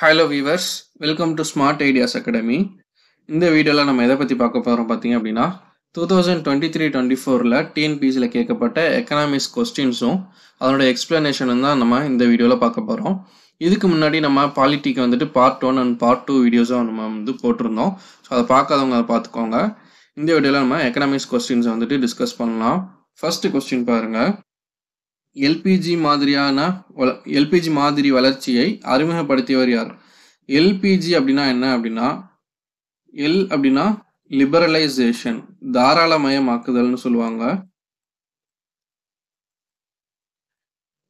Hello viewers welcome to smart ideas academy இந்த வீடியோவில் நம்ம எதை பற்றி பார்க்க போகிறோம் பார்த்தீங்க அப்படின்னா two thousand twenty three twenty ஃபோரில் டிஎன்பிசியில் கேட்கப்பட்ட எக்கனாமிக்ஸ் கொஸ்டின்ஸும் அதனோட எக்ஸ்ப்ளனேஷனும் தான் நம்ம இந்த வீடியோவில் பார்க்க போகிறோம் இதுக்கு முன்னாடி நம்ம பாலிட்டிக்கு வந்துட்டு part one and part two வீடியோஸும் நம்ம வந்து போட்டிருந்தோம் ஸோ அதை பார்க்காதவங்க அதை பார்த்துக்கோங்க இந்த வீடியோவில் நம்ம எக்கனாமிக்ஸ் கொஸ்டின்ஸை வந்துட்டு டிஸ்கஸ் பண்ணலாம் ஃபர்ஸ்ட் கொஸ்டின் பாருங்கள் எல்பிஜி மாதிரியான எல்பிஜி மாதிரி வளர்ச்சியை அறிமுகப்படுத்தியவர் யார் எல்பிஜி அப்படின்னா என்ன அப்படின்னா எல் அப்படின்னா லிபரலைசேஷன் தாராளமயமாக்குதல்னு சொல்லுவாங்க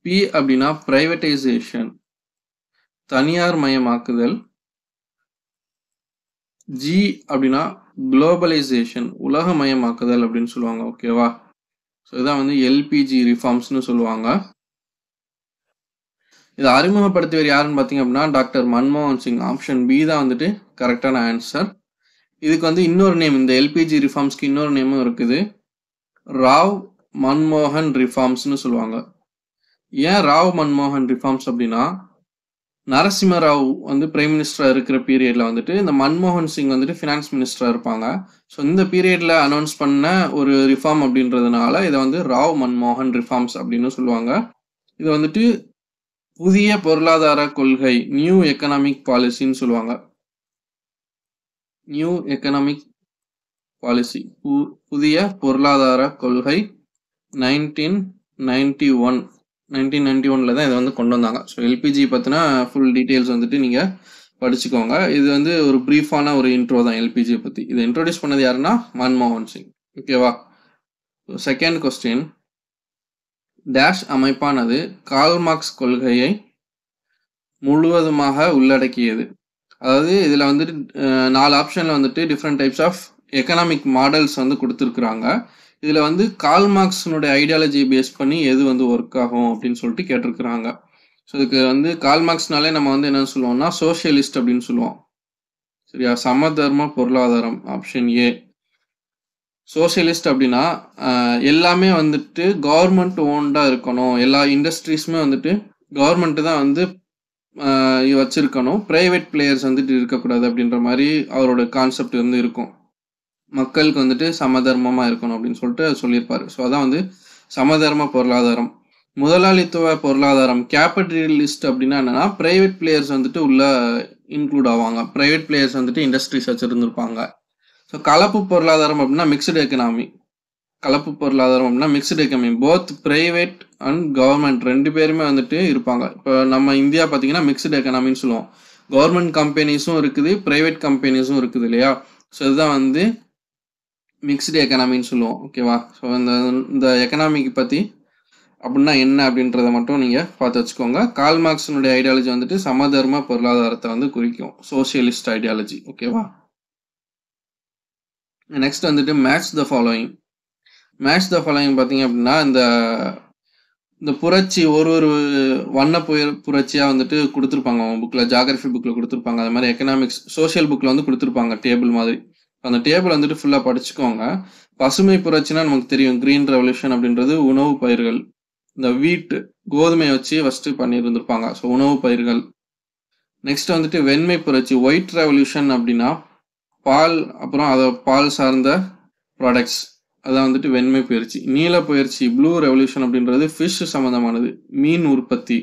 பி அப்படின்னா பிரைவேட்டைசேஷன் தனியார் மயமாக்குதல் ஜி அப்படின்னா குளோபலைசேஷன் உலகமயமாக்குதல் அப்படின்னு சொல்லுவாங்க ஓகேவா ஸோ இதான் வந்து எல்பிஜி ரிஃபார்ம்ஸ்னு சொல்லுவாங்க இதை அறிமுகப்படுத்தியவர் யாருன்னு பார்த்தீங்க அப்படின்னா டாக்டர் மன்மோகன் சிங் ஆப்ஷன் பி தான் வந்துட்டு கரெக்டான ஆன்சர் இதுக்கு வந்து இன்னொரு நேம் இந்த எல்பிஜி ரிஃபார்ம்ஸ்க்கு இன்னொரு நேமும் இருக்குது ராவ் மன்மோகன் ரிஃபார்ம்ஸ்னு சொல்லுவாங்க ஏன் ராவ் மன்மோகன் ரிஃபார்ம்ஸ் அப்படின்னா நரசிம்மராவ் வந்து பிரைம் மினிஸ்டராக இருக்கிற பீரியடில் வந்துட்டு இந்த மன்மோகன் சிங் வந்துட்டு ஃபினான்ஸ் மினிஸ்டராக இருப்பாங்க ஸோ இந்த பீரியடில் அனௌன்ஸ் பண்ண ஒரு ரிஃபார்ம் அப்படின்றதுனால இதை வந்து ராவ் மன்மோகன் ரிஃபார்ம்ஸ் அப்படின்னு சொல்லுவாங்க இது வந்துட்டு புதிய பொருளாதார கொள்கை நியூ எக்கனாமிக் பாலிசின்னு சொல்லுவாங்க நியூ எக்கனாமிக் பாலிசி புதிய பொருளாதார கொள்கை nineteen ninety one nineteen ninety ஒனில் தான் இதை வந்து கொண்டு வந்தாங்க ஸோ எல்பிஜி பற்றினா ஃபுல் டீட்டெயில்ஸ் வந்துட்டு நீங்கள் படிச்சுக்கோங்க இது வந்து ஒரு ப்ரீஃபான ஒரு இன்ட்ரோ தான் எல்பிஜியை பற்றி இதை இன்ட்ரோடியூஸ் பண்ணது யாருன்னா மன்மோகன் சிங் ஓகேவா செகண்ட் கொஸ்டின் டேஷ் அமைப்பானது கால்மார்க்ஸ் கொள்கையை முழுவதுமாக உள்ளடக்கியது அதாவது இதில் வந்துட்டு நாலு ஆப்ஷனில் வந்துட்டு different types of economic models வந்து கொடுத்துருக்குறாங்க இதில் வந்து கால் மார்க்ஸினுடைய ஐடியாலஜி பேஸ் பண்ணி எது வந்து ஒர்க் ஆகும் அப்படின்னு சொல்லிட்டு கேட்டிருக்கிறாங்க ஸோ இதுக்கு வந்து கால் மார்க்ஸ்னாலே நம்ம வந்து என்னன்னு சொல்லுவோம்னா சோஷியலிஸ்ட் அப்படின்னு சொல்லுவோம் சரியா தர்ம பொருளாதாரம் ஆப்ஷன் ஏ சோசியலிஸ்ட் அப்படின்னா எல்லாமே வந்துட்டு கவர்மெண்ட் ஓன்டாக இருக்கணும் எல்லா இண்டஸ்ட்ரீஸுமே வந்துட்டு கவர்மெண்ட்டு தான் வந்து வச்சிருக்கணும் ப்ரைவேட் பிளேயர்ஸ் வந்துட்டு இருக்கக்கூடாது அப்படின்ற மாதிரி அவரோட கான்செப்ட் வந்து இருக்கும் மக்களுக்கு வந்துட்டு சமதர்மமாக இருக்கணும் அப்படின்னு சொல்லிட்டு சொல்லியிருப்பாரு ஸோ அதான் வந்து சமதர்ம பொருளாதாரம் முதலாளித்துவ பொருளாதாரம் கேபிட்டலிஸ்ட் அப்படின்னா என்னன்னா பிரைவேட் பிளேயர்ஸ் வந்துட்டு உள்ள இன்க்ளூட் ஆவாங்க பிரைவேட் பிளேயர்ஸ் வந்துட்டு இண்டஸ்ட்ரீஸ் வச்சுருந்துருப்பாங்க ஸோ கலப்பு பொருளாதாரம் அப்படின்னா மிக்சடு எக்கனாமி கலப்பு பொருளாதாரம் அப்படின்னா mixed economy both private and government ரெண்டு பேருமே வந்துட்டு இருப்பாங்க இப்போ நம்ம இந்தியா பார்த்தீங்கன்னா மிக்சடு எக்கனாமின்னு சொல்லுவோம் கவர்மெண்ட் கம்பெனிஸும் இருக்குது ப்ரைவேட் கம்பெனிஸும் இருக்குது இல்லையா ஸோ இதுதான் வந்து மிக்ஸ்டு எக்கனாமின்னு சொல்லுவோம் ஓகேவா ஸோ இந்த இந்த எக்கனாமிக்கு பற்றி அப்படின்னா என்ன அப்படின்றத மட்டும் நீங்கள் பார்த்து வச்சுக்கோங்க கால் மார்க்ஸினுடைய ஐடியாலஜி வந்துட்டு சமதர்ம பொருளாதாரத்தை வந்து குறிக்கும் சோசியலிஸ்ட் ஐடியாலஜி ஓகேவா நெக்ஸ்ட் வந்துட்டு match the following match the following பார்த்தீங்க அப்படின்னா இந்த இந்த புரட்சி ஒரு ஒரு வண்ண புயல் புரட்சியாக வந்துட்டு கொடுத்துருப்பாங்க அவங்க புக்கில் ஜாகிரஃபி புக்கில் கொடுத்துருப்பாங்க அது மாதிரி எக்கனாமிக்ஸ் சோஷியல் புக்கில் வந்து கொடுத்துருப்பாங்க டேபிள் மாதிரி அந்த டேபிள் வந்துட்டு ஃபுல்லாக படிச்சுக்கோங்க பசுமை புரட்சினா நமக்கு தெரியும் கிரீன் ரெவல்யூஷன் அப்படின்றது உணவு பயிர்கள் இந்த வீட்டு கோதுமையை வச்சு ஃபஸ்ட்டு பண்ணியிருந்துருப்பாங்க ஸோ உணவு பயிர்கள் நெக்ஸ்ட் வந்துட்டு வெண்மை புரட்சி ஒயிட் ரெவல்யூஷன் அப்படின்னா பால் அப்புறம் அதை பால் சார்ந்த ப்ராடக்ட்ஸ் அதான் வந்துட்டு வெண்மை பயிற்சி நீல பயிற்சி ப்ளூ ரெவல்யூஷன் அப்படின்றது ஃபிஷ் சம்மந்தமானது மீன் உற்பத்தி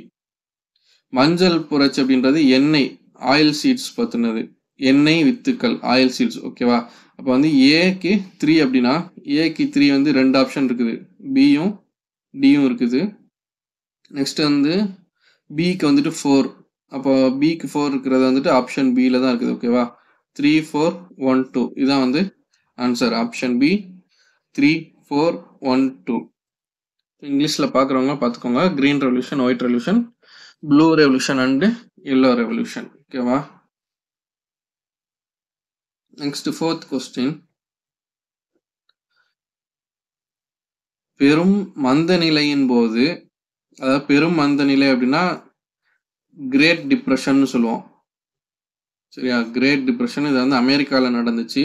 மஞ்சள் புரட்சி அப்படின்றது எண்ணெய் ஆயில் சீட்ஸ் பற்றினது எண்ணெய் வித்துக்கள் ஆயில் சீட்ஸ் ஓகேவா அப்போ வந்து ஏக்கு த்ரீ அப்படின்னா ஏக்கு த்ரீ வந்து ரெண்டு ஆப்ஷன் இருக்குது பியும் டியும் இருக்குது நெக்ஸ்ட் வந்து பிக்கு வந்துட்டு ஃபோர் அப்போ பிக்கு ஃபோர் இருக்கிறது வந்துட்டு ஆப்ஷன் பியில் தான் இருக்குது ஓகேவா த்ரீ ஃபோர் ஒன் டூ இதுதான் வந்து answer option B three four one two இங்கிலீஷில் பார்க்குறவங்க பார்த்துக்கோங்க green revolution white revolution blue revolution and yellow revolution ஓகேவா நெக்ஸ்ட் ஃபோர்த் கொஸ்டின் பெரும் மந்த நிலையின் போது அதாவது பெரும் மந்த நிலை அப்படின்னா கிரேட் டிப்ரெஷன் சொல்லுவோம் சரியா கிரேட் டிப்ரெஷன் இது வந்து அமெரிக்காவில் நடந்துச்சு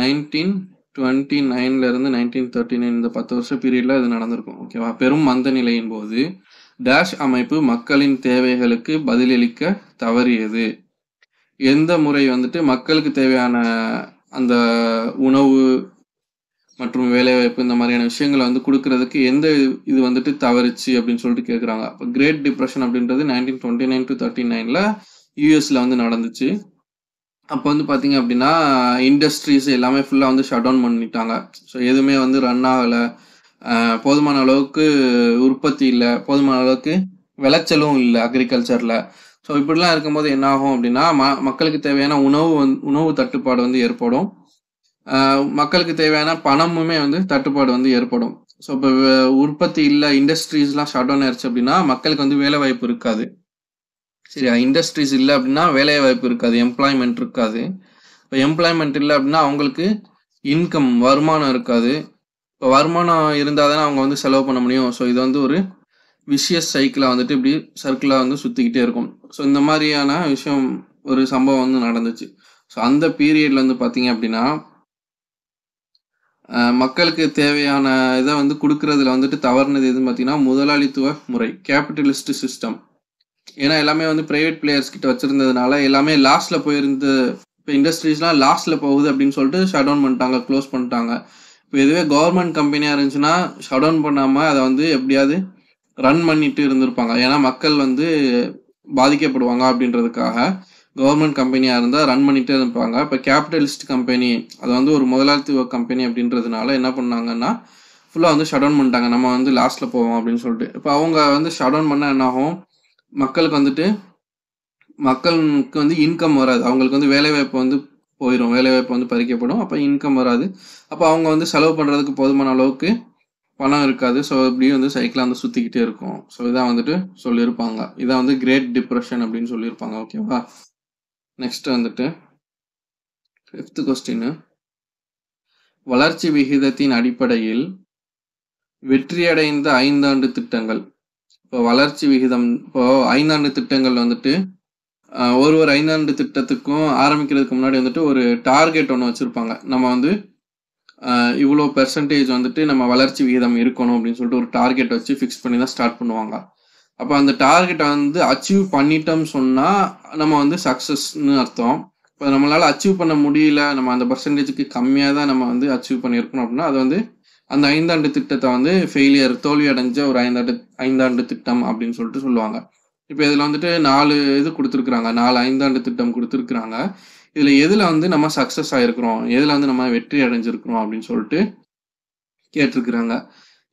நைன்டீன் டுவெண்ட்டி நைன்ல நைன்டீன் தேர்ட்டி நைன் இந்த பத்து வருஷ பீரியடில் இது நடந்திருக்கும் ஓகேவா பெரும் மந்த நிலையின் போது டேஷ் அமைப்பு மக்களின் தேவைகளுக்கு பதிலளிக்க தவறியது எந்த முறை வந்துட்டு மக்களுக்கு தேவையான அந்த உணவு மற்றும் வேலைவாய்ப்பு இந்த மாதிரியான விஷயங்களை வந்து கொடுக்கறதுக்கு எந்த இது வந்துட்டு தவறுச்சு அப்படின்னு சொல்லிட்டு கேட்குறாங்க அப்போ கிரேட் டிப்ரெஷன் அப்படின்றது nineteen twenty nine to thirty நைனில் யூஎஸில் வந்து நடந்துச்சு அப்போ வந்து பார்த்தீங்க அப்படின்னா இண்டஸ்ட்ரீஸ் எல்லாமே ஃபுல்லாக வந்து ஷட் டவுன் பண்ணிட்டாங்க ஸோ எதுவுமே வந்து ரன் ஆகலை போதுமான அளவுக்கு உற்பத்தி இல்லை போதுமான அளவுக்கு விளைச்சலும் இல்லை அக்ரிகல்ச்சரில் ஸோ இப்படிலாம் இருக்கும்போது என்ன ஆகும் அப்படின்னா ம மக்களுக்கு தேவையான உணவு வந் உணவு தட்டுப்பாடு வந்து ஏற்படும் மக்களுக்கு தேவையான பணமுமே வந்து தட்டுப்பாடு வந்து ஏற்படும் ஸோ இப்போ உற்பத்தி இல்லை இண்டஸ்ட்ரீஸ்லாம் ஷட் டவுன் ஆயிடுச்சு அப்படின்னா மக்களுக்கு வந்து வேலை வாய்ப்பு இருக்காது சரியா இண்டஸ்ட்ரீஸ் இல்லை அப்படின்னா வேலை வாய்ப்பு இருக்காது எம்ப்ளாய்மெண்ட் இருக்காது இப்போ எம்ப்ளாய்மெண்ட் இல்லை அப்படின்னா அவங்களுக்கு இன்கம் வருமானம் இருக்காது இப்போ வருமானம் இருந்தால் தானே அவங்க வந்து செலவு பண்ண முடியும் ஸோ இது வந்து ஒரு விஷயஸ் சைக்கிளை வந்துட்டு இப்படி சர்க்கிளாக வந்து சுற்றிக்கிட்டே இருக்கும் ஸோ இந்த மாதிரியான விஷயம் ஒரு சம்பவம் வந்து நடந்துச்சு ஸோ அந்த பீரியடில் வந்து பார்த்தீங்க அப்படின்னா மக்களுக்கு தேவையான இதை வந்து கொடுக்கறதுல வந்துட்டு தவறுனது எதுன்னு பார்த்தீங்கன்னா முதலாளித்துவ முறை கேபிட்டலிஸ்ட் சிஸ்டம் ஏன்னா எல்லாமே வந்து ப்ரைவேட் பிளேயர்ஸ் கிட்ட வச்சிருந்ததுனால எல்லாமே லாஸ்ட்டில் போயிருந்து இப்போ இண்டஸ்ட்ரீஸ்லாம் லாஸ்ட்டில் போகுது அப்படின்னு சொல்லிட்டு ஷட் டவுன் பண்ணிட்டாங்க க்ளோஸ் பண்ணிட்டாங்க இப்போ இதுவே கவர்மெண்ட் கம்பெனியாக இருந்துச்சுன்னா ஷட் டவுன் பண்ணாமல் அதை வந்து எப்படியாவது ரன் பண்ணிட்டு இருந்திருப்பாங்க ஏன்னா மக்கள் வந்து பாதிக்கப்படுவாங்க அப்படின்றதுக்காக கவர்மெண்ட் கம்பெனியாக இருந்தால் ரன் பண்ணிகிட்டே இருப்பாங்க இப்போ கேபிட்டலிஸ்ட் கம்பெனி அது வந்து ஒரு முதலாளித்துவ கம்பெனி அப்படின்றதுனால என்ன பண்ணாங்கன்னா ஃபுல்லாக வந்து ஷட் பண்ணிட்டாங்க நம்ம வந்து லாஸ்ட்டில் போவோம் அப்படின்னு சொல்லிட்டு இப்போ அவங்க வந்து ஷட் பண்ண என்னாகும் மக்களுக்கு வந்துட்டு மக்களுக்கு வந்து இன்கம் வராது அவங்களுக்கு வந்து வேலைவாய்ப்பு வந்து போயிடும் வேலைவாய்ப்பு வந்து பறிக்கப்படும் அப்போ இன்கம் வராது அப்போ அவங்க வந்து செலவு பண்ணுறதுக்கு போதுமான அளவுக்கு பணம் இருக்காது ஸோ இப்படியும் வந்து சைக்கிளாக வந்து சுற்றிக்கிட்டே இருக்கும் ஸோ இதான் வந்துட்டு சொல்லியிருப்பாங்க இதான் வந்து கிரேட் டிப்ரெஷன் அப்படின்னு சொல்லியிருப்பாங்க ஓகேவா நெக்ஸ்ட் வந்துட்டு ஃபிஃப்த் கொஸ்டின் வளர்ச்சி விகிதத்தின் அடிப்படையில் வெற்றியடைந்த ஐந்தாண்டு திட்டங்கள் இப்போ வளர்ச்சி விகிதம் இப்போ ஐந்தாண்டு திட்டங்கள் வந்துட்டு ஒரு ஒரு ஐந்தாண்டு திட்டத்துக்கும் ஆரம்பிக்கிறதுக்கு முன்னாடி வந்துட்டு ஒரு டார்கெட் ஒன்று வச்சுருப்பாங்க நம்ம வந்து இவ்வளோ பெர்சன்டேஜ் வந்துட்டு நம்ம வளர்ச்சி விகிதம் இருக்கணும் அப்படின்னு சொல்லிட்டு ஒரு டார்கெட் வச்சு ஃபிக்ஸ் பண்ணி தான் ஸ்டார்ட் பண்ணுவாங்க அப்போ அந்த டார்கெட்டை வந்து அச்சீவ் பண்ணிட்டோம் சொன்னால் நம்ம வந்து சக்ஸஸ்ன்னு அர்த்தம் இப்போ நம்மளால் அச்சீவ் பண்ண முடியல நம்ம அந்த பர்சன்டேஜுக்கு கம்மியாக தான் நம்ம வந்து அச்சீவ் பண்ணியிருக்கணும் அப்படின்னா அது வந்து அந்த ஐந்தாண்டு திட்டத்தை வந்து ஃபெயிலியர் தோல்வி அடைஞ்ச ஒரு ஐந்தாண்டு ஐந்தாண்டு திட்டம் அப்படின்னு சொல்லிட்டு சொல்லுவாங்க இப்போ இதில் வந்துட்டு நாலு இது கொடுத்துருக்குறாங்க நாலு ஐந்தாண்டு திட்டம் கொடுத்துருக்குறாங்க இதில் எதில் வந்து நம்ம சக்ஸஸ் ஆகிருக்கிறோம் எதில் வந்து நம்ம வெற்றி அடைஞ்சிருக்கிறோம் அப்படின்னு சொல்லிட்டு கேட்டிருக்கிறாங்க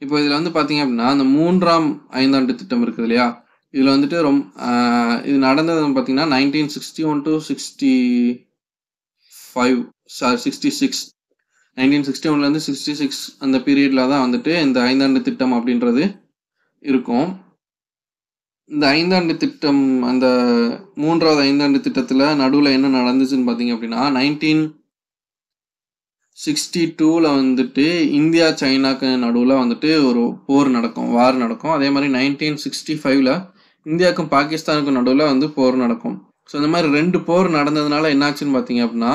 இப்போ இதில் வந்து பார்த்தீங்க அப்படின்னா அந்த மூன்றாம் ஐந்தாண்டு திட்டம் இருக்குது இல்லையா இதில் வந்துட்டு ரொம் இது நடந்தது பார்த்தீங்கன்னா nineteen sixty one to sixty five sixty six nineteen sixty ஒன்லேருந்து சிக்ஸ்டி சிக்ஸ் அந்த பீரியடில் தான் வந்துட்டு இந்த ஐந்தாண்டு திட்டம் அப்படின்றது இருக்கும் இந்த ஐந்தாண்டு திட்டம் அந்த மூன்றாவது ஐந்தாண்டு திட்டத்தில் நடுவில் என்ன நடந்துச்சுன்னு பார்த்தீங்க அப்படின்னா நைன்டீன் சிக்ஸ்டி டூவில் வந்துட்டு இந்தியா சைனாக்கு நடுவில் வந்துட்டு ஒரு போர் நடக்கும் வார் நடக்கும் அதே மாதிரி நைன்டீன் சிக்ஸ்டி ஃபைவ்ல இந்தியாவுக்கும் பாகிஸ்தானுக்கும் நடுவில் வந்து போர் நடக்கும் ஸோ இந்த மாதிரி ரெண்டு போர் நடந்ததுனால என்னாச்சுன்னு பார்த்தீங்க அப்படின்னா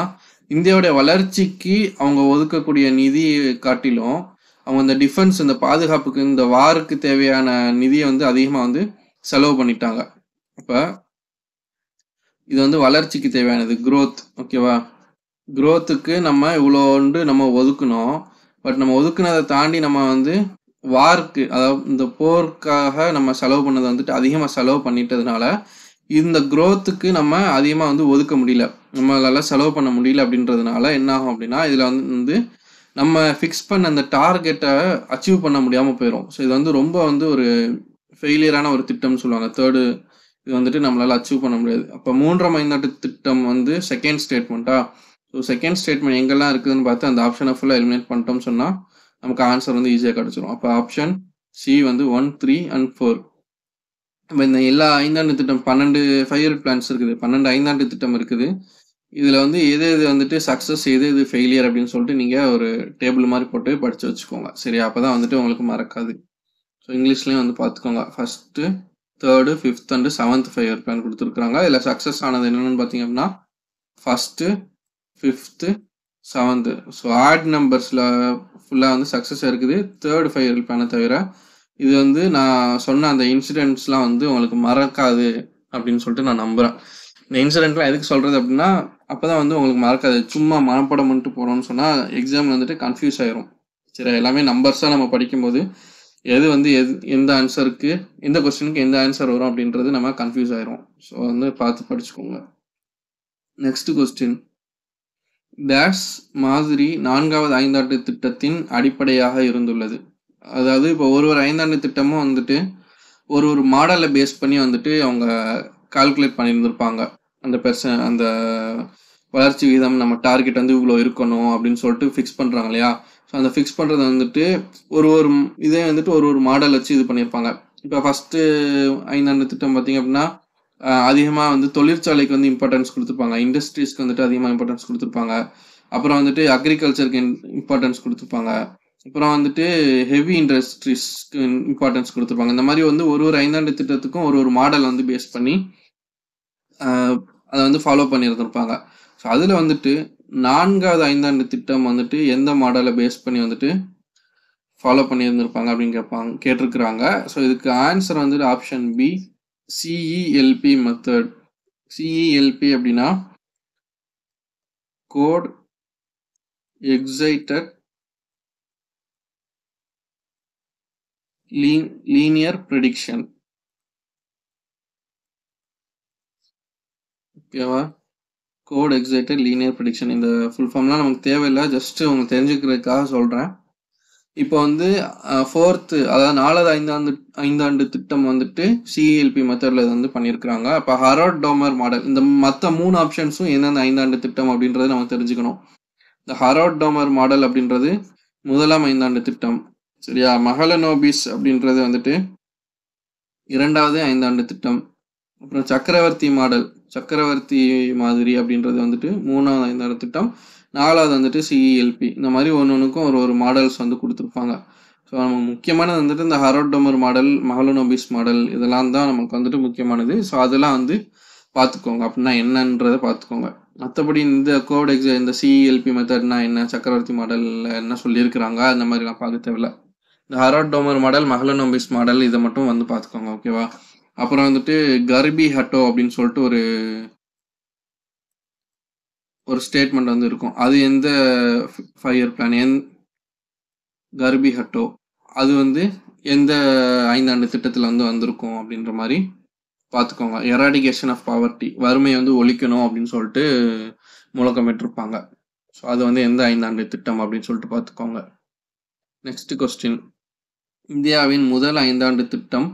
இந்தியாவுடைய வளர்ச்சிக்கு அவங்க ஒதுக்கக்கூடிய நிதி காட்டிலும் அவங்க இந்த டிஃபென்ஸ் இந்த பாதுகாப்புக்கு இந்த வாருக்கு தேவையான நிதியை வந்து அதிகமாக வந்து செலவு பண்ணிட்டாங்க இப்போ இது வந்து வளர்ச்சிக்கு தேவையானது குரோத் ஓகேவா குரோத்துக்கு நம்ம இவ்வளோண்டு நம்ம ஒதுக்கணும் பட் நம்ம ஒதுக்குனதை தாண்டி நம்ம வந்து வார்க்கு அதாவது இந்த போர்க்காக நம்ம செலவு பண்ணதை வந்துட்டு அதிகமாக செலவு பண்ணிட்டதுனால இந்த குரோத்துக்கு நம்ம அதிகமாக வந்து ஒதுக்க முடியல நம்மளால செலவு பண்ண முடியல அப்படின்றதுனால என்ன ஆகும் அப்படின்னா இதில் வந்து நம்ம ஃபிக்ஸ் பண்ண அந்த டார்கெட்டை அச்சீவ் பண்ண முடியாமல் போயிடும் ஸோ இது வந்து ரொம்ப வந்து ஒரு ஃபெயிலியரான ஒரு திட்டம்னு சொல்லுவாங்க தேர்டு இது வந்துட்டு நம்மளால் அச்சீவ் பண்ண முடியாது அப்போ மூன்றாம் ஐந்தாண்டு திட்டம் வந்து செகண்ட் ஸ்டேட்மெண்ட்டா ஸோ செகண்ட் ஸ்டேட்மெண்ட் எங்கெல்லாம் இருக்குதுன்னு பார்த்து அந்த ஆப்ஷனை ஃபுல்லாக எலிமினேட் பண்ணிட்டோம்னு சொன்னால் நமக்கு ஆன்சர் வந்து ஈஸியாக கிடச்சிரும் அப்போ ஆப்ஷன் சி வந்து ஒன் த்ரீ அண்ட் ஃபோர் இப்போ இந்த எல்லா ஐந்தாண்டு திட்டம் பன்னெண்டு ஃபைவ் இயர் பிளான்ஸ் இருக்குது பன்னெண்டு ஐந்தாண்டு திட்டம் இருக்குது இதில் வந்து எது எது வந்துட்டு சக்ஸஸ் எது எது ஃபெயிலியர் அப்படின்னு சொல்லிட்டு நீங்கள் ஒரு டேபிள் மாதிரி போட்டு படித்து வச்சுக்கோங்க சரி அப்போ தான் வந்துட்டு உங்களுக்கு மறக்காது ஸோ இங்கிலீஷ்லேயும் வந்து பார்த்துக்கோங்க first third fifth and seventh five plan கொடுத்துருக்குறாங்க இதில் சக்ஸஸ் ஆனது என்னென்னு பார்த்தீங்க அப்படின்னா first fifth seventh so odd நம்பர்ஸில் ஃபுல்லாக வந்து சக்ஸஸ் இருக்குது தேர்டு ஃபைவ் இருப்பான தவிர இது வந்து நான் சொன்ன அந்த இன்சிடென்ட்ஸ்லாம் வந்து உங்களுக்கு மறக்காது அப்படின்னு சொல்லிட்டு நான் நம்புகிறேன் இந்த இன்சிடென்ட்லாம் எதுக்கு சொல்கிறது அப்படின்னா அப்போ தான் வந்து உங்களுக்கு மறக்காது சும்மா மனப்படம் பண்ணிட்டு போகிறோம்னு சொன்னால் எக்ஸாம் வந்துட்டு கன்ஃபியூஸ் ஆயிரும் சரி எல்லாமே நம்பர்ஸாக நம்ம படிக்கும்போது எது வந்து எது எந்த ஆன்சருக்கு எந்த கொஸ்டினுக்கு எந்த ஆன்சர் வரும் அப்படின்றது நம்ம கன்ஃபியூஸ் ஆயிரும் ஸோ வந்து பார்த்து படிச்சுக்கோங்க நெக்ஸ்ட் கொஸ்டின் டேஷ் மாதிரி நான்காவது ஐந்தாண்டு திட்டத்தின் அடிப்படையாக இருந்துள்ளது அதாவது இப்போ ஒரு ஒரு ஐந்தாண்டு திட்டமும் வந்துட்டு ஒரு ஒரு மாடலை பேஸ் பண்ணி வந்துட்டு அவங்க கால்குலேட் பண்ணியிருந்திருப்பாங்க அந்த பெர்சன் அந்த வளர்ச்சி விகிதம் நம்ம டார்கெட் வந்து இவ்வளோ இருக்கணும் அப்படின்னு சொல்லிட்டு ஃபிக்ஸ் பண்ணுறாங்க இல்லையா அந்த ஃபிக்ஸ் பண்ணுறது வந்துட்டு ஒரு ஒரு இதே வந்துட்டு ஒரு ஒரு மாடல் வச்சு இது பண்ணியிருப்பாங்க இப்போ ஃபஸ்ட்டு ஐந்தாண்டு திட்டம் பார்த்திங்க அப்படின்னா அதிகமாக வந்து தொழிற்சாலைக்கு வந்து இம்பார்ட்டன்ஸ் கொடுத்துருப்பாங்க இண்டஸ்ட்ரீஸ்க்கு வந்துட்டு அதிகமாக இம்பார்ட்டன்ஸ் கொடுத்துருப்பாங்க அப்புறம் வந்துட்டு அக்ரிகல்ச்சருக்கு இம்பார்ட்டன்ஸ் கொடுத்துருப்பாங்க அப்புறம் வந்துட்டு ஹெவி இண்டஸ்ட்ரீஸ்க்கு இம்பார்ட்டன்ஸ் கொடுத்துருப்பாங்க இந்த மாதிரி வந்து ஒரு ஒரு ஐந்தாண்டு திட்டத்துக்கும் ஒரு ஒரு மாடல் வந்து பேஸ் பண்ணி அதை வந்து ஃபாலோ பண்ணியிருந்திருப்பாங்க ஸோ அதில் வந்துட்டு நான்காவது ஐந்தாண்டு திட்டம் வந்துட்டு எந்த மாடலை பேஸ் பண்ணி வந்துட்டு ஃபாலோ பண்ணியிருந்திருப்பாங்க அப்படின்னு கேட்பாங்க கேட்டிருக்கிறாங்க ஸோ இதுக்கு ஆன்சர் வந்துட்டு option B CELP method CELP அப்படின்னா கோட் எக்ஸைட்டட் லீனியர் ப்ரெடிக்ஷன் ஓகேவா கோட் எக்ஸைட்டட் லீனியர் ப்ரிடிக்ஷன் இந்த ஃபுல் ஃபார்ம்லாம் நமக்கு தேவையில்லை ஜஸ்ட்டு உங்களுக்கு தெரிஞ்சுக்கிறதுக்காக சொல்கிறேன் இப்போ வந்து ஃபோர்த்து அதாவது நாலாவது ஐந்தாண்டு ஐந்தாண்டு திட்டம் வந்துட்டு சிஎல்பி e மெத்தடில் இது வந்து பண்ணியிருக்கிறாங்க அப்போ ஹரோட் டோமர் மாடல் இந்த மற்ற மூணு ஆப்ஷன்ஸும் எந்தெந்த ஐந்தாண்டு திட்டம் அப்படின்றத நம்ம தெரிஞ்சுக்கணும் இந்த ஹரோட் டோமர் மாடல் அப்படின்றது முதலாம் ஐந்தாண்டு திட்டம் சரியா மகளனோபிஸ் அப்படின்றது வந்துட்டு இரண்டாவது ஐந்தாண்டு திட்டம் அப்புறம் சக்கரவர்த்தி மாடல் சக்கரவர்த்தி மாதிரி அப்படின்றது வந்துட்டு மூணாவது ஐந்தாயிரம் திட்டம் நாலாவது வந்துட்டு சிஇஎல்பி e இந்த மாதிரி ஒன்று ஒன்றுக்கும் ஒரு ஒரு மாடல்ஸ் வந்து கொடுத்துருப்பாங்க ஸோ நம்ம முக்கியமானது வந்துட்டு இந்த ஹரோடோமர் மாடல் மஹலோனோபிஸ் மாடல் இதெல்லாம் தான் நமக்கு வந்துட்டு முக்கியமானது ஸோ அதெல்லாம் வந்து பார்த்துக்கோங்க அப்படின்னா என்னன்றதை பார்த்துக்கோங்க மற்றபடி இந்த கோவிட் எக்ஸாம் இந்த சிஇஎல்பி மெத்தட்னா e என்ன சக்கரவர்த்தி மாடலில் என்ன சொல்லியிருக்கிறாங்க அந்த மாதிரிலாம் பார்க்க தேவையில்ல இந்த ஹரோடோமர் மாடல் மஹலோனோபிஸ் மாடல் இதை மட்டும் வந்து பார்த்துக்கோங்க ஓகேவா அப்புறம் வந்துட்டு கர்பி ஹட்டோ அப்படின்னு சொல்லிட்டு ஒரு ஒரு ஸ்டேட்மெண்ட் வந்து இருக்கும் அது எந்த ஃபைவ் இயர் பிளான் எந் கர்பி ஹட்டோ அது வந்து எந்த ஐந்தாண்டு திட்டத்தில் வந்து வந்திருக்கும் அப்படின்ற மாதிரி பார்த்துக்கோங்க எராடிகேஷன் ஆஃப் பாவர்ட்டி வறுமையை வந்து ஒழிக்கணும் அப்படின்னு சொல்லிட்டு முழக்கமிட்டிருப்பாங்க ஸோ அது வந்து எந்த ஐந்தாண்டு திட்டம் அப்படின்னு சொல்லிட்டு பார்த்துக்கோங்க நெக்ஸ்ட் கொஸ்டின் இந்தியாவின் முதல் ஐந்தாண்டு திட்டம்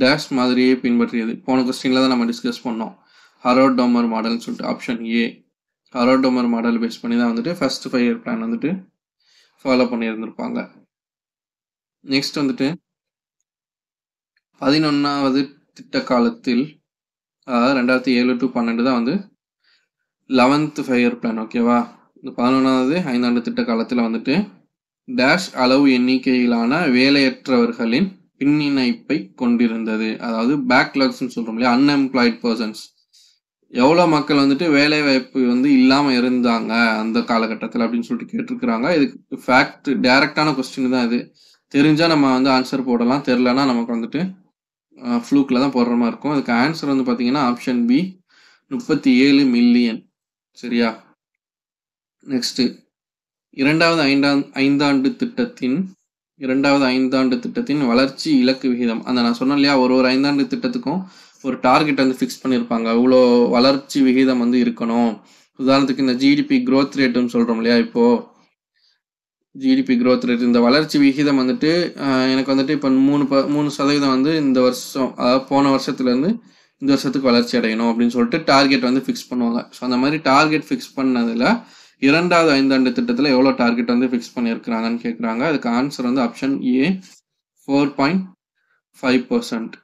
டேஷ் மாதிரியே பின்பற்றியது போன கொஸ்டினில் தான் நம்ம டிஸ்கஸ் பண்ணோம் டோமர் மாடல்னு சொல்லிட்டு option A Domar model base பண்ணி தான் வந்துட்டு ஃபர்ஸ்ட் ஃபைவ் இயர் பிளான் வந்துட்டு ஃபாலோ பண்ணியிருந்திருப்பாங்க நெக்ஸ்ட் வந்துட்டு பதினொன்றாவது திட்ட காலத்தில் ரெண்டாயிரத்தி ஏழு டு பன்னெண்டு தான் வந்து லெவன்த் ஃபைவ் இயர் பிளான் ஓகேவா இந்த பதினொன்றாவது ஐந்தாண்டு திட்ட காலத்தில் வந்துட்டு டேஷ் அளவு எண்ணிக்கையிலான வேலையற்றவர்களின் பின்னிணைப்பை கொண்டிருந்தது அதாவது பேக்லாக்ஸ்ன்னு சொல்கிறோம் இல்லையா அன்எம்ப்ளாய்ட் பர்சன்ஸ் எவ்வளோ மக்கள் வந்துட்டு வேலை வாய்ப்பு வந்து இல்லாமல் இருந்தாங்க அந்த காலகட்டத்தில் அப்படின்னு சொல்லிட்டு கேட்டிருக்கிறாங்க இதுக்கு ஃபேக்ட் டைரக்டான கொஸ்டின் தான் இது தெரிஞ்சால் நம்ம வந்து ஆன்சர் போடலாம் தெரிலனா நமக்கு வந்துட்டு ஃப்ளூக்கில் தான் போடுற மாதிரி இருக்கும் அதுக்கு ஆன்சர் வந்து பார்த்தீங்கன்னா ஆப்ஷன் பி முப்பத்தி ஏழு மில்லியன் சரியா நெக்ஸ்ட்டு இரண்டாவது ஐந்தாம் ஐந்தாண்டு திட்டத்தின் இரண்டாவது ஐந்தாண்டு திட்டத்தின் வளர்ச்சி இலக்கு விகிதம் அந்த நான் சொன்னேன் இல்லையா ஒரு ஒரு ஐந்தாண்டு திட்டத்துக்கும் ஒரு டார்கெட் வந்து ஃபிக்ஸ் பண்ணியிருப்பாங்க அவ்வளோ வளர்ச்சி விகிதம் வந்து இருக்கணும் உதாரணத்துக்கு இந்த ஜிடிபி க்ரோத் ரேட்டுன்னு சொல்கிறோம் இல்லையா இப்போது ஜிடிபி க்ரோத் ரேட் இந்த வளர்ச்சி விகிதம் வந்துட்டு எனக்கு வந்துட்டு இப்போ மூணு ப மூணு சதவீதம் வந்து இந்த வருஷம் அதாவது போன வருஷத்துலேருந்து இந்த வருஷத்துக்கு வளர்ச்சி அடையணும் அப்படின்னு சொல்லிட்டு டார்கெட் வந்து ஃபிக்ஸ் பண்ணுவாங்க ஸோ அந்த மாதிரி டார்கெட் ஃபிக்ஸ் பண்ணதில் இரண்டாவது ஐந்தாண்டு திட்டத்தில் எவ்வளோ டார்கெட் வந்து ஃபிக்ஸ் பண்ணியிருக்கிறாங்கன்னு கேட்குறாங்க அதுக்கு ஆன்சர் வந்து option A four point five percent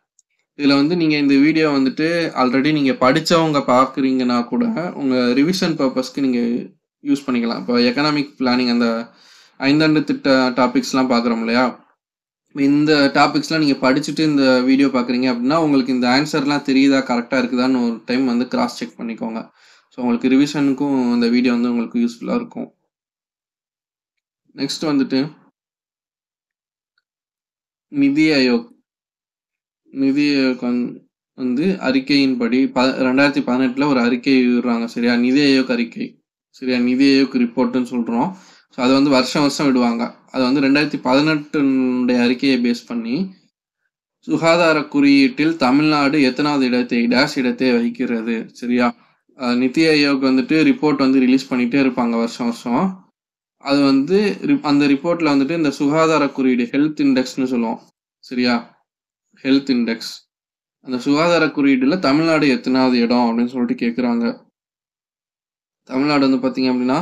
இதில் வந்து நீங்கள் இந்த வீடியோ வந்துட்டு ஆல்ரெடி நீங்கள் படித்தவங்க பார்க்குறீங்கன்னா கூட உங்கள் ரிவிஷன் பர்பஸ்க்கு நீங்கள் யூஸ் பண்ணிக்கலாம் இப்போ எக்கனாமிக் பிளானிங் அந்த ஐந்தாண்டு திட்ட டாபிக்ஸ்லாம் பார்க்குறோம் இல்லையா இந்த டாபிக்ஸ்லாம் நீங்கள் படிச்சுட்டு இந்த வீடியோ பார்க்குறீங்க அப்படின்னா உங்களுக்கு இந்த ஆன்சர்லாம் தெரியுதா கரெக்டாக இருக்குதான்னு ஒரு டைம் வந்து கிராஸ் செக் பண்ணிக்கோங்க ஸோ உங்களுக்கு ரிவிஷனுக்கும் அந்த வீடியோ வந்து உங்களுக்கு யூஸ்ஃபுல்லாக இருக்கும் நெக்ஸ்ட் வந்துட்டு நிதி ஆயோக் நிதி ஆயோக் வந்து அறிக்கையின்படி ப ரெண்டாயிரத்தி பதினெட்டில் ஒரு அறிக்கை விடுறாங்க சரியா நிதி ஆயோக் அறிக்கை சரியா நிதி ஆயோக் ரிப்போர்ட்டுன்னு சொல்கிறோம் ஸோ அதை வந்து வருஷம் வருஷம் விடுவாங்க அது வந்து ரெண்டாயிரத்தி பதினெட்டுடைய அறிக்கையை பேஸ் பண்ணி சுகாதார குறியீட்டில் தமிழ்நாடு எத்தனாவது இடத்தை டேஷ் இடத்தை வகிக்கிறது சரியா நிதி ஆயோக் வந்துட்டு ரிப்போர்ட் வந்து ரிலீஸ் பண்ணிகிட்டே இருப்பாங்க வருஷம் வருஷம் அது வந்து அந்த ரிப்போர்ட்டில் வந்துட்டு இந்த சுகாதார குறியீடு ஹெல்த் இண்டெக்ஸ்னு சொல்லுவோம் சரியா ஹெல்த் இண்டெக்ஸ் அந்த சுகாதார குறியீடில் தமிழ்நாடு எத்தனாவது இடம் அப்படின்னு சொல்லிட்டு கேட்குறாங்க தமிழ்நாடு வந்து பார்த்தீங்க அப்படின்னா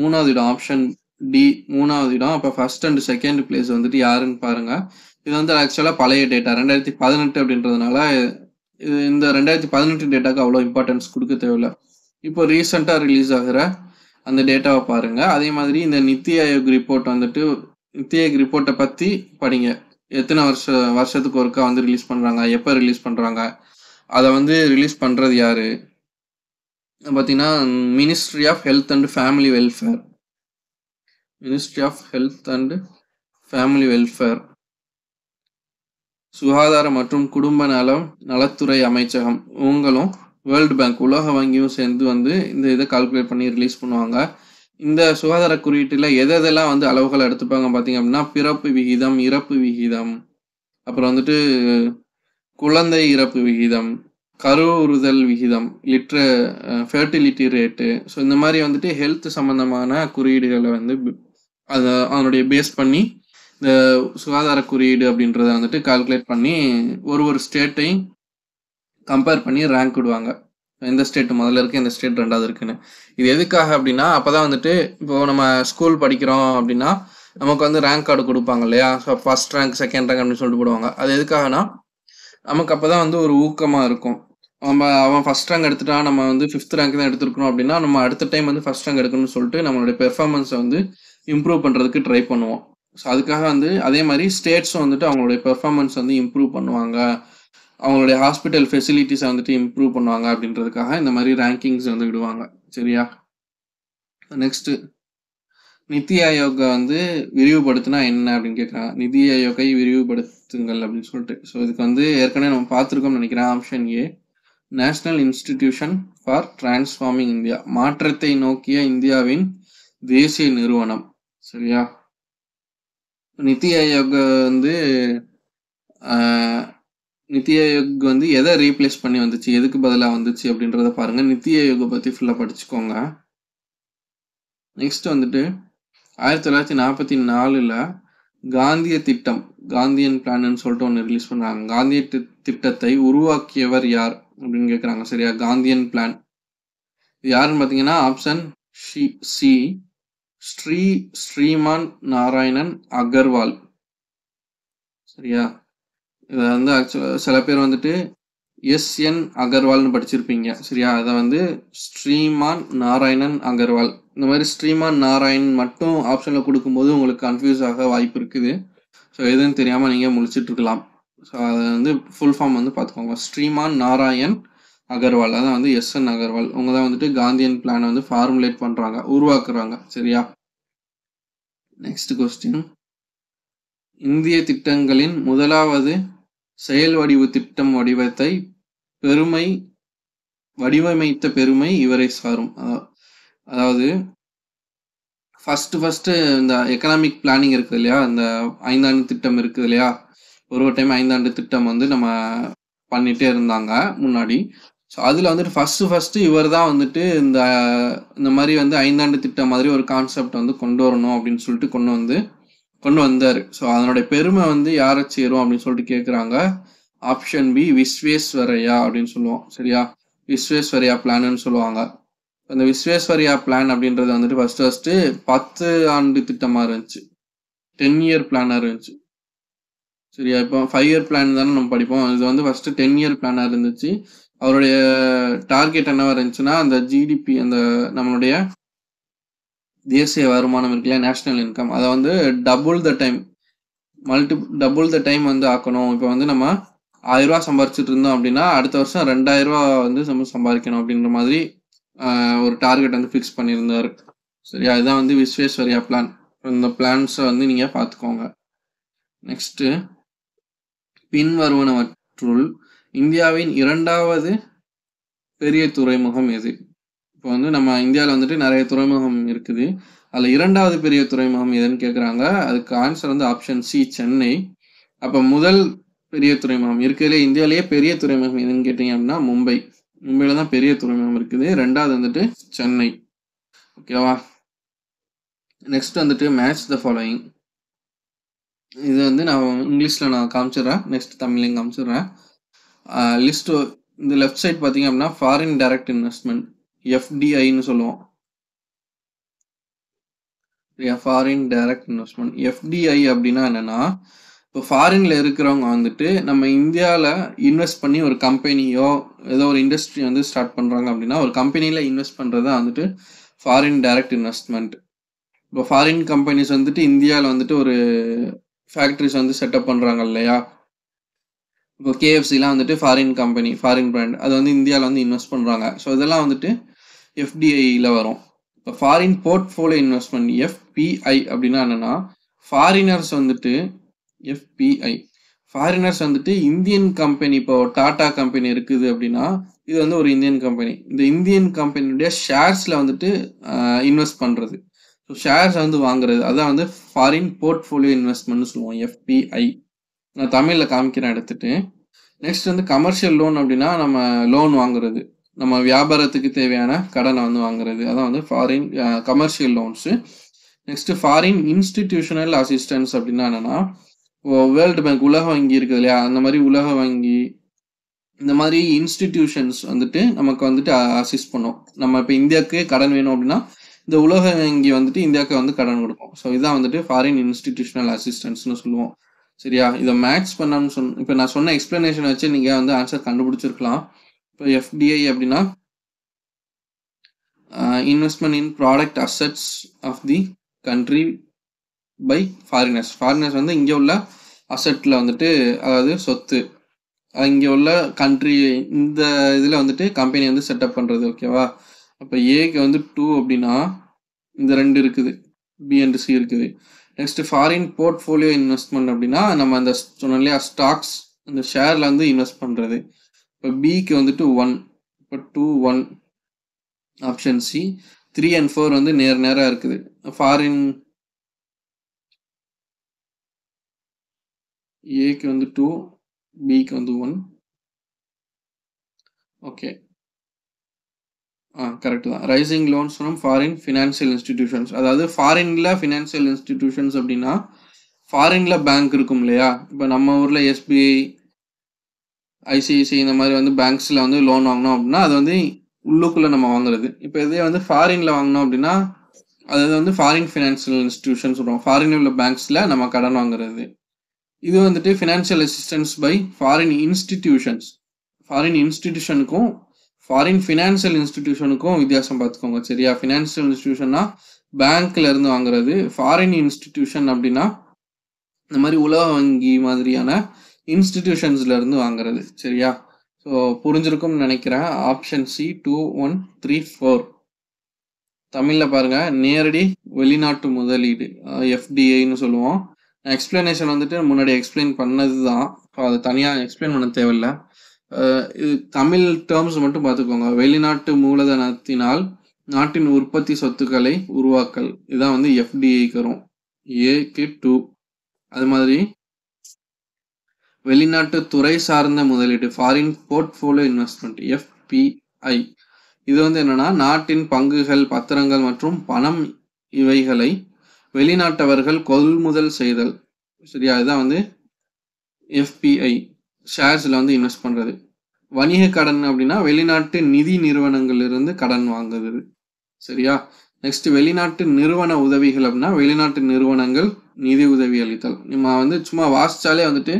மூணாவது இடம் ஆப்ஷன் டி மூணாவது இடம் அப்போ ஃபர்ஸ்ட் அண்ட் செகண்ட் பிளேஸ் வந்துட்டு யாருன்னு பாருங்கள் இது வந்து ஆக்சுவலாக பழைய டேட்டா ரெண்டாயிரத்தி பதினெட்டு அப்படின்றதுனால இந்த ரெண்டாயிரத்தி பதினெட்டு டேட்டாக்கு அவ்வளோ இம்பார்ட்டன்ஸ் கொடுக்க தேவையில்ல இப்போ ரீசெண்டாக ரிலீஸ் ஆகிற அந்த டேட்டாவை பாருங்கள் அதே மாதிரி இந்த நித்தி ஆயோக் ரிப்போர்ட் வந்துட்டு நித்தி ஆயோக் ரிப்போர்ட்டை பற்றி படிங்க எத்தனை வருஷ வருஷத்துக்கு ஒருக்கா வந்து ரிலீஸ் பண்ணுறாங்க எப்போ ரிலீஸ் பண்ணுறாங்க அதை வந்து ரிலீஸ் பண்ணுறது யார் பார்த்தீங்கன்னா ministry of health and family welfare ministry of health and family welfare சுகாதார மற்றும் குடும்ப நலம் நலத்துறை அமைச்சகம் இவங்களும் வேர்ல்டு பேங்க் உலக வங்கியும் சேர்ந்து வந்து இந்த இதை கால்குலேட் பண்ணி ரிலீஸ் பண்ணுவாங்க இந்த சுகாதார குறியீட்டில் எது எதெல்லாம் வந்து அளவுகள் எடுத்துப்பாங்க பார்த்தீங்க அப்படின்னா பிறப்பு விகிதம் இறப்பு விகிதம் அப்புறம் வந்துட்டு குழந்தை இறப்பு விகிதம் கருவுறுதல் விகிதம் லிட்ர ஃபெர்டிலிட்டி ரேட்டு ஸோ இந்த மாதிரி வந்துட்டு ஹெல்த் சம்மந்தமான குறியீடுகளை வந்து அதை அதனுடைய பேஸ் பண்ணி இந்த சுகாதார குறியீடு அப்படின்றத வந்துட்டு கால்குலேட் பண்ணி ஒரு ஒரு ஸ்டேட்டையும் கம்பேர் பண்ணி ரேங்க் விடுவாங்க எந்த ஸ்டேட் முதல்ல இருக்குது எந்த ஸ்டேட் ரெண்டாவது இருக்குன்னு இது எதுக்காக அப்படின்னா அப்போ தான் வந்துட்டு இப்போது நம்ம ஸ்கூல் படிக்கிறோம் அப்படின்னா நமக்கு வந்து ரேங்க் கார்டு கொடுப்பாங்க இல்லையா so first rank second rank அப்படின்னு சொல்லிட்டு போடுவாங்க அது எதுக்காகனா நமக்கு அப்போ தான் வந்து ஒரு ஊக்கமாக இருக்கும் நம்ம அவன் ஃபஸ்ட் ரேங்க் எடுத்துட்டா நம்ம வந்து ஃபிஃப்த் ரேங்க் தான் எடுத்துருக்கணும் அப்படின்னா நம்ம அடுத்த டைம் வந்து ஃபஸ்ட் ரேங்க் எடுக்கணும்னு சொல்லிட்டு நம்மளுடைய பெர்ஃபார்மன்ஸை வந்து இம்ப்ரூவ் பண்ணுறதுக்கு ட்ரை பண்ணுவோம் ஸோ அதுக்காக வந்து அதே மாதிரி ஸ்டேட்ஸும் வந்துட்டு அவங்களுடைய பெர்ஃபார்மன்ஸ் வந்து இம்ப்ரூவ் பண்ணுவாங்க அவங்களுடைய ஹாஸ்பிட்டல் ஃபெசிலிட்டிஸை வந்துட்டு இம்ப்ரூவ் பண்ணுவாங்க அப்படின்றதுக்காக இந்த மாதிரி ரேங்கிங்ஸ் வந்து விடுவாங்க சரியா நெக்ஸ்ட்டு நிதி ஆயோக்கை வந்து விரிவுபடுத்தினா என்ன அப்படின்னு கேட்குறாங்க நிதி ஆயோக்கை விரிவுபடுத்துங்கள் அப்படின்னு சொல்லிட்டு ஸோ இதுக்கு வந்து ஏற்கனவே நம்ம பார்த்துருக்கோம்னு நினைக்கிறேன் option A national institution for transforming India மாற்றத்தை நோக்கிய இந்தியாவின் தேசிய நிறுவனம் சரியா நித்தி ஆயோக் வந்து நித்தி ஆயோக் வந்து எதை ரீப்ளேஸ் பண்ணி வந்துச்சு எதுக்கு பதிலாக வந்துச்சு அப்படின்றத பாருங்கள் நித்தி ஆயோகை பற்றி ஃபுல்லாக படிச்சுக்கோங்க நெக்ஸ்ட் வந்துட்டு ஆயிரத்தி தொள்ளாயிரத்தி நாற்பத்தி நாலில் காந்திய திட்டம் காந்தியன் பிளான்னு சொல்லிட்டு ஒன்று ரிலீஸ் பண்ணுறாங்க காந்திய திட்டத்தை உருவாக்கியவர் யார் அப்படின்னு கேட்குறாங்க சரியா காந்தியன் பிளான் யாருன்னு பார்த்தீங்கன்னா ஆப்ஷன் ஷி சி ஸ்ரீ ஸ்ரீமான் நாராயணன் அகர்வால் சரியா இதை வந்து ஆக்சுவலாக சில பேர் வந்துட்டு எஸ்என் அகர்வால்னு படிச்சிருப்பீங்க சரியா அதை வந்து ஸ்ரீமான் நாராயணன் அகர்வால் இந்த மாதிரி ஸ்ரீமான் நாராயண் மட்டும் ஆப்ஷனில் கொடுக்கும்போது உங்களுக்கு கன்ஃபியூஸ் ஆக வாய்ப்பு இருக்குது ஸோ எதுன்னு தெரியாமல் நீங்கள் முடிச்சுட்டு இருக்கலாம் ஸோ அதை வந்து ஃபுல் ஃபார்ம் வந்து பார்த்துக்கோங்க ஸ்ரீமான் நாராயண் அகர்வால் அதான் வந்து எஸ் என் அகர்வால் அவங்க தான் வந்துட்டு காந்தியன் பிளானை வந்து ஃபார்முலேட் பண்ணுறாங்க உருவாக்குறாங்க சரியா நெக்ஸ்ட் கொஸ்டின் இந்திய திட்டங்களின் முதலாவது செயல் வடிவு திட்டம் வடிவத்தை பெருமை வடிவமைத்த பெருமை இவரை சாரும் அதாவது ஃபஸ்ட்டு ஃபஸ்ட்டு இந்த எக்கனாமிக் பிளானிங் இருக்குது இல்லையா இந்த ஐந்தாண்டு திட்டம் இருக்குது இல்லையா ஒரு ஒரு டைம் ஐந்தாண்டு திட்டம் வந்து நம்ம பண்ணிகிட்டே இருந்தாங்க முன்னாடி ஸோ அதில் வந்துட்டு ஃபஸ்ட்டு ஃபஸ்ட்டு இவர் தான் வந்துட்டு இந்த இந்த மாதிரி வந்து ஐந்தாண்டு திட்டம் மாதிரி ஒரு கான்செப்ட் வந்து கொண்டு வரணும் அப்படின்னு சொல்லிட்டு கொண்டு வந்து கொண்டு வந்தார் ஸோ அதனுடைய பெருமை வந்து யாரை சேரும் அப்படின்னு சொல்லிட்டு கேட்குறாங்க ஆப்ஷன் பி விஸ்வேஸ்வரையா அப்படின்னு சொல்லுவோம் சரியா விஸ்வேஸ்வரையா பிளான்னு சொல்லுவாங்க அந்த விஸ்வேஸ்வரியா பிளான் அப்படின்றது வந்துட்டு ஃபஸ்ட்டு ஃபஸ்ட்டு பத்து ஆண்டு திட்டமாக இருந்துச்சு டென் இயர் பிளானாக இருந்துச்சு சரியா இப்போ ஃபைவ் இயர் பிளான் தானே நம்ம படிப்போம் இது வந்து ஃபஸ்ட்டு டென் இயர் பிளானாக இருந்துச்சு அவருடைய டார்கெட் என்னவா இருந்துச்சுன்னா அந்த ஜிடிபி அந்த நம்மளுடைய தேசிய வருமானம் இருக்குல்ல நேஷனல் இன்கம் அதை வந்து double the time multi double the time வந்து ஆக்கணும் இப்போ வந்து நம்ம ஆயிரம் ரூபா சம்பாரிச்சுட்டு இருந்தோம் அப்படின்னா அடுத்த வருஷம் ரெண்டாயிரரூவா வந்து நம்ம சம்பாதிக்கணும் அப்படின்ற மாதிரி ஒரு டார்கெட் வந்து ஃபிக்ஸ் பண்ணியிருந்தாரு சரியா இதுதான் வந்து விஸ்வேஸ்வரியா பிளான் இந்த பிளான்ஸை வந்து நீங்கள் பார்த்துக்கோங்க நெக்ஸ்ட்டு பின்வருவனவற்றுள் இந்தியாவின் இரண்டாவது பெரிய துறைமுகம் எது இப்போ வந்து நம்ம இந்தியாவில் வந்துட்டு நிறைய துறைமுகம் இருக்குது அதில் இரண்டாவது பெரிய துறைமுகம் எதுன்னு கேட்குறாங்க அதுக்கு ஆன்சர் வந்து ஆப்ஷன் சி சென்னை அப்போ முதல் பெரிய துறைமுகம் இருக்கிறதுலே இந்தியாவிலேயே பெரிய துறைமுகம் எதுன்னு கேட்டீங்க அப்படின்னா மும்பை மும்பையில் தான் பெரிய துறைமுகம் இருக்குது ரெண்டாவது வந்துட்டு சென்னை ஓகேவா நெக்ஸ்ட் வந்துட்டு மேட்ச் த ஃபாலோயிங் இது வந்து நான் இங்கிலீஷில் நான் காமிச்சிடுறேன் நெக்ஸ்ட் தமிழையும் காமிச்சிடுறேன் லிஸ்ட்டு இந்த லெஃப்ட் சைட் பார்த்தீங்க அப்படின்னா ஃபாரின் டைரக்ட் இன்வெஸ்ட்மெண்ட் எஃப்டிஐன்னு சொல்லுவோம் ஃபாரின் டைரக்ட் இன்வெஸ்ட்மெண்ட் எஃப்டிஐ அப்படின்னா என்னென்னா இப்போ ஃபாரின்ல இருக்கிறவங்க வந்துட்டு நம்ம இந்தியாவில் இன்வெஸ்ட் பண்ணி ஒரு கம்பெனியோ ஏதோ ஒரு இண்டஸ்ட்ரி வந்து ஸ்டார்ட் பண்ணுறாங்க அப்படின்னா ஒரு கம்பெனியில் இன்வெஸ்ட் பண்ணுறது வந்துட்டு ஃபாரின் டைரக்ட் இன்வெஸ்ட்மெண்ட் இப்போ ஃபாரின் கம்பெனிஸ் வந்துட்டு இந்தியாவில் வந்துட்டு ஒரு ஃபேக்ட்ரிஸ் வந்து செட்டப் பண்ணுறாங்க இல்லையா இப்போ கேஎஃப்சிலாம் வந்துட்டு ஃபாரின் கம்பெனி ஃபாரின் பிராண்ட் அது வந்து இந்தியாவில் வந்து இன்வெஸ்ட் பண்ணுறாங்க ஸோ இதெல்லாம் வந்துட்டு எஃப்டிஐயில் வரும் இப்போ ஃபாரின் போர்ட்ஃபோலியோ இன்வெஸ்ட்மெண்ட் எஃபிஐ அப்படின்னா என்னென்னா ஃபாரினர்ஸ் வந்துட்டு எஃபிஐ ஃபாரினர்ஸ் வந்துட்டு இந்தியன் கம்பெனி இப்போ டாடா கம்பெனி இருக்குது அப்படின்னா இது வந்து ஒரு இந்தியன் கம்பெனி இந்த இந்தியன் கம்பெனியுடைய ஷேர்ஸில் வந்துட்டு இன்வெஸ்ட் பண்ணுறது ஸோ ஷேர்ஸ் வந்து வாங்குறது அதான் வந்து ஃபாரின் போர்ட்ஃபோலியோ இன்வெஸ்ட்மெண்ட்னு சொல்லுவோம் எஃபிஐ நான் தமிழில் காமிக்கிறேன் எடுத்துட்டு நெக்ஸ்ட் வந்து கமர்ஷியல் லோன் அப்படின்னா நம்ம லோன் வாங்குறது நம்ம வியாபாரத்துக்கு தேவையான கடனை வந்து வாங்குறது அதான் வந்து foreign commercial loans next foreign institutional assistance அப்படின்னா என்னன்னா வேர்ல்டு பேங்க் உலக வங்கி இருக்குது இல்லையா அந்த மாதிரி உலக வங்கி இந்த மாதிரி இன்ஸ்டிடியூஷன்ஸ் வந்துட்டு நமக்கு வந்துட்டு அசிஸ்ட் பண்ணும் நம்ம இப்போ இந்தியாவுக்கே கடன் வேணும் அப்படின்னா இந்த உலக வங்கி வந்துட்டு இந்தியாவுக்கு வந்து கடன் கொடுக்கும் ஸோ இதான் வந்துட்டு ஃபாரின் இன்ஸ்டிடியூஷனல் அசிஸ்டன்ஸ்னு சொல்லுவோம் சரியா இதை மேட்ச் பண்ணாமல் சொன்ன இப்போ நான் சொன்ன எக்ஸ்பிளனேஷன் வச்சு நீங்கள் வந்து ஆன்சர் கண்டுபிடிச்சிருக்கலாம் இப்போ எஃப்டிஐ அப்படின்னா investment in product assets of the country by foreigners foreigners வந்து இங்கே உள்ள அசட்டில் வந்துட்டு அதாவது சொத்து இங்கே உள்ள கண்ட்ரி இந்த இதில் வந்துட்டு கம்பெனி வந்து செட்டப் பண்ணுறது ஓகேவா அப்போ ஏக்கு வந்து டூ அப்படின்னா இந்த ரெண்டு இருக்குது பி அண்ட் சி இருக்குது நெக்ஸ்ட் ஃபாரின் போர்ட்ஃபோலியோ இன்வெஸ்ட்மெண்ட் அப்படின்னா நம்ம அந்த சொன்னோம் இல்லையா ஸ்டாக்ஸ் அந்த ஷேரில் வந்து இன்வெஸ்ட் பண்ணுறது இப்போ பிக்கு வந்துட்டு ஒன் இப்போ two one option C three and four வந்து நேர் நேராக இருக்குது ஃபாரின் ஏக்கு வந்து டூ பிக்கு வந்து ஒன் ஓகே ஆ கரெக்ட் தான் raising loans from foreign financial institutions அதாவது ஃபாரினில் ஃபினான்சியல் இன்ஸ்டிடியூஷன்ஸ் அப்படின்னா ஃபாரினில் பேங்க் இருக்கும் இல்லையா இப்போ நம்ம ஊரில் எஸ்பிஐ ஐசிஐசி இந்த மாதிரி வந்து பேங்க்ஸில் வந்து லோன் வாங்கினோம் அப்படின்னா அது வந்து உள்ளுக்குள்ளே நம்ம வாங்குறது இப்போ இதே வந்து ஃபாரினில் வாங்கினோம் அப்படின்னா அது வந்து ஃபாரின் ஃபினான்ஷியல் இன்ஸ்டிடியூஷன் சொல்கிறோம் ஃபாரின் உள்ள பேங்க்ஸில் நம்ம கடன் வாங்குறது இது வந்துட்டு financial assistance by foreign institutions foreign இன்ஸ்டிடியூஷனுக்கும் ஃபாரின் ஃபினான்ஷியல் இன்ஸ்டிடியூஷனுக்கும் வித்தியாசம் பார்த்துக்கோங்க சரியா ஃபினான்ஷியல் இன்ஸ்டிடியூஷன்னா பேங்க்ல இருந்து வாங்குறது ஃபாரின் இன்ஸ்டிடியூஷன் அப்படின்னா இந்த மாதிரி உலக வங்கி மாதிரியான இன்ஸ்டிடியூஷன்ஸ்ல இருந்து வாங்குறது சரியா ஸோ புரிஞ்சிருக்கும்னு நினைக்கிறேன் option C two one three four தமிழில் பாருங்க நேரடி வெளிநாட்டு முதலீடு எஃப்டிஐன்னு சொல்லுவோம் எக்ஸ்பிளனேஷன் வந்துட்டு முன்னாடி எக்ஸ்பிளைன் பண்ணது தான் அதை தனியாக எக்ஸ்பிளைன் பண்ண தேவையில்லை இது தமிழ் டேர்ம்ஸ் மட்டும் பார்த்துக்கோங்க வெளிநாட்டு மூலதனத்தினால் நாட்டின் உற்பத்தி சொத்துக்களை உருவாக்கல் இதான் வந்து எஃப்டிஐக்கு வரும் ஏக்கு டூ அது மாதிரி வெளிநாட்டு துறை சார்ந்த முதலீடு ஃபாரின் போர்ட்ஃபோலியோ இன்வெஸ்ட்மெண்ட் எஃபிஐ இது வந்து என்னன்னா நாட்டின் பங்குகள் பத்திரங்கள் மற்றும் பணம் இவைகளை வெளிநாட்டவர்கள் கொள்முதல் செய்தல் சரியா இதுதான் வந்து எஃபிஐ ஷேர்ஸில் வந்து இன்வெஸ்ட் பண்ணுறது வணிக கடன் அப்படின்னா வெளிநாட்டு நிதி நிறுவனங்கள்லேருந்து கடன் வாங்குறது சரியா நெக்ஸ்ட் வெளிநாட்டு நிறுவன உதவிகள் அப்படின்னா வெளிநாட்டு நிறுவனங்கள் நிதி உதவி அளித்தல் நம்ம வந்து சும்மா வாசிச்சாலே வந்துட்டு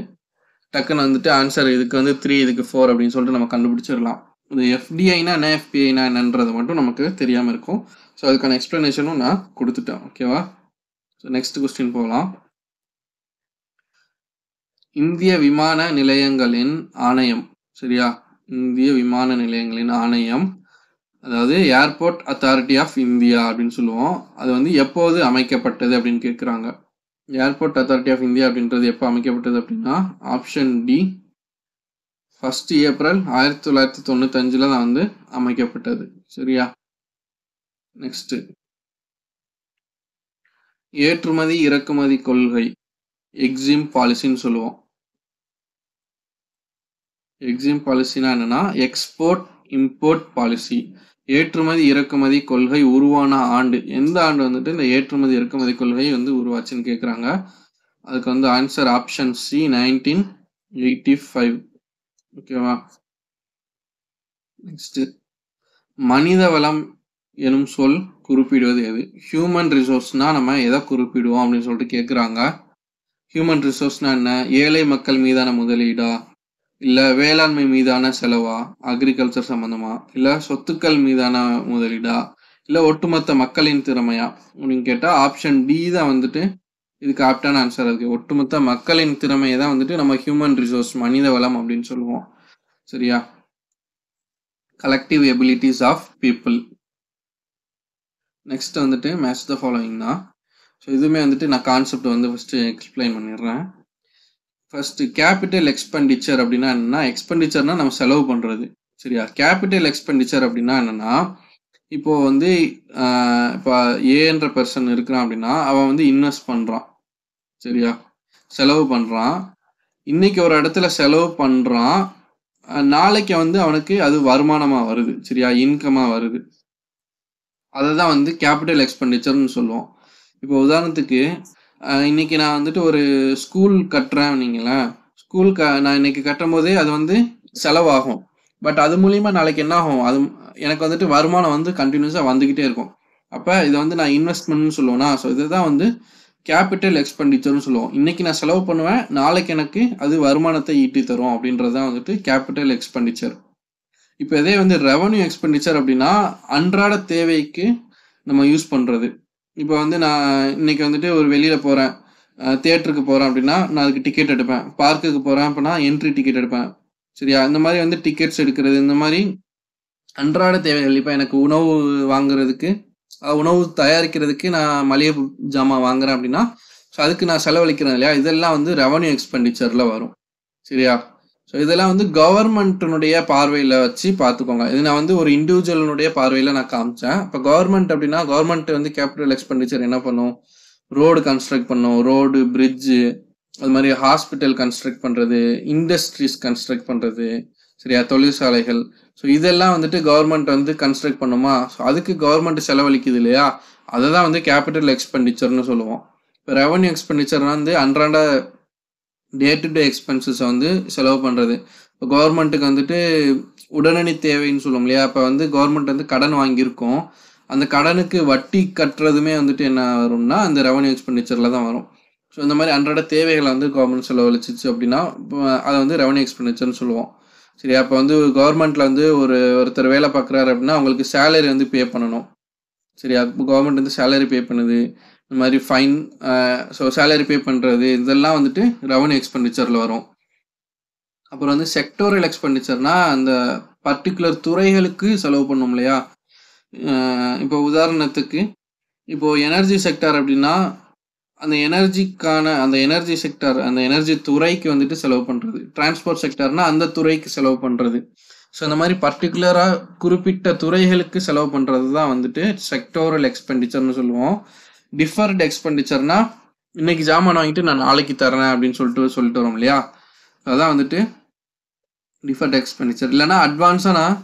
டக்குன்னு வந்துட்டு ஆன்சர் இதுக்கு வந்து த்ரீ இதுக்கு ஃபோர் அப்படின்னு சொல்லிட்டு நம்ம கண்டுபிடிச்சிடலாம் இது எஃப்டிஐனா என்ன எஃபிஐனா என்னன்றது மட்டும் நமக்கு தெரியாமல் இருக்கும் ஸோ அதுக்கான எக்ஸ்ப்ளனேஷனும் நான் கொடுத்துட்டேன் ஓகேவா ஸோ நெக்ஸ்ட் கொஸ்டின் போகலாம் இந்திய விமான நிலையங்களின் ஆணையம் சரியா இந்திய விமான நிலையங்களின் ஆணையம் அதாவது ஏர்போர்ட் அத்தாரிட்டி ஆஃப் இந்தியா அப்படின்னு சொல்லுவோம் அது வந்து எப்போது அமைக்கப்பட்டது அப்படின்னு கேட்குறாங்க ஏர்போர்ட் அத்தாரிட்டி ஆஃப் இந்தியா அப்படின்றது எப்போ அமைக்கப்பட்டது அப்படின்னா ஆப்ஷன் டி ஃபஸ்ட் ஏப்ரல் ஆயிரத்தி தொள்ளாயிரத்தி தொண்ணூத்தஞ்சில் தான் வந்து அமைக்கப்பட்டது சரியா நெக்ஸ்ட்டு ஏற்றுமதி இறக்குமதி கொள்கை எக்ஸிம் பாலிசின்னு சொல்லுவோம் எக்ஸிம் பாலிசினா என்னன்னா எக்ஸ்போர்ட் இம்போர்ட் பாலிசி ஏற்றுமதி இறக்குமதி கொள்கை உருவான ஆண்டு எந்த ஆண்டு வந்துட்டு இந்த ஏற்றுமதி இறக்குமதி கொள்கை வந்து உருவாச்சுன்னு கேட்குறாங்க அதுக்கு வந்து answer option C nineteen eighty five ஓகேவா நெக்ஸ்ட் மனித வளம் எனும் சொல் குறிப்பிடுவது எது ஹியூமன் ரிசோர்ஸ்னா நம்ம எதை குறிப்பிடுவோம் அப்படின்னு சொல்லிட்டு கேட்குறாங்க ஹியூமன் ரிசோர்ஸ்னா என்ன ஏழை மக்கள் மீதான முதலீடா இல்லை வேளாண்மை மீதான செலவா அக்ரிகல்ச்சர் சம்மந்தமா இல்லை சொத்துக்கள் மீதான முதலீடா இல்லை ஒட்டுமொத்த மக்களின் திறமையா அப்படின்னு கேட்டால் ஆப்ஷன் பி தான் வந்துட்டு இதுக்கு ஆப்டான ஆன்சர் இருக்குது ஒட்டுமொத்த மக்களின் திறமையை தான் வந்துட்டு நம்ம ஹியூமன் ரிசோர்ஸ் மனித வளம் அப்படின்னு சொல்லுவோம் சரியா collective abilities of people next வந்துட்டு மேட்ச் த ஃபாலோயிங் தான் ஸோ இதுவுமே வந்துட்டு நான் கான்செப்ட் வந்து ஃபஸ்ட்டு எக்ஸ்பிளைன் பண்ணிடுறேன் ஃபஸ்ட்டு கேபிட்டல் எக்ஸ்பெண்டிச்சர் அப்படின்னா என்னென்னா எக்ஸ்பெண்டிச்சர்னால் நம்ம செலவு பண்ணுறது சரியா கேபிட்டல் எக்ஸ்பெண்டிச்சர் அப்படின்னா என்னென்னா இப்போது வந்து இப்போ ஏன்ற பர்சன் இருக்கிறான் அப்படின்னா அவன் வந்து இன்வெஸ்ட் பண்ணுறான் சரியா செலவு பண்ணுறான் இன்னைக்கு ஒரு இடத்துல செலவு பண்ணுறான் நாளைக்கு வந்து அவனுக்கு அது வருமானமாக வருது சரியா இன்கமாக வருது அதை தான் வந்து கேபிட்டல் எக்ஸ்பெண்டிச்சர்னு சொல்லுவோம் இப்போ உதாரணத்துக்கு இன்னைக்கு நான் வந்துட்டு ஒரு ஸ்கூல் கட்டுறேன் நீங்களா ஸ்கூல் க நான் இன்னைக்கு கட்டும் போதே அது வந்து செலவாகும் பட் அது மூலியமா நாளைக்கு என்ன ஆகும் அது எனக்கு வந்துட்டு வருமானம் வந்து கண்டினியூஸாக வந்துக்கிட்டே இருக்கும் அப்போ இதை வந்து நான் இன்வெஸ்ட்மெண்ட்னு சொல்லுவேன்னா ஸோ இதுதான் வந்து கேபிட்டல் எக்ஸ்பெண்டிச்சர்னு சொல்லுவோம் இன்னைக்கு நான் செலவு பண்ணுவேன் நாளைக்கு எனக்கு அது வருமானத்தை ஈட்டி தரும் அப்படின்றது தான் வந்துட்டு கேபிட்டல் எக்ஸ்பெண்டிச்சர் இப்போ இதே வந்து ரெவன்யூ எக்ஸ்பெண்டிச்சர் அப்படின்னா அன்றாட தேவைக்கு நம்ம யூஸ் பண்ணுறது இப்போ வந்து நான் இன்னைக்கு வந்துட்டு ஒரு வெளியில் போகிறேன் தேட்டருக்கு போகிறேன் அப்படின்னா நான் அதுக்கு டிக்கெட் எடுப்பேன் பார்க்குக்கு போகிறேன் அப்படின்னா என்ட்ரி டிக்கெட் எடுப்பேன் சரியா இந்த மாதிரி வந்து டிக்கெட்ஸ் எடுக்கிறது இந்த மாதிரி அன்றாட தேவைகள் இப்போ எனக்கு உணவு வாங்குறதுக்கு உணவு தயாரிக்கிறதுக்கு நான் மளிகை ஜாமான் வாங்குறேன் அப்படின்னா ஸோ அதுக்கு நான் செலவழிக்கிறேன் இல்லையா இதெல்லாம் வந்து ரெவன்யூ எக்ஸ்பெண்டிச்சரில் வரும் சரியா ஸோ இதெல்லாம் வந்து கவர்மெண்ட்டினுடைய பார்வையில் வச்சு பார்த்துக்கோங்க இது நான் வந்து ஒரு இண்டிவிஜுவலினுடைய பார்வையில் நான் காமிச்சேன் இப்போ கவர்மெண்ட் அப்படின்னா கவர்மெண்ட் வந்து கேபிட்டல் எக்ஸ்பெண்டிச்சர் என்ன பண்ணும் ரோடு கன்ஸ்ட்ரக்ட் பண்ணும் ரோடு பிரிட்ஜு அது மாதிரி ஹாஸ்பிட்டல் கன்ஸ்ட்ரக்ட் பண்ணுறது இண்டஸ்ட்ரீஸ் கன்ஸ்ட்ரக்ட் பண்ணுறது சரியா தொழிற்சாலைகள் ஸோ இதெல்லாம் வந்துட்டு கவர்மெண்ட் வந்து கன்ஸ்ட்ரக்ட் பண்ணுமா ஸோ அதுக்கு கவர்மெண்ட் செலவழிக்குது இல்லையா அதை தான் வந்து கேபிட்டல் எக்ஸ்பெண்டிச்சர்னு சொல்லுவோம் இப்போ ரெவன்யூ எக்ஸ்பெண்டிச்சர்னா வந்து அன்றாட டே டு டே எக்ஸ்பென்சஸை வந்து செலவு பண்ணுறது இப்போ கவர்மெண்ட்டுக்கு வந்துட்டு உடனடி தேவைன்னு சொல்லுவோம் இல்லையா இப்போ வந்து கவர்மெண்ட் வந்து கடன் வாங்கியிருக்கோம் அந்த கடனுக்கு வட்டி கட்டுறதுமே வந்துட்டு என்ன வரும்னா அந்த ரெவன்யூ எக்ஸ்பெண்டிச்சரில் தான் வரும் ஸோ இந்த மாதிரி அன்றாட தேவைகளை வந்து கவர்மெண்ட் செலவழிச்சிச்சு அப்படின்னா அதை வந்து ரெவன்யூ எக்ஸ்பெண்டிச்சர்னு சொல்லுவோம் சரி அப்போ வந்து கவர்மெண்ட்டில் வந்து ஒரு ஒருத்தர் வேலை பார்க்குறாரு அப்படின்னா அவங்களுக்கு சேலரி வந்து பே பண்ணணும் அப்போ கவர்மெண்ட் வந்து சேலரி பே பண்ணுது இந்த மாதிரி ஃபைன் ஸோ சேலரி பே பண்ணுறது இதெல்லாம் வந்துட்டு ரெவன்யூ எக்ஸ்பெண்டிச்சரில் வரும் அப்புறம் வந்து செக்டோரியல் எக்ஸ்பெண்டிச்சர்னா அந்த பர்டிகுலர் துறைகளுக்கு செலவு பண்ணும் இல்லையா இப்போ உதாரணத்துக்கு இப்போது எனர்ஜி செக்டார் அப்படின்னா அந்த எனர்ஜிக்கான அந்த எனர்ஜி செக்டார் அந்த எனர்ஜி துறைக்கு வந்துட்டு செலவு பண்ணுறது டிரான்ஸ்போர்ட் செக்டார்னா அந்த துறைக்கு செலவு பண்ணுறது ஸோ இந்த மாதிரி பர்டிகுலராக குறிப்பிட்ட துறைகளுக்கு செலவு பண்ணுறது தான் வந்துட்டு செக்டோரல் எக்ஸ்பெண்டிச்சர்னு சொல்லுவோம் டிஃபர்டு எக்ஸ்பெண்டிச்சர்னா இன்னைக்கு ஜாமான் வாங்கிட்டு நான் நாளைக்கு தரேன் அப்படின்னு சொல்லிட்டு சொல்லிட்டு வரோம் இல்லையா அதான் வந்துட்டு டிஃபர்ட் எக்ஸ்பெண்டிச்சர் இல்லைன்னா அட்வான்ஸாக நான்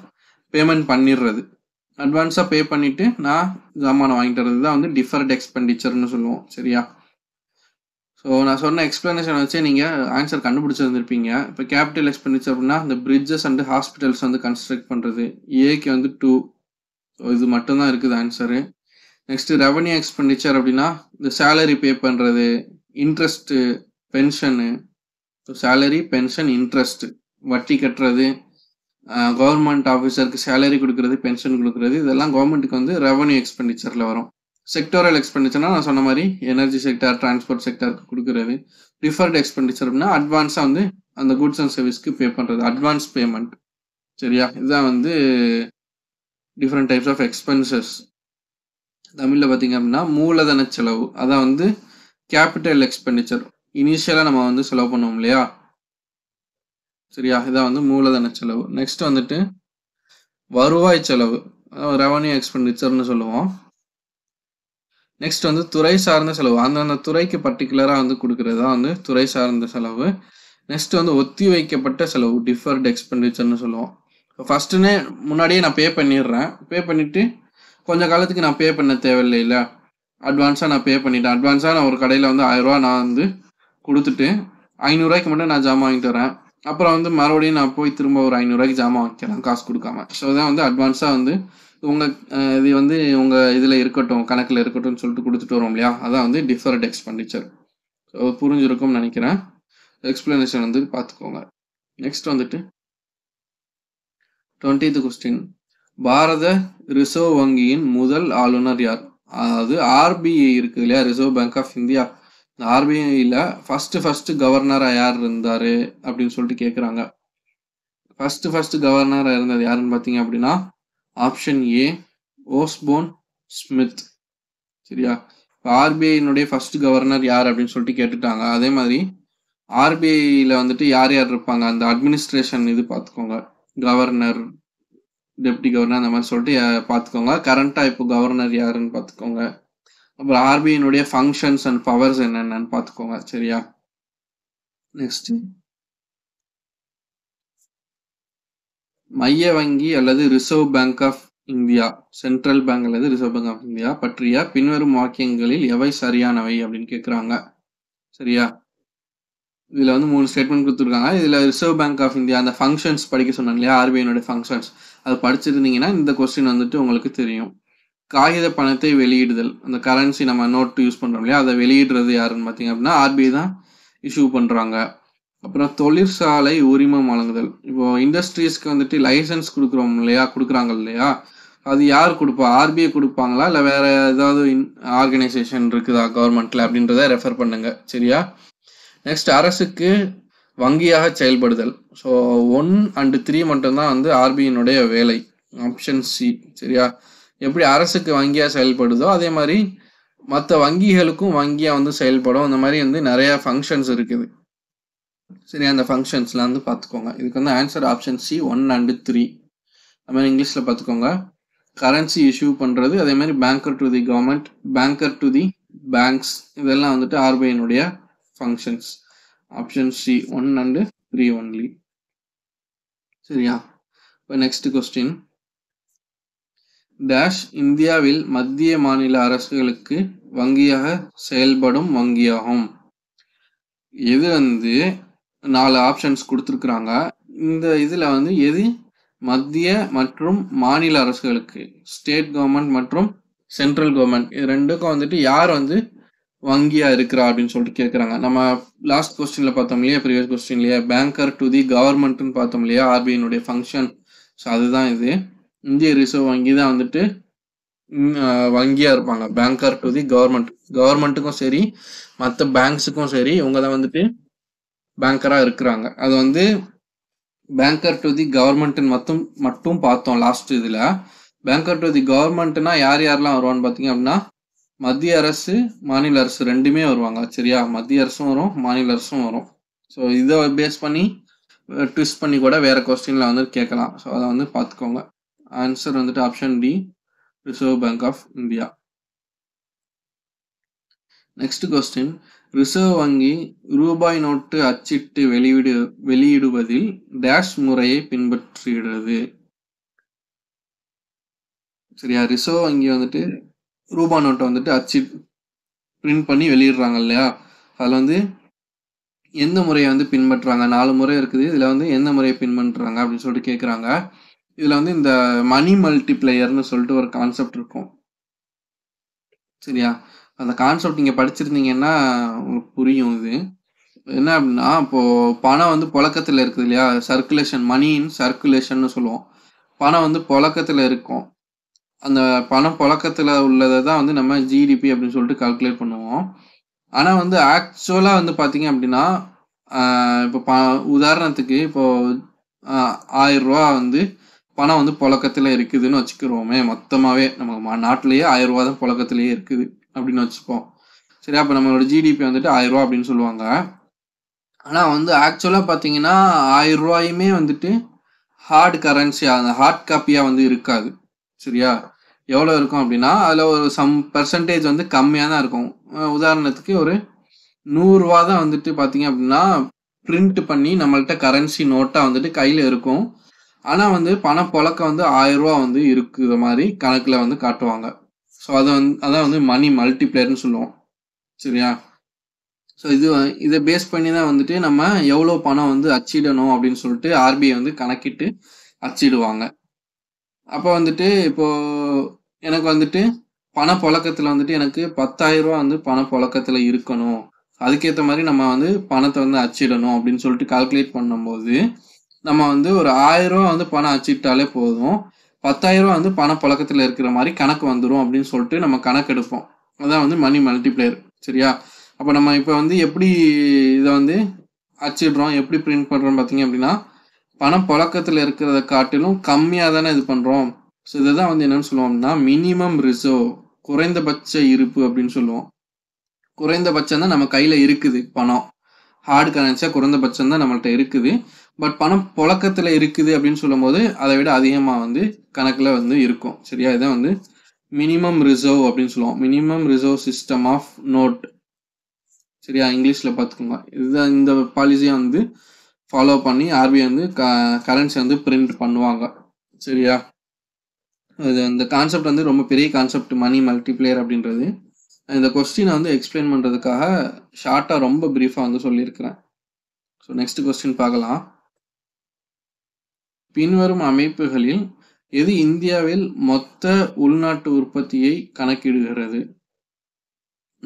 பேமெண்ட் பண்ணிடுறது அட்வான்ஸாக பே பண்ணிவிட்டு நான் ஜாமானை வாங்கிட்டு வரது தான் வந்து டிஃபர்ட் எக்ஸ்பெண்டிச்சர்னு சொல்லுவோம் சரியா ஸோ நான் சொன்ன எக்ஸ்பிளனேஷன் வச்சு நீங்கள் ஆன்சர் கண்டுபிடிச்சிருந்துருப்பீங்க இப்போ கேபிட்டல் எக்ஸ்பெண்டிச்சர் அப்படின்னா இந்த பிரிட்ஜஸ் அண்டு ஹாஸ்பிட்டல்ஸ் வந்து கன்ஸ்ட்ரக்ட் பண்ணுறது ஏக்கு வந்து டூ இது மட்டும்தான் இருக்குது ஆன்சரு நெக்ஸ்ட் ரெவன்யூ எக்ஸ்பெண்டிச்சர் அப்படின்னா இந்த சேலரி பே பண்ணுறது interest pension salary pension interest வட்டி கட்டுறது கவர்மெண்ட் ஆஃபீஸருக்கு சேலரி கொடுக்கறது பென்ஷன் கொடுக்கறது இதெல்லாம் கவர்மெண்ட்டுக்கு வந்து ரெவன்யூ எக்ஸ்பெண்டிச்சரில் வரும் செக்டோரல் எக்ஸ்பெண்டிச்சர்னா நான் சொன்ன மாதிரி எனர்ஜி செக்டர் டிரான்ஸ்போர்ட் செக்டருக்கு கொடுக்கறது ரிஃபர்ட் எக்ஸ்பெண்டிச்சர் அப்படின்னா அட்வான்ஸாக வந்து அந்த குட்ஸ் அண்ட் சர்வீஸ்க்கு பே பண்ணுறது அட்வான்ஸ் பேமெண்ட் சரியா இதுதான் வந்து டிஃப்ரெண்ட் டைப்ஸ் ஆஃப் எக்ஸ்பென்சஸ் தமிழில் பார்த்திங்க அப்படின்னா மூலதன செலவு அதான் வந்து கேபிட்டல் எக்ஸ்பெண்டிச்சர் இனிஷியலாக நம்ம வந்து செலவு பண்ணுவோம் இல்லையா சரியா இதான் வந்து மூலதன செலவு நெக்ஸ்ட் வந்துட்டு வருவாய் செலவு ரெவன்யூ எக்ஸ்பெண்டிச்சர்னு சொல்லுவோம் நெக்ஸ்ட் வந்து துறை சார்ந்த செலவு அந்தந்த துறைக்கு பர்டிகுலராக வந்து கொடுக்கறது தான் வந்து துறை சார்ந்த செலவு நெக்ஸ்ட் வந்து ஒத்தி வைக்கப்பட்ட செலவு டிஃபர்ட் எக்ஸ்பெண்டிச்சர்னு சொல்லுவோம் ஃபஸ்ட்டுன்னு முன்னாடியே நான் பே பண்ணிடுறேன் பே பண்ணிவிட்டு கொஞ்ச காலத்துக்கு நான் பே பண்ண தேவையில்லை இல்லை அட்வான்ஸாக நான் பே பண்ணிட்டேன் அட்வான்ஸாக நான் ஒரு கடையில் வந்து ஆயிரரூவா நான் வந்து கொடுத்துட்டு ஐநூறுரூவாய்க்கு மட்டும் நான் ஜாமான் வாங்கிட்டு வரேன் அப்புறம் வந்து மறுபடியும் நான் போய் திரும்ப ஒரு ஐநூறுரூவாய்க்கு ஜாமான் வாங்கிக்கிறேன் காசு கொடுக்காம ஸோ தான் வந்து அட்வான்ஸாக வந்து உங்கள் இது வந்து உங்கள் இதில் இருக்கட்டும் கணக்கில் இருக்கட்டும்னு சொல்லிட்டு கொடுத்துட்டு வரோம் இல்லையா அதான் வந்து டிஃபரெண்ட் எக்ஸ்பெண்டிச்சர் ஸோ புரிஞ்சிருக்கும்னு நினைக்கிறேன் எக்ஸ்பிளனேஷன் வந்து பார்த்துக்கோங்க நெக்ஸ்ட் வந்துட்டு டுவெண்ட்டித்து கொஸ்டின் பாரத ரிசர்வ் வங்கியின் முதல் ஆளுநர் யார் அதாவது ஆர்பிஐ இருக்கு இல்லையா ரிசர்வ் பேங்க் ஆஃப் இந்தியா இந்த ஆர்பிஐயில் ஃபஸ்ட்டு ஃபஸ்ட்டு கவர்னராக யார் இருந்தார் அப்படின்னு சொல்லிட்டு கேட்குறாங்க ஃபஸ்ட்டு ஃபஸ்ட்டு கவர்னராக இருந்தது யாருன்னு பார்த்தீங்க அப்படின்னா ஆப்ஷன் ஏ ஓஸ்போன் ஸ்மித் சரியா இப்போ ஆர்பிஐனுடைய ஃபஸ்ட்டு கவர்னர் யார் அப்படின்னு சொல்லிட்டு கேட்டுட்டாங்க அதே மாதிரி ஆர்பிஐயில் வந்துட்டு யார் யார் இருப்பாங்க அந்த அட்மினிஸ்ட்ரேஷன் இது பார்த்துக்கோங்க கவர்னர் டெப்டி கவர்னர் அந்த மாதிரி சொல்லிட்டு பார்த்துக்கோங்க கரண்ட்டாக இப்போ கவர்னர் யாருன்னு பார்த்துக்கோங்க அப்புறம் ஆர்பிஐனுடைய ஃபங்க்ஷன்ஸ் அண்ட் பவர்ஸ் என்னென்னு பார்த்துக்கோங்க சரியா நெக்ஸ்ட் மைய வங்கி அல்லது reserve bank of India central bank அல்லது ரிசர்வ் பேங்க் ஆஃப் இந்தியா பற்றிய பின்வரும் வாக்கியங்களில் எவை சரியானவை அப்படின்னு கேட்குறாங்க சரியா இதில் வந்து மூணு ஸ்டேட்மெண்ட் கொடுத்துருக்காங்க இதில் ரிசர்வ் பேங்க் ஆஃப் இந்தியா அந்த ஃபங்க்ஷன்ஸ் படிக்க சொன்னாங்க இல்லையா ஆர்பிஐனுடைய ஃபங்க்ஷன்ஸ் அதை படிச்சிருந்தீங்கன்னா இந்த கொஸ்டின் வந்துட்டு உங்களுக்கு தெரியும் காகித பணத்தை வெளியிடுதல் அந்த கரன்சி நம்ம நோட்டு யூஸ் பண்ணுறோம் இல்லையா அதை வெளியிடுறது யாருன்னு பார்த்தீங்க அப்படின்னா ஆர்பிஐ தான் இஷ்யூ பண்ணுறாங்க அப்புறம் தொழிற்சாலை உரிமம் வழங்குதல் இப்போ இண்டஸ்ட்ரீஸ்க்கு வந்துட்டு லைசன்ஸ் கொடுக்குறோம் இல்லையா கொடுக்குறாங்க இல்லையா அது யார் கொடுப்பா ஆர்பிஐ கொடுப்பாங்களா இல்லை வேற ஏதாவது ஆர்கனைசேஷன் இருக்குதா கவர்மெண்ட்ல அப்படின்றத ரெஃபர் பண்ணுங்க சரியா நெக்ஸ்ட் அரசுக்கு வங்கியாக செயல்படுதல் ஸோ ஒன் அண்டு த்ரீ மட்டும்தான் வந்து ஆர்பிஐனுடைய வேலை ஆப்ஷன் சி சரியா எப்படி அரசுக்கு வங்கியாக செயல்படுதோ அதே மாதிரி மற்ற வங்கிகளுக்கும் வங்கியாக வந்து செயல்படும் அந்த மாதிரி வந்து நிறையா ஃபங்க்ஷன்ஸ் இருக்குது சரி அந்த ஃபங்க்ஷன்ஸ்லாம் வந்து பார்த்துக்கோங்க இதுக்கு வந்து answer option C one and three அது மாதிரி இங்கிலீஷில் பார்த்துக்கோங்க கரன்சி இஷ்யூ பண்ணுறது அதே மாதிரி banker to the government banker to the banks இதெல்லாம் வந்துட்டு ஆர்பிஐனுடைய functions option C one and three only சரியா இப்போ question. கொஸ்டின் டேஷ் இந்தியாவில் மத்திய மாநில அரசுகளுக்கு வங்கியாக செயல்படும் வங்கியாகும் இது வந்து நாலு ஆப்ஷன்ஸ் கொடுத்துருக்குறாங்க இந்த இதில் வந்து எது மத்திய மற்றும் மாநில அரசுகளுக்கு ஸ்டேட் கவர்மெண்ட் மற்றும் சென்ட்ரல் கவர்மெண்ட் இது ரெண்டுக்கும் வந்துட்டு யார் வந்து வங்கியா இருக்கிறா அப்படின்னு சொல்லிட்டு கேட்குறாங்க நம்ம லாஸ்ட் கொஸ்டின்ல பார்த்தோம் இல்லையா ப்ரீவியஸ் இல்லையா பேங்கர் டு தி கவர்மெண்ட்னு பார்த்தோம் இல்லையா ஆர்பிஐனுடைய ஃபங்க்ஷன் ஸோ அதுதான் இது இந்திய ரிசர்வ் வங்கி தான் வந்துட்டு வங்கியா இருப்பாங்க பேங்கர் டு தி கவர்மெண்ட் கவர்மெண்ட்டுக்கும் சரி மற்ற பேங்க்ஸுக்கும் சரி இவங்க தான் வந்துட்டு பேங்கராக இருக்கிறாங்க அது வந்து பேங்கர் டு தி கவர்மெண்ட்னு மட்டும் மட்டும் பார்த்தோம் லாஸ்ட் இதில் பேங்கர் டு தி கவர்மெண்ட்னா யார் யாரெல்லாம் வருவான்னு பார்த்தீங்க அப்படின்னா மத்திய அரசு மாநில அரசு ரெண்டுமே வருவாங்க சரியா மத்திய அரசும் வரும் மாநில அரசும் வரும் ஸோ இதை பேஸ் பண்ணி ட்விஸ்ட் பண்ணி கூட வேறு கொஸ்டின்ல வந்து கேட்கலாம் ஸோ அதை வந்து பார்த்துக்கோங்க ஆன்சர் வந்துட்டு option D reserve bank of India next question ரிசர்வ் வங்கி ரூபாய் நோட்டு அச்சிட்டு வெளியிடு வெளியிடுவதில் டேஷ் முறையை பின்பற்றுகிறது சரியா ரிசர்வ் வங்கி வந்துட்டு ரூபா நோட்டை வந்துட்டு அச்சு பிரிண்ட் பண்ணி வெளியிடுறாங்க இல்லையா அதில் வந்து எந்த முறையை வந்து பின்பற்றுறாங்க நாலு முறை இருக்குது இதில் வந்து எந்த முறையை பின்பற்றுறாங்க அப்படின்னு சொல்லிட்டு கேட்குறாங்க இதில் வந்து இந்த மணி மல்டிப்ளேயர்னு சொல்லிட்டு ஒரு கான்செப்ட் இருக்கும் சரியா அந்த கான்செப்ட் நீங்கள் படிச்சிருந்தீங்கன்னா உங்களுக்கு புரியும் இது என்ன அப்படின்னா இப்போது பணம் வந்து புழக்கத்தில் இருக்குது இல்லையா சர்க்குலேஷன் மணின்னு சர்க்குலேஷன் சர்க்குலேஷன்னு சொல்லுவோம் பணம் வந்து புழக்கத்தில் இருக்கும் அந்த பணம் புழக்கத்தில் உள்ளதை தான் வந்து நம்ம ஜிடிபி அப்படின்னு சொல்லிட்டு கால்குலேட் பண்ணுவோம் ஆனால் வந்து ஆக்சுவலாக வந்து பார்த்தீங்க அப்படின்னா இப்போ ப உதாரணத்துக்கு இப்போது ஆயிரரூவா வந்து பணம் வந்து புழக்கத்தில் இருக்குதுன்னு வச்சுக்கிறோமே மொத்தமாகவே நம்ம நாட்டிலேயே ஆயிரம் ரூபா தான் புழக்கத்திலேயே இருக்குது அப்படின்னு வச்சுப்போம் சரி அப்போ நம்மளோட ஜிடிபி வந்துட்டு ஆயிரம் ரூபா அப்படின்னு சொல்லுவாங்க ஆனால் வந்து ஆக்சுவலாக பார்த்தீங்கன்னா ஆயிரம் ரூபாயுமே வந்துட்டு ஹார்ட் கரன்சி அந்த ஹார்ட் காப்பியாக வந்து இருக்காது சரியா எவ்வளோ இருக்கும் அப்படின்னா அதில் ஒரு சம் பர்சன்டேஜ் வந்து கம்மியாக தான் இருக்கும் உதாரணத்துக்கு ஒரு நூறுரூவா தான் வந்துட்டு பார்த்தீங்க அப்படின்னா பிரிண்ட் பண்ணி நம்மள்கிட்ட கரன்சி நோட்டாக வந்துட்டு கையில் இருக்கும் ஆனால் வந்து பண புழக்கம் வந்து ஆயிரரூவா வந்து இருக்கிற மாதிரி கணக்கில் வந்து காட்டுவாங்க ஸோ அதை வந்து அதான் வந்து மணி மல்டிப்ளேர்னு சொல்லுவோம் சரியா ஸோ இது இதை பேஸ் பண்ணி தான் வந்துட்டு நம்ம எவ்வளோ பணம் வந்து அச்சிடணும் அப்படின்னு சொல்லிட்டு ஆர்பிஐ வந்து கணக்கிட்டு அச்சிடுவாங்க அப்போ வந்துட்டு இப்போது எனக்கு வந்துட்டு பணப்புழக்கத்தில் வந்துட்டு எனக்கு பத்தாயிரம் ரூபா வந்து பணப்புழக்கத்தில் இருக்கணும் அதுக்கேற்ற மாதிரி நம்ம வந்து பணத்தை வந்து அச்சிடணும் அப்படின்னு சொல்லிட்டு கால்குலேட் பண்ணும்போது நம்ம வந்து ஒரு ஆயிரம் ரூபா வந்து பணம் அச்சிட்டாலே போதும் பத்தாயிரம் ரூபா வந்து பணப்புழக்கத்தில் இருக்கிற மாதிரி கணக்கு வந்துடும் அப்படின்னு சொல்லிட்டு நம்ம கணக்கெடுப்போம் அதான் வந்து மணி மல்டிப்ளேயர் சரியா அப்போ நம்ம இப்போ வந்து எப்படி இதை வந்து அச்சிடுறோம் எப்படி பிரிண்ட் பண்ணுறோம் பார்த்தீங்க அப்படின்னா பணம் புழக்கத்தில் இருக்கிறத காட்டிலும் கம்மியாக தானே இது பண்ணுறோம் ஸோ இதை தான் வந்து என்னென்னு சொல்லுவோம்னா மினிமம் ரிசர்வ் குறைந்தபட்ச இருப்பு அப்படின்னு சொல்லுவோம் குறைந்தபட்சம் தான் நம்ம கையில் இருக்குது பணம் ஹார்டு கரன்சியாக குறைந்தபட்சம் தான் நம்மள்ட்ட இருக்குது பட் பணம் புழக்கத்தில் இருக்குது அப்படின்னு சொல்லும்போது அதை விட அதிகமாக வந்து கணக்கில் வந்து இருக்கும் சரியா இதை வந்து மினிமம் ரிசர்வ் அப்படின்னு சொல்லுவோம் minimum reserve system of note சரியா இங்கிலீஷில் பார்த்துக்கோங்க இதுதான் இந்த பாலிசியாக வந்து ஃபாலோ பண்ணி ஆர்பிஐ வந்து க கரன்சி வந்து பிரிண்ட் பண்ணுவாங்க சரியா இது இந்த கான்செப்ட் வந்து ரொம்ப பெரிய கான்செப்ட் மணி மல்டிப்ளேயர் அப்படின்றது இந்த கொஸ்டினை வந்து எக்ஸ்பிளைன் பண்ணுறதுக்காக ஷார்ட்டாக ரொம்ப ப்ரீஃபாக வந்து சொல்லியிருக்கிறேன் ஸோ நெக்ஸ்ட் கொஸ்டின் பார்க்கலாம் பின்வரும் அமைப்புகளில் எது இந்தியாவில் மொத்த உள்நாட்டு உற்பத்தியை கணக்கிடுகிறது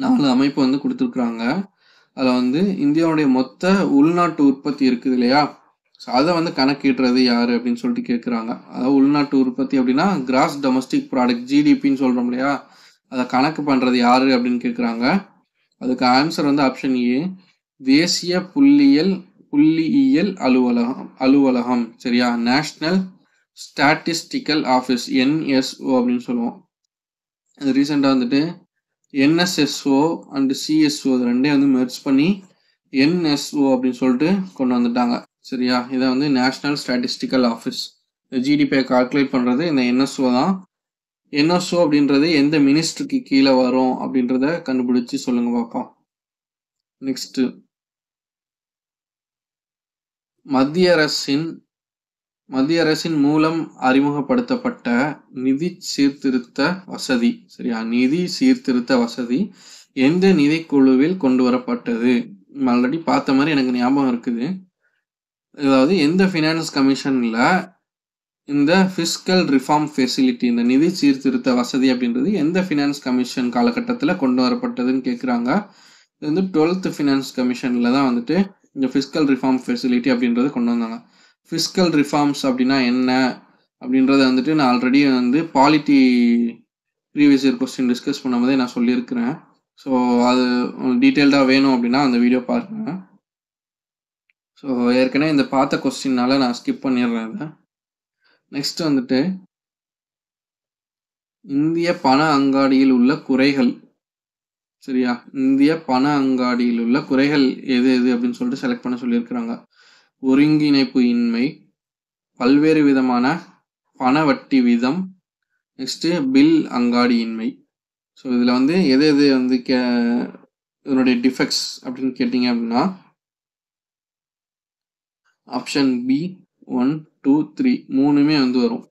நாலு அமைப்பு வந்து கொடுத்துருக்குறாங்க அதில் வந்து இந்தியாவுடைய மொத்த உள்நாட்டு உற்பத்தி இருக்குது இல்லையா ஸோ அதை வந்து கணக்கிடுறது யார் அப்படின்னு சொல்லிட்டு கேட்குறாங்க அதாவது உள்நாட்டு உற்பத்தி அப்படின்னா கிராஸ் டொமஸ்டிக் ப்ராடக்ட் ஜிடிபின்னு சொல்கிறோம் இல்லையா அதை கணக்கு பண்ணுறது யார் அப்படின்னு கேட்குறாங்க அதுக்கு ஆன்சர் வந்து ஆப்ஷன் ஏ தேசிய புள்ளியியல் புள்ளியியல் அலுவலகம் அலுவலகம் சரியா நேஷ்னல் ஸ்டாட்டிஸ்டிக்கல் ஆஃபீஸ் என்எஸ்ஓ அப்படின்னு சொல்லுவோம் ரீசெண்டாக வந்துட்டு என்எஸ்எஸ்ஓ அண்ட் சிஎஸ்ஓ இது ரெண்டையும் வந்து மெர்ச் பண்ணி என்எஸ்ஓ அப்படின்னு சொல்லிட்டு கொண்டு வந்துட்டாங்க சரியா இதை வந்து நேஷ்னல் ஸ்டாட்டிஸ்டிக்கல் ஆஃபீஸ் ஜிடிபியை கால்குலேட் பண்ணுறது இந்த என்எஸ்ஓ தான் என்எஸ்ஓ அப்படின்றது எந்த மினிஸ்டருக்கு கீழே வரும் அப்படின்றத கண்டுபிடிச்சி சொல்லுங்க பார்ப்போம் நெக்ஸ்ட்டு மத்திய அரசின் மத்திய அரசின் மூலம் அறிமுகப்படுத்தப்பட்ட நிதி சீர்திருத்த வசதி சரியா நிதி சீர்திருத்த வசதி எந்த நிதி குழுவில் கொண்டு வரப்பட்டது ஆல்ரெடி பார்த்த மாதிரி எனக்கு ஞாபகம் இருக்குது அதாவது எந்த ஃபினான்ஸ் கமிஷனில் இந்த ஃபிஸ்கல் ரிஃபார்ம் ஃபெசிலிட்டி இந்த நிதி சீர்திருத்த வசதி அப்படின்றது எந்த ஃபினான்ஸ் கமிஷன் காலகட்டத்தில் கொண்டு வரப்பட்டதுன்னு கேட்குறாங்க இது வந்து டுவெல்த் ஃபினான்ஸ் கமிஷனில் தான் வந்துட்டு இந்த ஃபிஸ்கல் ரிஃபார்ம் ஃபெசிலிட்டி அப்படின்றது கொண்டு வந்தாங்க ஃபிஸ்கல் ரிஃபார்ம்ஸ் அப்படின்னா என்ன அப்படின்றத வந்துட்டு நான் ஆல்ரெடி வந்து polity previous year question discuss பண்ணும்போதே நான் சொல்லியிருக்கிறேன் ஸோ அது டீட்டெயில்டாக வேணும் அப்படின்னா அந்த வீடியோ பார்க்குறேன் ஸோ ஏற்கனவே இந்த பார்த்த கொஸ்டின்னால நான் ஸ்கிப் பண்ணிடுறேன் அதை நெக்ஸ்ட் வந்துட்டு இந்திய பண அங்காடியில் உள்ள குறைகள் சரியா இந்திய பண அங்காடியில் உள்ள குறைகள் எது எது அப்படின்னு சொல்லிட்டு செலக்ட் பண்ண சொல்லியிருக்கிறாங்க ஒருங்கிணைப்பு இன்மை பல்வேறு விதமான பண வட்டி வீதம் நெக்ஸ்ட்டு பில் அங்காடி இன்மை ஸோ இதில் வந்து எது எது வந்து கே இதனுடைய டிஃபெக்ட்ஸ் அப்படின்னு கேட்டிங்க அப்படின்னா option B one two three மூணுமே வந்து வரும்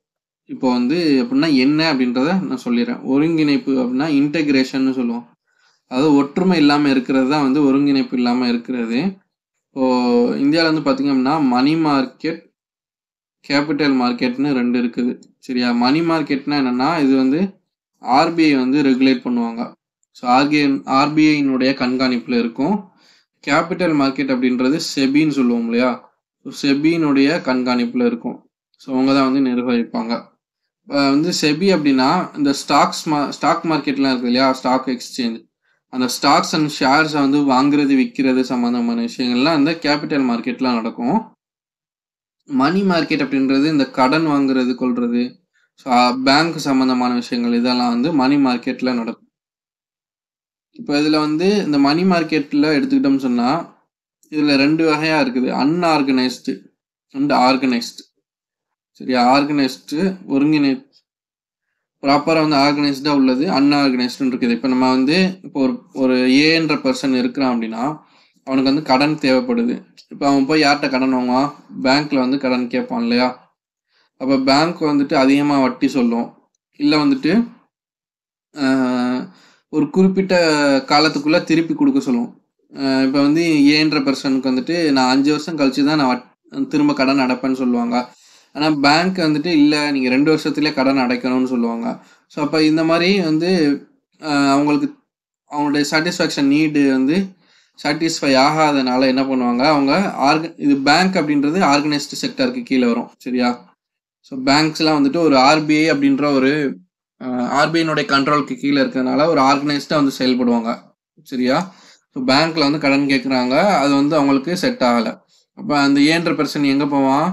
இப்போ வந்து அப்படின்னா என்ன அப்படின்றத நான் சொல்லிடுறேன் ஒருங்கிணைப்பு அப்படின்னா இன்டெகிரேஷன் சொல்லுவோம் அதாவது ஒற்றுமை இல்லாமல் இருக்கிறது தான் வந்து ஒருங்கிணைப்பு இல்லாமல் இருக்கிறது இப்போது இந்தியாவில் வந்து பார்த்திங்க அப்படின்னா மணி மார்க்கெட் கேபிட்டல் மார்க்கெட்னு ரெண்டு இருக்குது சரியா மணி மார்க்கெட்னா என்னென்னா இது வந்து ஆர்பிஐ வந்து ரெகுலேட் பண்ணுவாங்க ஸோ ஆர்பிஐ ஆர்பிஐனுடைய கண்காணிப்பில் இருக்கும் கேபிட்டல் மார்க்கெட் அப்படின்றது செபின்னு சொல்லுவோம் இல்லையா ஸோ செபியினுடைய கண்காணிப்பில் இருக்கும் ஸோ அவங்க தான் வந்து நிர்வகிப்பாங்க வந்து செபி அப்படின்னா இந்த ஸ்டாக்ஸ் மா ஸ்டாக் மார்க்கெட்லாம் இருக்குது இல்லையா ஸ்டாக் எக்ஸ்சேஞ்ச் அந்த ஸ்டாக்ஸ் அண்ட் ஷேர்ஸை வந்து வாங்குறது விற்கிறது சம்மந்தமான விஷயங்கள்லாம் அந்த கேபிட்டல் மார்க்கெட்லாம் நடக்கும் மணி மார்க்கெட் அப்படின்றது இந்த கடன் வாங்குறது கொள்வது பேங்க் சம்மந்தமான விஷயங்கள் இதெல்லாம் வந்து மணி மார்க்கெட்டில் நடக்கும் இப்போ இதில் வந்து இந்த மணி மார்க்கெட்டில் எடுத்துக்கிட்டோம்னு சொன்னால் இதில் ரெண்டு வகையாக இருக்குது அன்ஆர்கனைஸ்டு அண்ட் ஆர்கனைஸ்டு சரி ஆர்கனைஸ்டு ஒருங்கிணை ப்ராப்பராக வந்து ஆர்கனைஸ்டாக உள்ளது அன்ஆர்கனைஸ்டு இருக்குது இப்போ நம்ம வந்து இப்போ ஒரு ஒரு ஏன்ற பர்சன் இருக்கிறான் அப்படின்னா அவனுக்கு வந்து கடன் தேவைப்படுது இப்போ அவன் போய் யார்கிட்ட கடன் வாங்குவான் பேங்க்கில் வந்து கடன் கேட்பான் இல்லையா அப்போ பேங்க் வந்துட்டு அதிகமாக வட்டி சொல்லும் இல்லை வந்துட்டு ஒரு குறிப்பிட்ட காலத்துக்குள்ளே திருப்பி கொடுக்க சொல்லும் இப்போ வந்து ஏன்ற பர்சனுக்கு வந்துட்டு நான் அஞ்சு வருஷம் கழிச்சு தான் நான் திரும்ப கடன் அடைப்பேன்னு சொல்லுவாங்க ஆனால் பேங்க் வந்துட்டு இல்லை நீங்கள் ரெண்டு வருஷத்துலேயே கடன் அடைக்கணும்னு சொல்லுவாங்க ஸோ அப்போ இந்த மாதிரி வந்து அவங்களுக்கு அவங்களுடைய சாட்டிஸ்ஃபேக்ஷன் நீடு வந்து சாட்டிஸ்ஃபை ஆகாதனால என்ன பண்ணுவாங்க அவங்க ஆர்க இது பேங்க் அப்படின்றது ஆர்கனைஸ்டு செக்டருக்கு கீழே வரும் சரியா ஸோ பேங்க்ஸ்லாம் வந்துட்டு ஒரு ஆர்பிஐ அப்படின்ற ஒரு ஆர்பிஐனுடைய கண்ட்ரோலுக்கு கீழே இருக்கிறதுனால ஒரு ஆர்கனைஸ்டாக வந்து செயல்படுவாங்க சரியா ஸோ பேங்க்கில் வந்து கடன் கேட்குறாங்க அது வந்து அவங்களுக்கு செட் ஆகலை அப்போ அந்த ஏன்ற பர்சன் எங்கே போவான்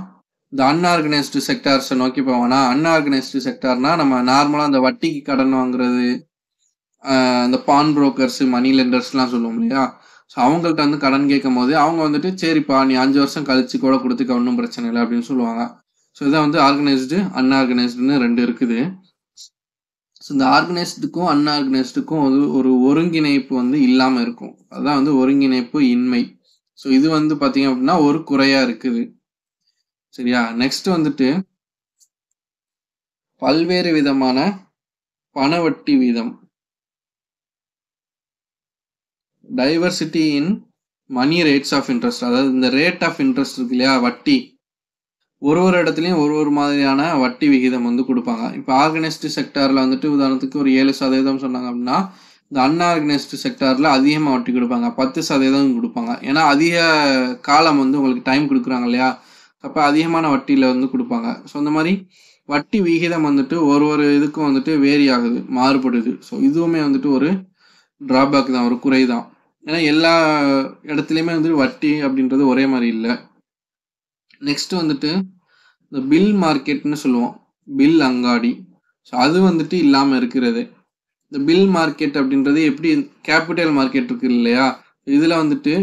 இந்த அன்ஆர்கனைஸ்டு செக்டார்ஸை நோக்கி போவோம்னா அன்ஆர்கனைஸ்டு செக்டார்னா நம்ம நார்மலாக அந்த வட்டிக்கு கடன் வாங்குறது இந்த பான் புரோக்கர்ஸ் மணி லெண்டர்ஸ்லாம் சொல்லுவோம் இல்லையா ஸோ அவங்கள்ட்ட வந்து கடன் கேட்கும் போது அவங்க வந்துட்டு சரிப்பா நீ அஞ்சு வருஷம் கழிச்சு கூட கொடுத்துக்க ஒன்றும் பிரச்சனை இல்லை அப்படின்னு சொல்லுவாங்க ஸோ இதான் வந்து ஆர்கனைஸ்டு அன்ஆர்கனைஸ்டுன்னு ரெண்டு இருக்குது ஸோ இந்த ஆர்கனைஸ்டுக்கும் அன்ஆர்கனைஸ்டுக்கும் வந்து ஒரு ஒருங்கிணைப்பு வந்து இல்லாமல் இருக்கும் அதுதான் வந்து ஒருங்கிணைப்பு இன்மை ஸோ இது வந்து பார்த்தீங்க அப்படின்னா ஒரு குறையாக இருக்குது சரியா நெக்ஸ்ட் வந்துட்டு பல்வேறு விதமான பணவட்டி வீதம் diversity in money rates of interest அதாவது இந்த ரேட் ஆஃப் இன்ட்ரெஸ்ட் இருக்கு இல்லையா வட்டி ஒரு ஒரு இடத்துலையும் ஒரு ஒரு மாதிரியான வட்டி விகிதம் வந்து கொடுப்பாங்க இப்போ ஆர்கனைஸ்டு செக்டாரில் வந்துட்டு உதாரணத்துக்கு ஒரு ஏழு சதவீதம் சொன்னாங்க அப்படின்னா இந்த அன்ஆர்கனைஸ்டு செக்டாரில் அதிகமாக வட்டி கொடுப்பாங்க பத்து சதவீதம் கொடுப்பாங்க ஏன்னா அதிக காலம் வந்து உங்களுக்கு டைம் கொடுக்குறாங்க இல்லையா அப்போ அதிகமான வட்டியில் வந்து கொடுப்பாங்க ஸோ இந்த மாதிரி வட்டி விகிதம் வந்துட்டு ஒரு ஒரு இதுக்கும் வந்துட்டு வேரி ஆகுது மாறுபடுது ஸோ இதுவுமே வந்துட்டு ஒரு ட்ராபேக் தான் ஒரு குறை தான் ஏன்னா எல்லா இடத்துலையுமே வந்துட்டு வட்டி அப்படின்றது ஒரே மாதிரி இல்லை நெக்ஸ்ட் வந்துட்டு இந்த பில் மார்க்கெட்னு சொல்லுவோம் பில் அங்காடி ஸோ அது வந்துட்டு இல்லாமல் இருக்கிறது இந்த பில் மார்க்கெட் அப்படின்றது எப்படி கேபிட்டல் மார்க்கெட் இருக்கு இல்லையா இதில் வந்துட்டு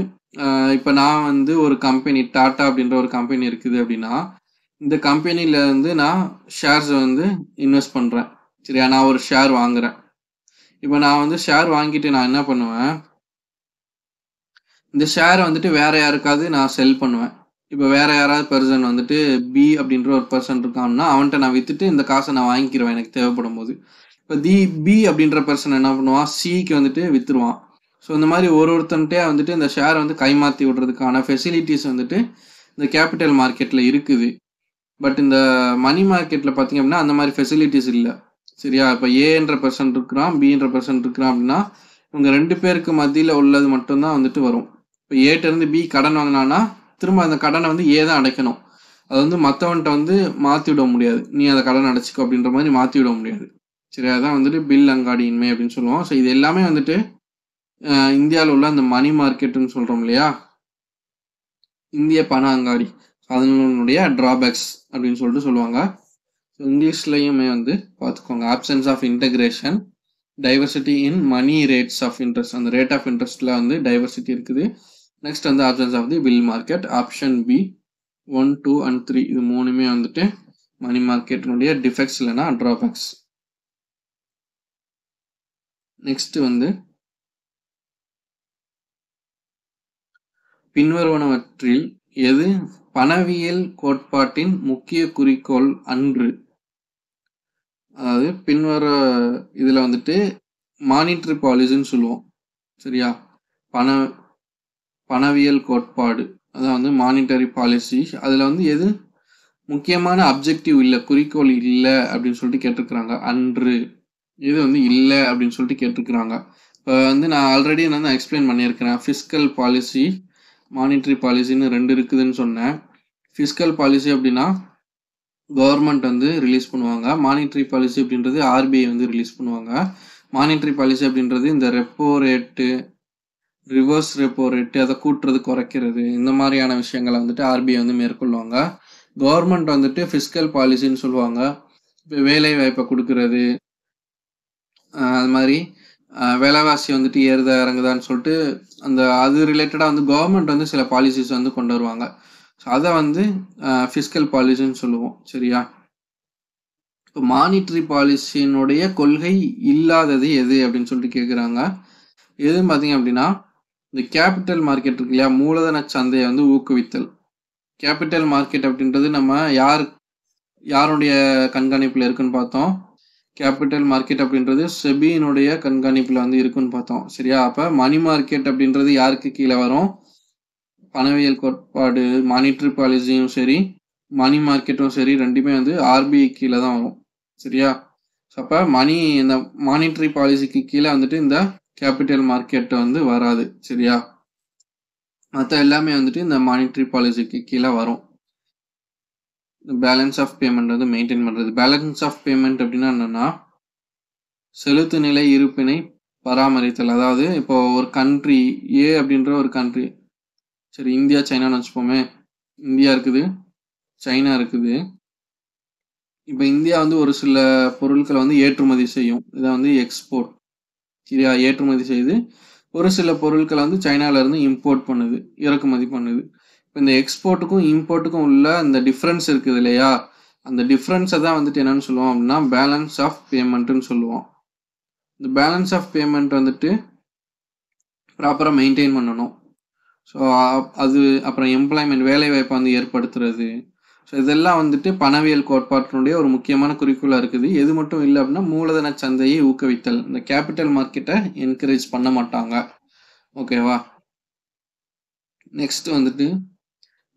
இப்போ நான் வந்து ஒரு கம்பெனி டாட்டா அப்படின்ற ஒரு கம்பெனி இருக்குது அப்படின்னா இந்த கம்பெனியில வந்து நான் ஷேர்ஸ் வந்து இன்வெஸ்ட் பண்ணுறேன் சரியா நான் ஒரு ஷேர் வாங்குறேன் இப்போ நான் வந்து ஷேர் வாங்கிட்டு நான் என்ன பண்ணுவேன் இந்த ஷேரை வந்துட்டு வேற யாருக்காவது நான் செல் பண்ணுவேன் இப்போ வேற யாராவது பர்சன் வந்துட்டு பி அப்படின்ற ஒரு பர்சன் இருக்கான்னா அவன்கிட்ட நான் வித்துட்டு இந்த காசை நான் வாங்கிக்கிறேன் எனக்கு தேவைப்படும் போது இப்போ தி பி அப்படின்ற பர்சன் என்ன பண்ணுவான் சிக்கு வந்துட்டு வித்துருவான் ஸோ இந்த மாதிரி ஒரு ஒருத்தன்ட்டே வந்துட்டு இந்த ஷேரை வந்து கைமாற்றி விடுறதுக்கான ஃபெசிலிட்டிஸ் வந்துட்டு இந்த கேபிட்டல் மார்க்கெட்டில் இருக்குது பட் இந்த மணி மார்க்கெட்டில் பார்த்தீங்க அப்படின்னா அந்த மாதிரி ஃபெசிலிட்டிஸ் இல்லை சரியா இப்போ ஏன்ற பர்சன்ட் இருக்கிறான் பின்ற பர்சன்ட் இருக்கிறான் அப்படின்னா இவங்க ரெண்டு பேருக்கு மத்தியில் உள்ளது மட்டும்தான் வந்துட்டு வரும் இப்போ ஏட்டிலேருந்து பி கடன் வாங்கினான்னா திரும்ப அந்த கடனை வந்து ஏ தான் அடைக்கணும் அது வந்து மற்றவன்ட்ட வந்து மாற்றி விட முடியாது நீ அதை கடன் அடைச்சிக்கோ அப்படின்ற மாதிரி மாற்றி விட முடியாது சரியா தான் வந்துட்டு பில் அங்காடி இன்மை அப்படின்னு சொல்லுவோம் ஸோ இது எல்லாமே வந்துட்டு இந்தியாவில் உள்ள அந்த மணி மார்க்கெட்டுன்னு சொல்கிறோம் இல்லையா இந்திய பண அங்காடி அதனுடைய ட்ராபேக்ஸ் அப்படின்னு சொல்லிட்டு சொல்லுவாங்க ஸோ இங்கிலீஷ்லையுமே வந்து பார்த்துக்கோங்க options of integration diversity in money rates of interest அந்த ரேட் ஆஃப் இன்ட்ரெஸ்டில் வந்து டைவர்சிட்டி இருக்குது நெக்ஸ்ட் வந்து options of the bill market option B one two and three இது மூணுமே வந்துட்டு மணி மார்க்கெட்டினுடைய டிஃபெக்ட்ஸ் இல்லைன்னா ட்ராபேக்ஸ் நெக்ஸ்ட் வந்து பின்வருவனவற்றில் எது பணவியல் கோட்பாட்டின் முக்கிய குறிக்கோள் அன்று அதாவது பின்வர இதில் வந்துட்டு மானிட்ரி பாலிசின்னு சொல்லுவோம் சரியா பண பணவியல் கோட்பாடு அதான் வந்து மானிட்டரி பாலிசி அதில் வந்து எது முக்கியமான அப்ஜெக்டிவ் இல்லை குறிக்கோள் இல்லை அப்படின்னு சொல்லிட்டு கேட்டிருக்கிறாங்க அன்று இது வந்து இல்லை அப்படின்னு சொல்லிட்டு கேட்டிருக்கிறாங்க இப்போ வந்து நான் ஆல்ரெடி நான் எக்ஸ்பிளைன் பண்ணியிருக்கிறேன் ஃபிஸ்கல் பாலிசி மானிட்ரி பாலிசின்னு ரெண்டு இருக்குதுன்னு சொன்னேன் ஃபிஸ்கல் பாலிசி அப்படின்னா கவர்மெண்ட் வந்து ரிலீஸ் பண்ணுவாங்க மானிட்ரி பாலிசி அப்படின்றது ஆர்பிஐ வந்து ரிலீஸ் பண்ணுவாங்க மானிட்ரி பாலிசி அப்படின்றது இந்த repo rate reverse repo rate அதை கூட்டுறது குறைக்கிறது இந்த மாதிரியான விஷயங்களை வந்துட்டு ஆர்பிஐ வந்து மேற்கொள்வாங்க கவர்மெண்ட் வந்துட்டு ஃபிஸ்கல் பாலிசின்னு சொல்லுவாங்க இப்போ வேலை வாய்ப்பை கொடுக்கறது அது மாதிரி விலைவாசி வந்துட்டு ஏறுதா இறங்குதான்னு சொல்லிட்டு அந்த அது ரிலேட்டடாக வந்து கவர்மெண்ட் வந்து சில பாலிசிஸ் வந்து கொண்டு வருவாங்க ஸோ அதை வந்து ஃபிஸ்கல் பாலிசின்னு சொல்லுவோம் சரியா இப்போ மானிட்ரி பாலிசியினுடைய கொள்கை இல்லாதது எது அப்படின்னு சொல்லிட்டு கேட்குறாங்க எதுன்னு பார்த்தீங்க அப்படின்னா இந்த கேபிட்டல் மார்க்கெட் இருக்கு இல்லையா மூலதன சந்தையை வந்து ஊக்குவித்தல் கேபிட்டல் மார்க்கெட் அப்படின்றது நம்ம யார் யாருடைய கண்காணிப்பில் இருக்குன்னு பார்த்தோம் கேபிட்டல் மார்க்கெட் அப்படின்றது செபியினுடைய கண்காணிப்பில் வந்து இருக்குன்னு பார்த்தோம் சரியா அப்போ மணி மார்க்கெட் அப்படின்றது யாருக்கு கீழே வரும் பணவியல் கோட்பாடு மானிட்ரி பாலிசியும் சரி மணி மார்க்கெட்டும் சரி ரெண்டுமே வந்து ஆர்பிஐ கீழே தான் வரும் சரியா அப்போ மணி இந்த மானிட்ரி பாலிசிக்கு கீழே வந்துட்டு இந்த கேபிட்டல் மார்க்கெட் வந்து வராது சரியா மற்ற எல்லாமே வந்துட்டு இந்த மானிட்ரி பாலிசிக்கு கீழே வரும் பேலன்ஸ் ஆஃப் பேமெண்ட் வந்து மெயின்டைன் பண்ணுறது பேலன்ஸ் ஆஃப் பேமெண்ட் அப்படின்னா என்னென்னா செலுத்து நிலை இருப்பினை பராமரித்தல் அதாவது இப்போ ஒரு கண்ட்ரி ஏ அப்படின்ற ஒரு கண்ட்ரி சரி இந்தியா சைனான்னு வச்சுப்போமே இந்தியா இருக்குது சைனா இருக்குது இப்போ இந்தியா வந்து ஒரு சில பொருட்களை வந்து ஏற்றுமதி செய்யும் இதை வந்து எக்ஸ்போர்ட் சரியா ஏற்றுமதி செய்து ஒரு சில பொருட்களை வந்து இருந்து இம்போர்ட் பண்ணுது இறக்குமதி பண்ணுது இந்த எக்ஸ்போர்ட்டுக்கும் இம்போர்ட்டுக்கும் உள்ள இந்த டிஃப்ரென்ஸ் இருக்குது இல்லையா அந்த டிஃப்ரென்ஸை தான் வந்துட்டு என்னன்னு சொல்லுவோம் அப்படின்னா பேலன்ஸ் ஆஃப் பேமெண்ட்டுன்னு சொல்லுவோம் இந்த பேலன்ஸ் ஆஃப் பேமெண்ட் வந்துட்டு ப்ராப்பராக மெயின்டைன் பண்ணணும் ஸோ அது அப்புறம் எம்ப்ளாய்மெண்ட் வேலை வாய்ப்பை வந்து ஏற்படுத்துறது ஸோ இதெல்லாம் வந்துட்டு பணவியல் கோட்பாட்டினுடைய ஒரு முக்கியமான குறிக்கோளாக இருக்குது எது மட்டும் இல்லை அப்படின்னா மூலதன சந்தையை ஊக்குவித்தல் இந்த கேபிட்டல் மார்க்கெட்டை என்கரேஜ் பண்ண மாட்டாங்க ஓகேவா நெக்ஸ்ட் வந்துட்டு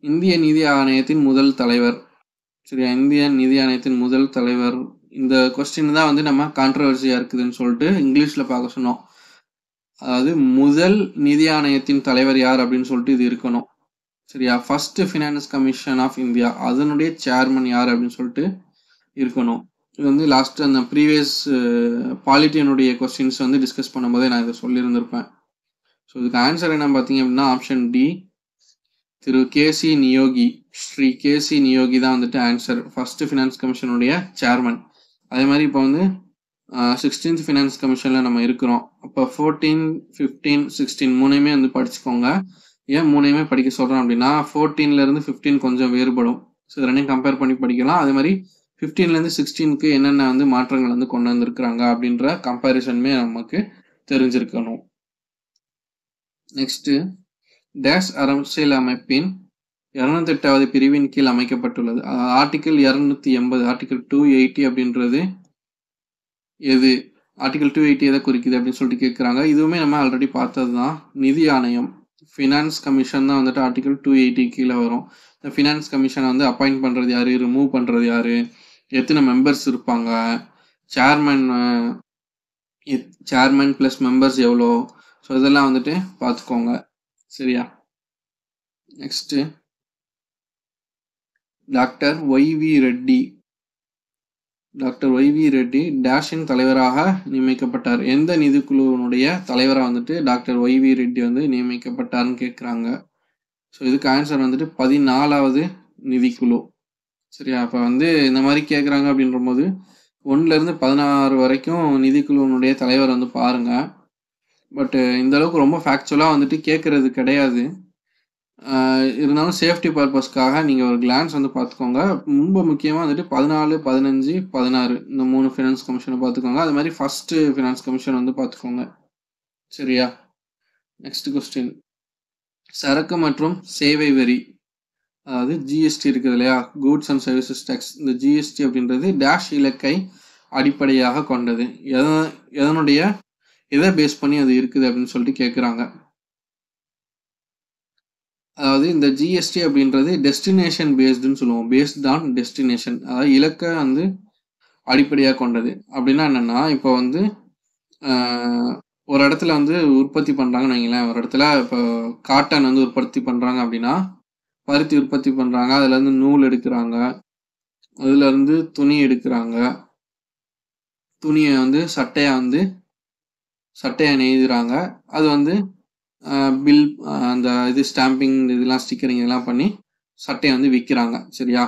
இந்திய நிதி ஆணையத்தின் முதல் தலைவர் சரியா இந்திய நிதி ஆணையத்தின் முதல் தலைவர் இந்த கொஸ்டின் தான் வந்து நம்ம கான்ட்ரவர்சியாக இருக்குதுன்னு சொல்லிட்டு இங்கிலீஷில் பார்க்க சொன்னோம் அதாவது முதல் நிதி ஆணையத்தின் தலைவர் யார் அப்படின்னு சொல்லிட்டு இது இருக்கணும் சரியா first finance commission of India அதனுடைய சேர்மன் யார் அப்படின்னு சொல்லிட்டு இருக்கணும் இது வந்து லாஸ்ட் அந்த ப்ரீவியஸ் பாலிட்டியனுடைய கொஸ்டின்ஸ் வந்து டிஸ்கஸ் பண்ணும்போதே நான் இதை சொல்லியிருந்திருப்பேன் ஸோ இதுக்கு ஆன்சர் என்ன பார்த்தீங்க அப்படின்னா ஆப்ஷன் டி திரு கேசி நியோகி ஸ்ரீ கேசி நியோகி தான் வந்துட்டு ஆன்சர் ஃபர்ஸ்ட் ஃபினான்ஸ் கமிஷனுடைய சேர்மன் அதே மாதிரி இப்போ வந்து சிக்ஸ்டீன்த் ஃபினான்ஸ் கமிஷனில் நம்ம இருக்கிறோம் அப்போ ஃபோர்டீன் ஃபிஃப்டீன் சிக்ஸ்டீன் மூணையுமே வந்து படிச்சுக்கோங்க ஏன் மூணையுமே படிக்க சொல்கிறோம் அப்படின்னா ஃபோர்டீன்லேருந்து ஃபிஃப்டீன் கொஞ்சம் வேறுபடும் ஸோ ரெண்டையும் கம்பேர் பண்ணி படிக்கலாம் அதே மாதிரி ஃபிஃப்டீன்லேருந்து சிக்ஸ்டீனுக்கு என்னென்ன வந்து மாற்றங்கள் வந்து கொண்டு வந்திருக்கிறாங்க அப்படின்ற கம்பேரிசனுமே நமக்கு தெரிஞ்சிருக்கணும் நெக்ஸ்ட்டு டேஷ் அரசியல் அமைப்பின் இரநூத்தி எட்டாவது பிரிவின் கீழ் அமைக்கப்பட்டுள்ளது ஆர்டிகிள் இரநூத்தி எண்பது ஆர்டிகிள் டூ எயிட்டி அப்படின்றது எது ஆர்டிகிள் டூ எயிட்டி எதை குறிக்குது அப்படின்னு சொல்லிட்டு கேட்குறாங்க இதுவுமே நம்ம ஆல்ரெடி பார்த்தது தான் நிதி ஆணையம் ஃபினான்ஸ் கமிஷன் தான் வந்துட்டு ஆர்டிகிள் டூ எயிட்டி கீழே வரும் இந்த ஃபினான்ஸ் கமிஷனை வந்து அப்பாயிண்ட் பண்ணுறது யார் ரிமூவ் பண்ணுறது யார் எத்தனை மெம்பர்ஸ் இருப்பாங்க சேர்மன் சேர்மன் ப்ளஸ் மெம்பர்ஸ் எவ்வளோ ஸோ இதெல்லாம் வந்துட்டு பார்த்துக்கோங்க சரியா next doctor Y V Reddy doctor Y V Reddy டேஷின் தலைவராக நியமிக்கப்பட்டார் எந்த நிதிக்குழுவினுடைய தலைவராக வந்துட்டு டாக்டர் ஒய்வி ரெட்டி வந்து நியமிக்கப்பட்டார்னு கேட்குறாங்க ஸோ இதுக்கு ஆன்சர் வந்துட்டு பதினாலாவது நிதிக்குழு சரியா அப்போ வந்து இந்த மாதிரி கேட்குறாங்க அப்படின்ற போது ஒன்றுலேருந்து பதினாறு வரைக்கும் நிதிக்குழுவினுடைய தலைவர் வந்து பாருங்கள் பட்டு இந்த அளவுக்கு ரொம்ப ஃபேக்சுவலாக வந்துட்டு கேட்குறது கிடையாது இருந்தாலும் சேஃப்டி பர்பஸ்க்காக நீங்கள் ஒரு கிளான்ஸ் வந்து பார்த்துக்கோங்க ரொம்ப முக்கியமாக வந்துட்டு பதினாலு பதினஞ்சு பதினாறு இந்த மூணு ஃபினான்ஸ் கமிஷனை பார்த்துக்கோங்க அது மாதிரி ஃபஸ்ட்டு ஃபினான்ஸ் கமிஷன் வந்து பார்த்துக்கோங்க சரியா நெக்ஸ்ட் கொஸ்டின் சரக்கு மற்றும் சேவை வரி அதாவது ஜிஎஸ்டி இருக்குது இல்லையா கூட்ஸ் அண்ட் சர்வீசஸ் டேக்ஸ் இந்த ஜிஎஸ்டி அப்படின்றது டேஷ் இலக்கை அடிப்படையாக கொண்டது எத எதனுடைய எதை பேஸ் பண்ணி அது இருக்குது அப்படின்னு சொல்லிட்டு கேட்குறாங்க அதாவது இந்த ஜிஎஸ்டி அப்படின்றது டெஸ்டினேஷன் பேஸ்டுன்னு சொல்லுவோம் பேஸ்ட் ஆன் டெஸ்டினேஷன் அதாவது இலக்கை வந்து அடிப்படையாக கொண்டது அப்படின்னா என்னென்னா இப்போ வந்து ஒரு இடத்துல வந்து உற்பத்தி பண்ணுறாங்கன்னு வைங்களேன் ஒரு இடத்துல இப்போ காட்டன் வந்து உற்பத்தி பண்ணுறாங்க அப்படின்னா பருத்தி உற்பத்தி பண்ணுறாங்க அதுலேருந்து நூல் எடுக்கிறாங்க அதுலேருந்து துணி எடுக்கிறாங்க துணியை வந்து சட்டையை வந்து சட்டையை நெய்துறாங்க அது வந்து பில் அந்த இது ஸ்டாம்பிங் இதெல்லாம் ஸ்டிக்கரிங் இதெல்லாம் பண்ணி சட்டையை வந்து விற்கிறாங்க சரியா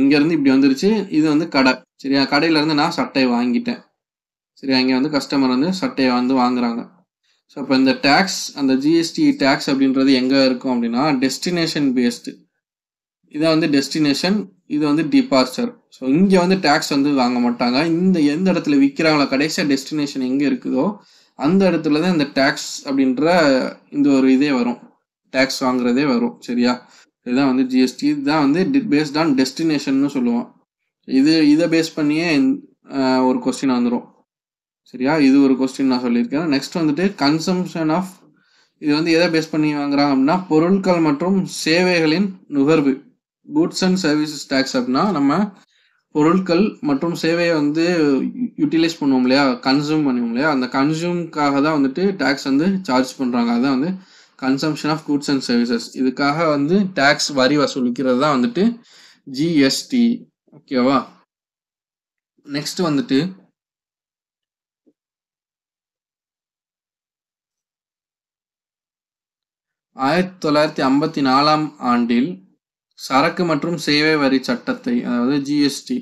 இங்கேருந்து இப்படி வந்துருச்சு இது வந்து கடை சரியா கடையிலேருந்து நான் சட்டையை வாங்கிட்டேன் சரியா இங்கே வந்து கஸ்டமர் வந்து சட்டையை வந்து வாங்குறாங்க ஸோ இப்போ இந்த டேக்ஸ் அந்த ஜிஎஸ்டி டேக்ஸ் அப்படின்றது எங்கே இருக்கும் அப்படின்னா டெஸ்டினேஷன் பேஸ்டு இதை வந்து டெஸ்டினேஷன் இது வந்து டிபார்ச்சர் ஸோ இங்கே வந்து டேக்ஸ் வந்து வாங்க மாட்டாங்க இந்த எந்த இடத்துல விற்கிறாங்களோ கடைசியாக டெஸ்டினேஷன் எங்கே இருக்குதோ அந்த இடத்துல தான் இந்த டேக்ஸ் அப்படின்ற இந்த ஒரு இதே வரும் டேக்ஸ் வாங்குறதே வரும் சரியா இதுதான் வந்து ஜிஎஸ்டி இதுதான் வந்து பேஸ்ட் ஆன் டெஸ்டினேஷன்னு சொல்லுவோம் இது இதை பேஸ் பண்ணியே ஒரு கொஸ்டின் வந்துடும் சரியா இது ஒரு கொஸ்டின் நான் சொல்லியிருக்கேன் நெக்ஸ்ட் வந்துட்டு கன்சம்ஷன் ஆஃப் இது வந்து எதை பேஸ் பண்ணி வாங்குறாங்க அப்படின்னா பொருட்கள் மற்றும் சேவைகளின் நுகர்வு குட்ஸ் அண்ட் சர்வீசஸ் டேக்ஸ் அப்படின்னா நம்ம பொருட்கள் மற்றும் சேவையை வந்து யூட்டிலைஸ் பண்ணுவோம் இல்லையா கன்சூம் பண்ணுவோம் இல்லையா அந்த கன்சூம்காக தான் வந்துட்டு டேக்ஸ் வந்து சார்ஜ் பண்ணுறாங்க அதுதான் வந்து consumption of goods and services இதுக்காக வந்து டேக்ஸ் வரி வசூலிக்கிறது தான் வந்துட்டு ஜிஎஸ்டி ஓகேவா நெக்ஸ்ட் வந்துட்டு ஆயிரத்தி தொள்ளாயிரத்தி ஐம்பத்தி நாலாம் ஆண்டில் சரக்கு மற்றும் சேவை வரி சட்டத்தை அதாவது ஜிஎஸ்டி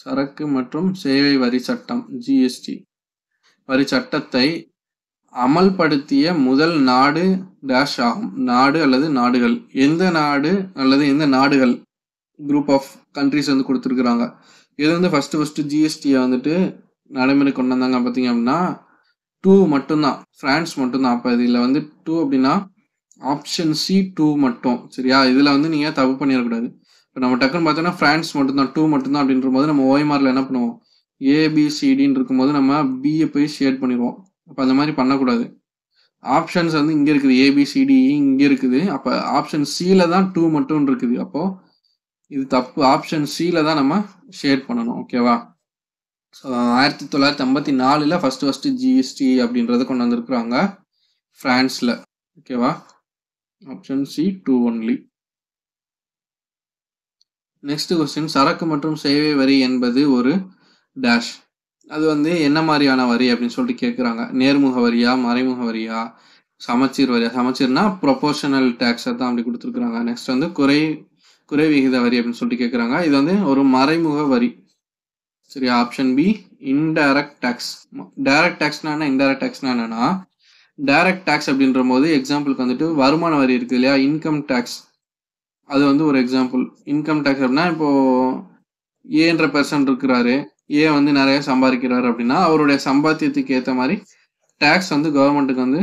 சரக்கு மற்றும் சேவை வரி சட்டம் ஜிஎஸ்டி வரி சட்டத்தை அமல்படுத்திய முதல் நாடு டேஷ் ஆகும் நாடு அல்லது நாடுகள் எந்த நாடு அல்லது எந்த நாடுகள் குரூப் ஆஃப் கண்ட்ரிஸ் வந்து கொடுத்துருக்குறாங்க இது வந்து ஃபஸ்ட்டு ஃபஸ்ட்டு ஜிஎஸ்டியை வந்துட்டு நடைமுறை கொண்டு வந்தாங்க பார்த்தீங்க அப்படின்னா டூ மட்டும்தான் ஃப்ரான்ஸ் மட்டும்தான் அப்போ இதில் வந்து டூ அப்படின்னா ஆப்ஷன் சி டூ மட்டும் சரியா இதில் வந்து நீங்கள் தப்பு பண்ணிடக்கூடாது இப்போ நம்ம டக்குன்னு பார்த்தோன்னா ஃப்ரான்ஸ் மட்டும்தான் டூ மட்டும்தான் அப்படின்ற போது நம்ம ஓஎம்ஆரில் என்ன பண்ணுவோம் ஏபிசிடின்னு இருக்கும்போது நம்ம பிஏ போய் ஷேட் பண்ணிடுவோம் அப்போ அந்த மாதிரி பண்ணக்கூடாது ஆப்ஷன்ஸ் வந்து இங்கே இருக்குது ஏபிசிடி e இங்கே இருக்குது அப்போ ஆப்ஷன் சியில் தான் டூ மட்டும் இருக்குது அப்போது இது தப்பு ஆப்ஷன் சியில் தான் நம்ம ஷேட் பண்ணணும் ஓகேவா ஸோ ஆயிரத்தி தொள்ளாயிரத்தி ஐம்பத்தி நாலில் ஃபஸ்ட்டு ஃபஸ்ட்டு ஜிஎஸ்டி அப்படின்றத கொண்டு வந்திருக்கிறாங்க ஃப்ரான்ஸில் ஓகேவா option C two only next question சரக்கு மற்றும் சேவை வரி என்பது ஒரு டேஷ் அது வந்து என்ன மாதிரியான வரி அப்படின்னு சொல்லிட்டு கேட்குறாங்க நேர்முக வரியா மறைமுக வரியா சமச்சீர் வரியா சமச்சீர்னா ப்ரொபோஷனல் டேக்ஸ் தான் அப்படி கொடுத்துருக்குறாங்க நெக்ஸ்ட் வந்து குறை குறை விகித வரி அப்படின்னு சொல்லிட்டு கேட்குறாங்க இது வந்து ஒரு மறைமுக வரி சரி option B indirect tax direct டேக்ஸ்னா இன்டைரக்ட் டேக்ஸ்னா என்னன்னா டைரக்ட் டேக்ஸ் அப்படின்ற போது எக்ஸாம்பிளுக்கு வந்துட்டு வருமான வரி இருக்குது இல்லையா இன்கம் டேக்ஸ் அது வந்து ஒரு எக்ஸாம்பிள் இன்கம் டேக்ஸ் அப்படின்னா இப்போது ஏன்ற பர்சன் இருக்கிறாரு ஏ வந்து நிறைய சம்பாதிக்கிறாரு அப்படின்னா அவருடைய சம்பாத்தியத்துக்கு ஏற்ற மாதிரி டேக்ஸ் வந்து கவர்மெண்ட்டுக்கு வந்து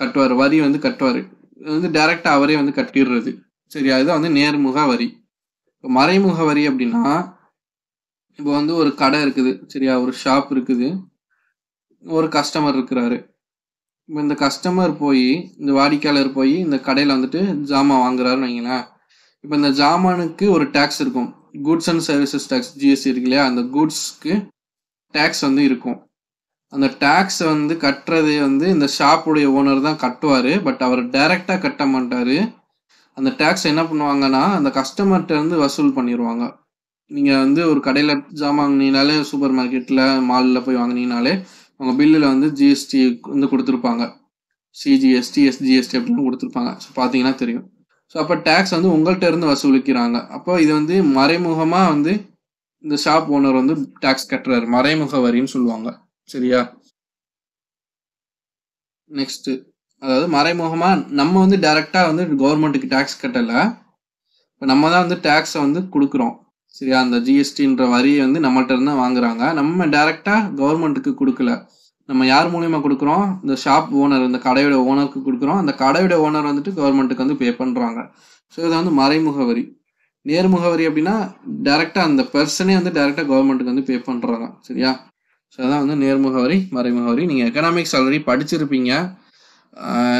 கட்டுவார் வரி வந்து கட்டுவார் இது வந்து டைரெக்டாக அவரே வந்து கட்டிடுறது சரி அதுதான் வந்து நேர்முக வரி மறைமுக வரி அப்படின்னா இப்போ வந்து ஒரு கடை இருக்குது சரியா ஒரு ஷாப் இருக்குது ஒரு கஸ்டமர் இருக்கிறாரு இப்போ இந்த கஸ்டமர் போய் இந்த வாடிக்கையாளர் போய் இந்த கடையில் வந்துட்டு ஜாமான் வாங்குறாருன்னு வைங்களேன் இப்போ இந்த ஜாமானுக்கு ஒரு டேக்ஸ் இருக்கும் goods and services tax GST இருக்கு இல்லையா அந்த கூட்ஸ்க்கு டேக்ஸ் வந்து இருக்கும் அந்த டேக்ஸை வந்து கட்டுறது வந்து இந்த ஷாப்புடைய ஓனர் தான் கட்டுவார் பட் அவர் டைரெக்டாக கட்ட மாட்டார் அந்த டேக்ஸ் என்ன பண்ணுவாங்கன்னா அந்த கஸ்டமர்கிட்ட இருந்து வசூல் பண்ணிடுவாங்க நீங்கள் வந்து ஒரு கடையில் ஜாமான் வாங்கினீங்கனாலே சூப்பர் மார்க்கெட்டில் மாலில் போய் வாங்கினீங்கனாலே உங்கள் பில்லில் வந்து ஜிஎஸ்டி வந்து கொடுத்துருப்பாங்க சிஜிஎஸ்டி எஸ்ஜிஎஸ்டி அப்படின்னு கொடுத்துருப்பாங்க ஸோ பார்த்தீங்கன்னா தெரியும் ஸோ அப்போ டேக்ஸ் வந்து உங்கள்கிட்ட இருந்து வசூலிக்கிறாங்க அப்போ இது வந்து மறைமுகமாக வந்து இந்த ஷாப் ஓனர் வந்து டேக்ஸ் கட்டுறாரு மறைமுக வரின்னு சொல்லுவாங்க சரியா நெக்ஸ்ட்டு அதாவது மறைமுகமாக நம்ம வந்து டைரெக்டாக வந்து கவர்மெண்ட்டுக்கு டேக்ஸ் கட்டலை இப்போ நம்ம தான் வந்து டேக்ஸை வந்து கொடுக்குறோம் சரியா அந்த ஜிஎஸ்டின்ற வரியை வந்து நம்மகிட்ட இருந்து வாங்குறாங்க நம்ம டைரெக்டாக கவர்மெண்ட்டுக்கு கொடுக்கல நம்ம யார் மூலியமாக கொடுக்குறோம் இந்த ஷாப் ஓனர் இந்த கடையோட ஓனருக்கு கொடுக்குறோம் அந்த கடையோட ஓனர் வந்துட்டு கவர்மெண்ட்டுக்கு வந்து பே பண்ணுறாங்க ஸோ இதை வந்து மறைமுக வரி நேர்முக வரி அப்படின்னா டைரெக்டாக அந்த பர்சனே வந்து டைரெக்டாக கவர்மெண்ட்டுக்கு வந்து பே பண்ணுறாங்க சரியா ஸோ அதான் வந்து நேர்முக வரி மறைமுக வரி நீங்கள் எக்கனாமிக்ஸ் ஆல்ரெடி படிச்சிருப்பீங்க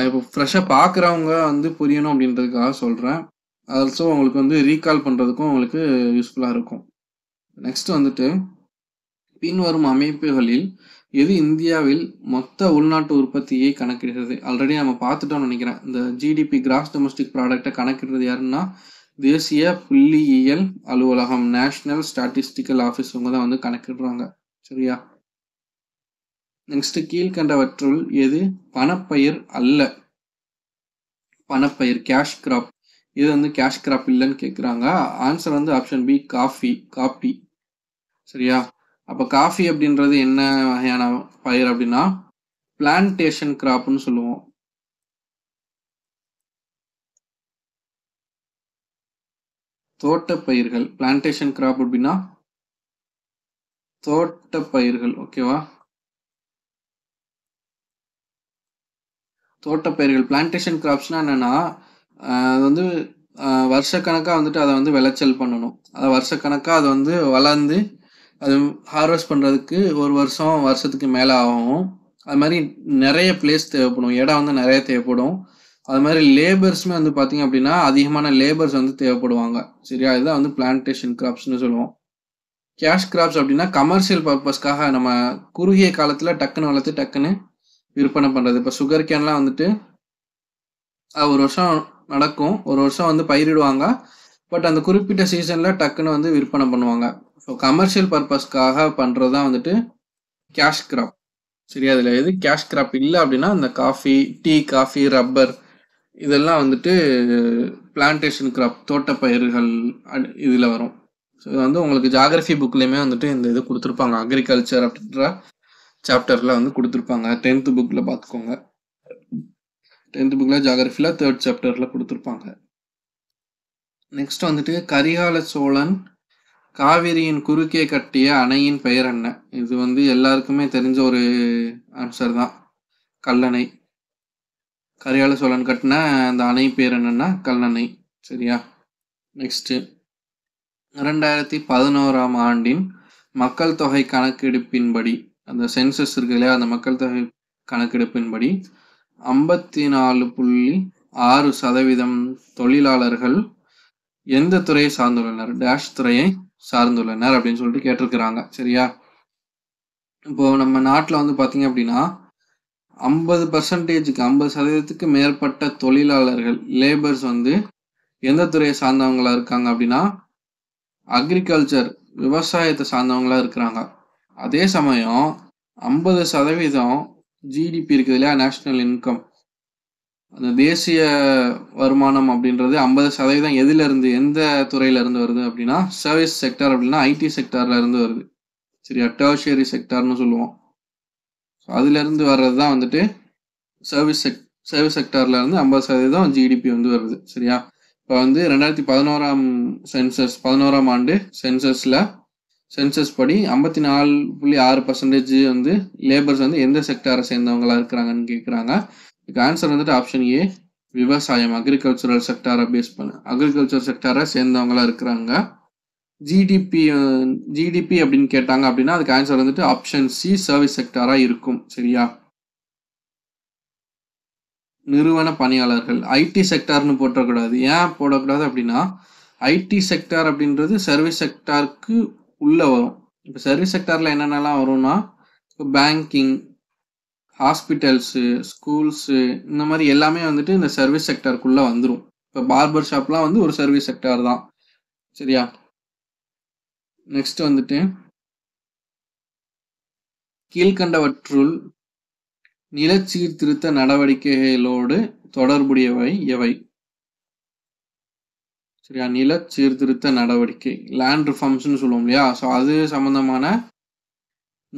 இப்போ ஃப்ரெஷ்ஷாக பார்க்குறவங்க வந்து புரியணும் அப்படின்றதுக்காக சொல்கிறேன் ஆல்சோ உங்களுக்கு வந்து ரீகால் பண்ணுறதுக்கும் உங்களுக்கு யூஸ்ஃபுல்லாக இருக்கும் நெக்ஸ்ட் வந்துட்டு பின்வரும் அமைப்புகளில் எது இந்தியாவில் மொத்த உள்நாட்டு உற்பத்தியை கணக்கிடுகிறது ஆல்ரெடி நம்ம பார்த்துட்டோம்னு நினைக்கிறேன் இந்த ஜிடிபி கிராஸ் டொமஸ்டிக் ப்ராடக்டை கணக்கிடுறது யாருன்னா தேசிய புள்ளியியல் அலுவலகம் நேஷ்னல் ஸ்டாட்டிஸ்டிக்கல் ஆஃபீஸ் இவங்க தான் வந்து கணக்கிடுறாங்க சரியா நெக்ஸ்ட் கீழ்கண்டவற்றுள் எது பணப்பயிர் அல்ல பணப்பயிர் கேஷ் கிராப் இது வந்து கேஷ் கிராப் இல்லைன்னு கேட்குறாங்க ஆன்சர் வந்து ஆப்ஷன் பி காஃபி காப்பி சரியா அப்போ காஃபி அப்படின்றது என்ன வகையான பயிர் அப்படின்னா பிளான்டேஷன் கிராப்னு சொல்லுவோம் தோட்ட பயிர்கள் பிளான்டேஷன் கிராப் அப்படின்னா தோட்ட பயிர்கள் ஓகேவா தோட்ட பயிர்கள் பிளான்டேஷன் கிராப்ஸ்னா என்னன்னா அது வந்து வருஷக்கணக்காக வந்துட்டு அதை வந்து விளைச்சல் பண்ணணும் அதை வருஷக்கணக்காக அது வந்து வளர்ந்து அது ஹார்வெஸ்ட் பண்ணுறதுக்கு ஒரு வருஷம் வருஷத்துக்கு மேலே ஆகும் அது மாதிரி நிறைய பிளேஸ் தேவைப்படும் இடம் வந்து நிறைய தேவைப்படும் அது மாதிரி லேபர்ஸுமே வந்து பார்த்தீங்க அப்படின்னா அதிகமான லேபர்ஸ் வந்து தேவைப்படுவாங்க சரியா இதுதான் வந்து பிளான்டேஷன் கிராப்ஸ்னு சொல்லுவோம் கேஷ் கிராப்ஸ் அப்படின்னா கமர்ஷியல் பர்பஸ்க்காக நம்ம குறுகிய காலத்தில் டக்குன்னு வளர்த்து டக்குன்னு விற்பனை பண்ணுறது இப்போ சுகர் கேன்லாம் வந்துட்டு ஒரு வருஷம் நடக்கும் ஒரு வருஷம் வந்து பயிரிடுவாங்க பட் அந்த குறிப்பிட்ட சீசனில் டக்குன்னு வந்து விற்பனை பண்ணுவாங்க ஸோ கமர்ஷியல் பர்பஸ்க்காக பண்ணுறது தான் வந்துட்டு கேஷ் கிராப் சரி அதில் எது கேஷ் கிராப் இல்லை அப்படின்னா அந்த காஃபி டீ காஃபி ரப்பர் இதெல்லாம் வந்துட்டு பிளான்டேஷன் கிராப் தோட்டப்பயிர்கள் இதில் வரும் ஸோ இது வந்து உங்களுக்கு ஜாகிரஃபி புக்லேயுமே வந்துட்டு இந்த இது கொடுத்துருப்பாங்க அக்ரிகல்ச்சர் அப்படின்ற சாப்டரில் வந்து கொடுத்துருப்பாங்க டென்த்து புக்கில் பார்த்துக்கோங்க டென்த் புக்கில் ஜாகிரஃபியில் தேர்ட் சாப்டரில் கொடுத்துருப்பாங்க நெக்ஸ்ட் வந்துட்டு கரிகால சோழன் காவிரியின் குறுக்கே கட்டிய அணையின் பெயர் என்ன இது வந்து எல்லாருக்குமே தெரிஞ்ச ஒரு ஆன்சர் தான் கல்லணை கரிகால சோழன் கட்டின அந்த அணை பேர் என்னன்னா கல்லணை சரியா நெக்ஸ்ட்டு ரெண்டாயிரத்தி பதினோராம் ஆண்டின் மக்கள் தொகை கணக்கெடுப்பின்படி அந்த சென்சஸ் இருக்கு இல்லையா அந்த மக்கள் தொகை கணக்கெடுப்பின்படி ஐம்பத்தி நாலு புள்ளி ஆறு சதவீதம் தொழிலாளர்கள் எந்த துறையை சார்ந்துள்ளனர் டேஷ் துறையை சார்ந்துள்ளனர் அப்படின்னு சொல்லிட்டு கேட்டிருக்கிறாங்க சரியா இப்போ நம்ம நாட்டில் வந்து பார்த்தீங்க அப்படின்னா ஐம்பது பர்சன்டேஜுக்கு ஐம்பது சதவீதத்துக்கு மேற்பட்ட தொழிலாளர்கள் லேபர்ஸ் வந்து எந்த துறையை சார்ந்தவங்களா இருக்காங்க அப்படின்னா அக்ரிகல்ச்சர் விவசாயத்தை சார்ந்தவங்களா இருக்கிறாங்க அதே சமயம் ஐம்பது சதவீதம் ஜிடிபி இருக்குது இல்லையா நேஷ்னல் இன்கம் அந்த தேசிய வருமானம் அப்படின்றது ஐம்பது சதவீதம் எதுல இருந்து எந்த துறையில இருந்து வருது அப்படின்னா சர்வீஸ் செக்டர் அப்படின்னா ஐடி செக்டர்ல இருந்து வருது சரியா அட்டாவசியரி செக்டர்னு சொல்லுவோம் ஸோ அதுல இருந்து வர்றது தான் வந்துட்டு சர்வீஸ் செக் சர்வீஸ் செக்டர்ல இருந்து ஐம்பது சதவீதம் ஜிடிபி வந்து வருது சரியா இப்போ வந்து ரெண்டாயிரத்தி பதினோராம் சென்சஸ் பதினோராம் ஆண்டு சென்சஸ்ல சென்சஸ் படி ஐம்பத்தி நாலு புள்ளி ஆறு பர்சன்டேஜ் வந்து லேபர்ஸ் வந்து எந்த செக்டாரை சேர்ந்தவங்களா இருக்கிறாங்கன்னு கேட்குறாங்க இதுக்கு ஆன்சர் வந்துட்டு ஆப்ஷன் ஏ விவசாயம் அக்ரிகல்ச்சரல் செக்டாரை பேஸ் பண்ண அக்ரிகல்ச்சர் செக்டாரை சேர்ந்தவங்களா இருக்கிறாங்க ஜிடிபி ஜிடிபி அப்படின்னு கேட்டாங்க அப்படின்னா அதுக்கு ஆன்சர் வந்துட்டு ஆப்ஷன் சி சர்வீஸ் செக்டாராக இருக்கும் சரியா நிறுவன பணியாளர்கள் ஐடி செக்டார்னு போட்டக்கூடாது ஏன் போடக்கூடாது அப்படின்னா ஐடி செக்டார் அப்படின்றது சர்வீஸ் செக்டாருக்கு உள்ளே வரும் இப்போ சர்வீஸ் செக்டாரில் என்னென்னலாம் வரும்னா இப்போ பேங்கிங் ஹாஸ்பிட்டல்ஸு ஸ்கூல்ஸு இந்த மாதிரி எல்லாமே வந்துட்டு இந்த சர்வீஸ் செக்டருக்குள்ளே வந்துடும் இப்போ பார்பர் ஷாப்லாம் வந்து ஒரு சர்வீஸ் செக்டார் தான் சரியா நெக்ஸ்ட் வந்துட்டு கீழ்கண்டவற்றுள் சீர்திருத்த நடவடிக்கைகளோடு தொடர்புடையவை எவை சரியா நில சீர்திருத்த நடவடிக்கை லேண்ட் ரிஃபார்ம்ஸ்னு சொல்லுவோம் இல்லையா ஸோ அது சம்மந்தமான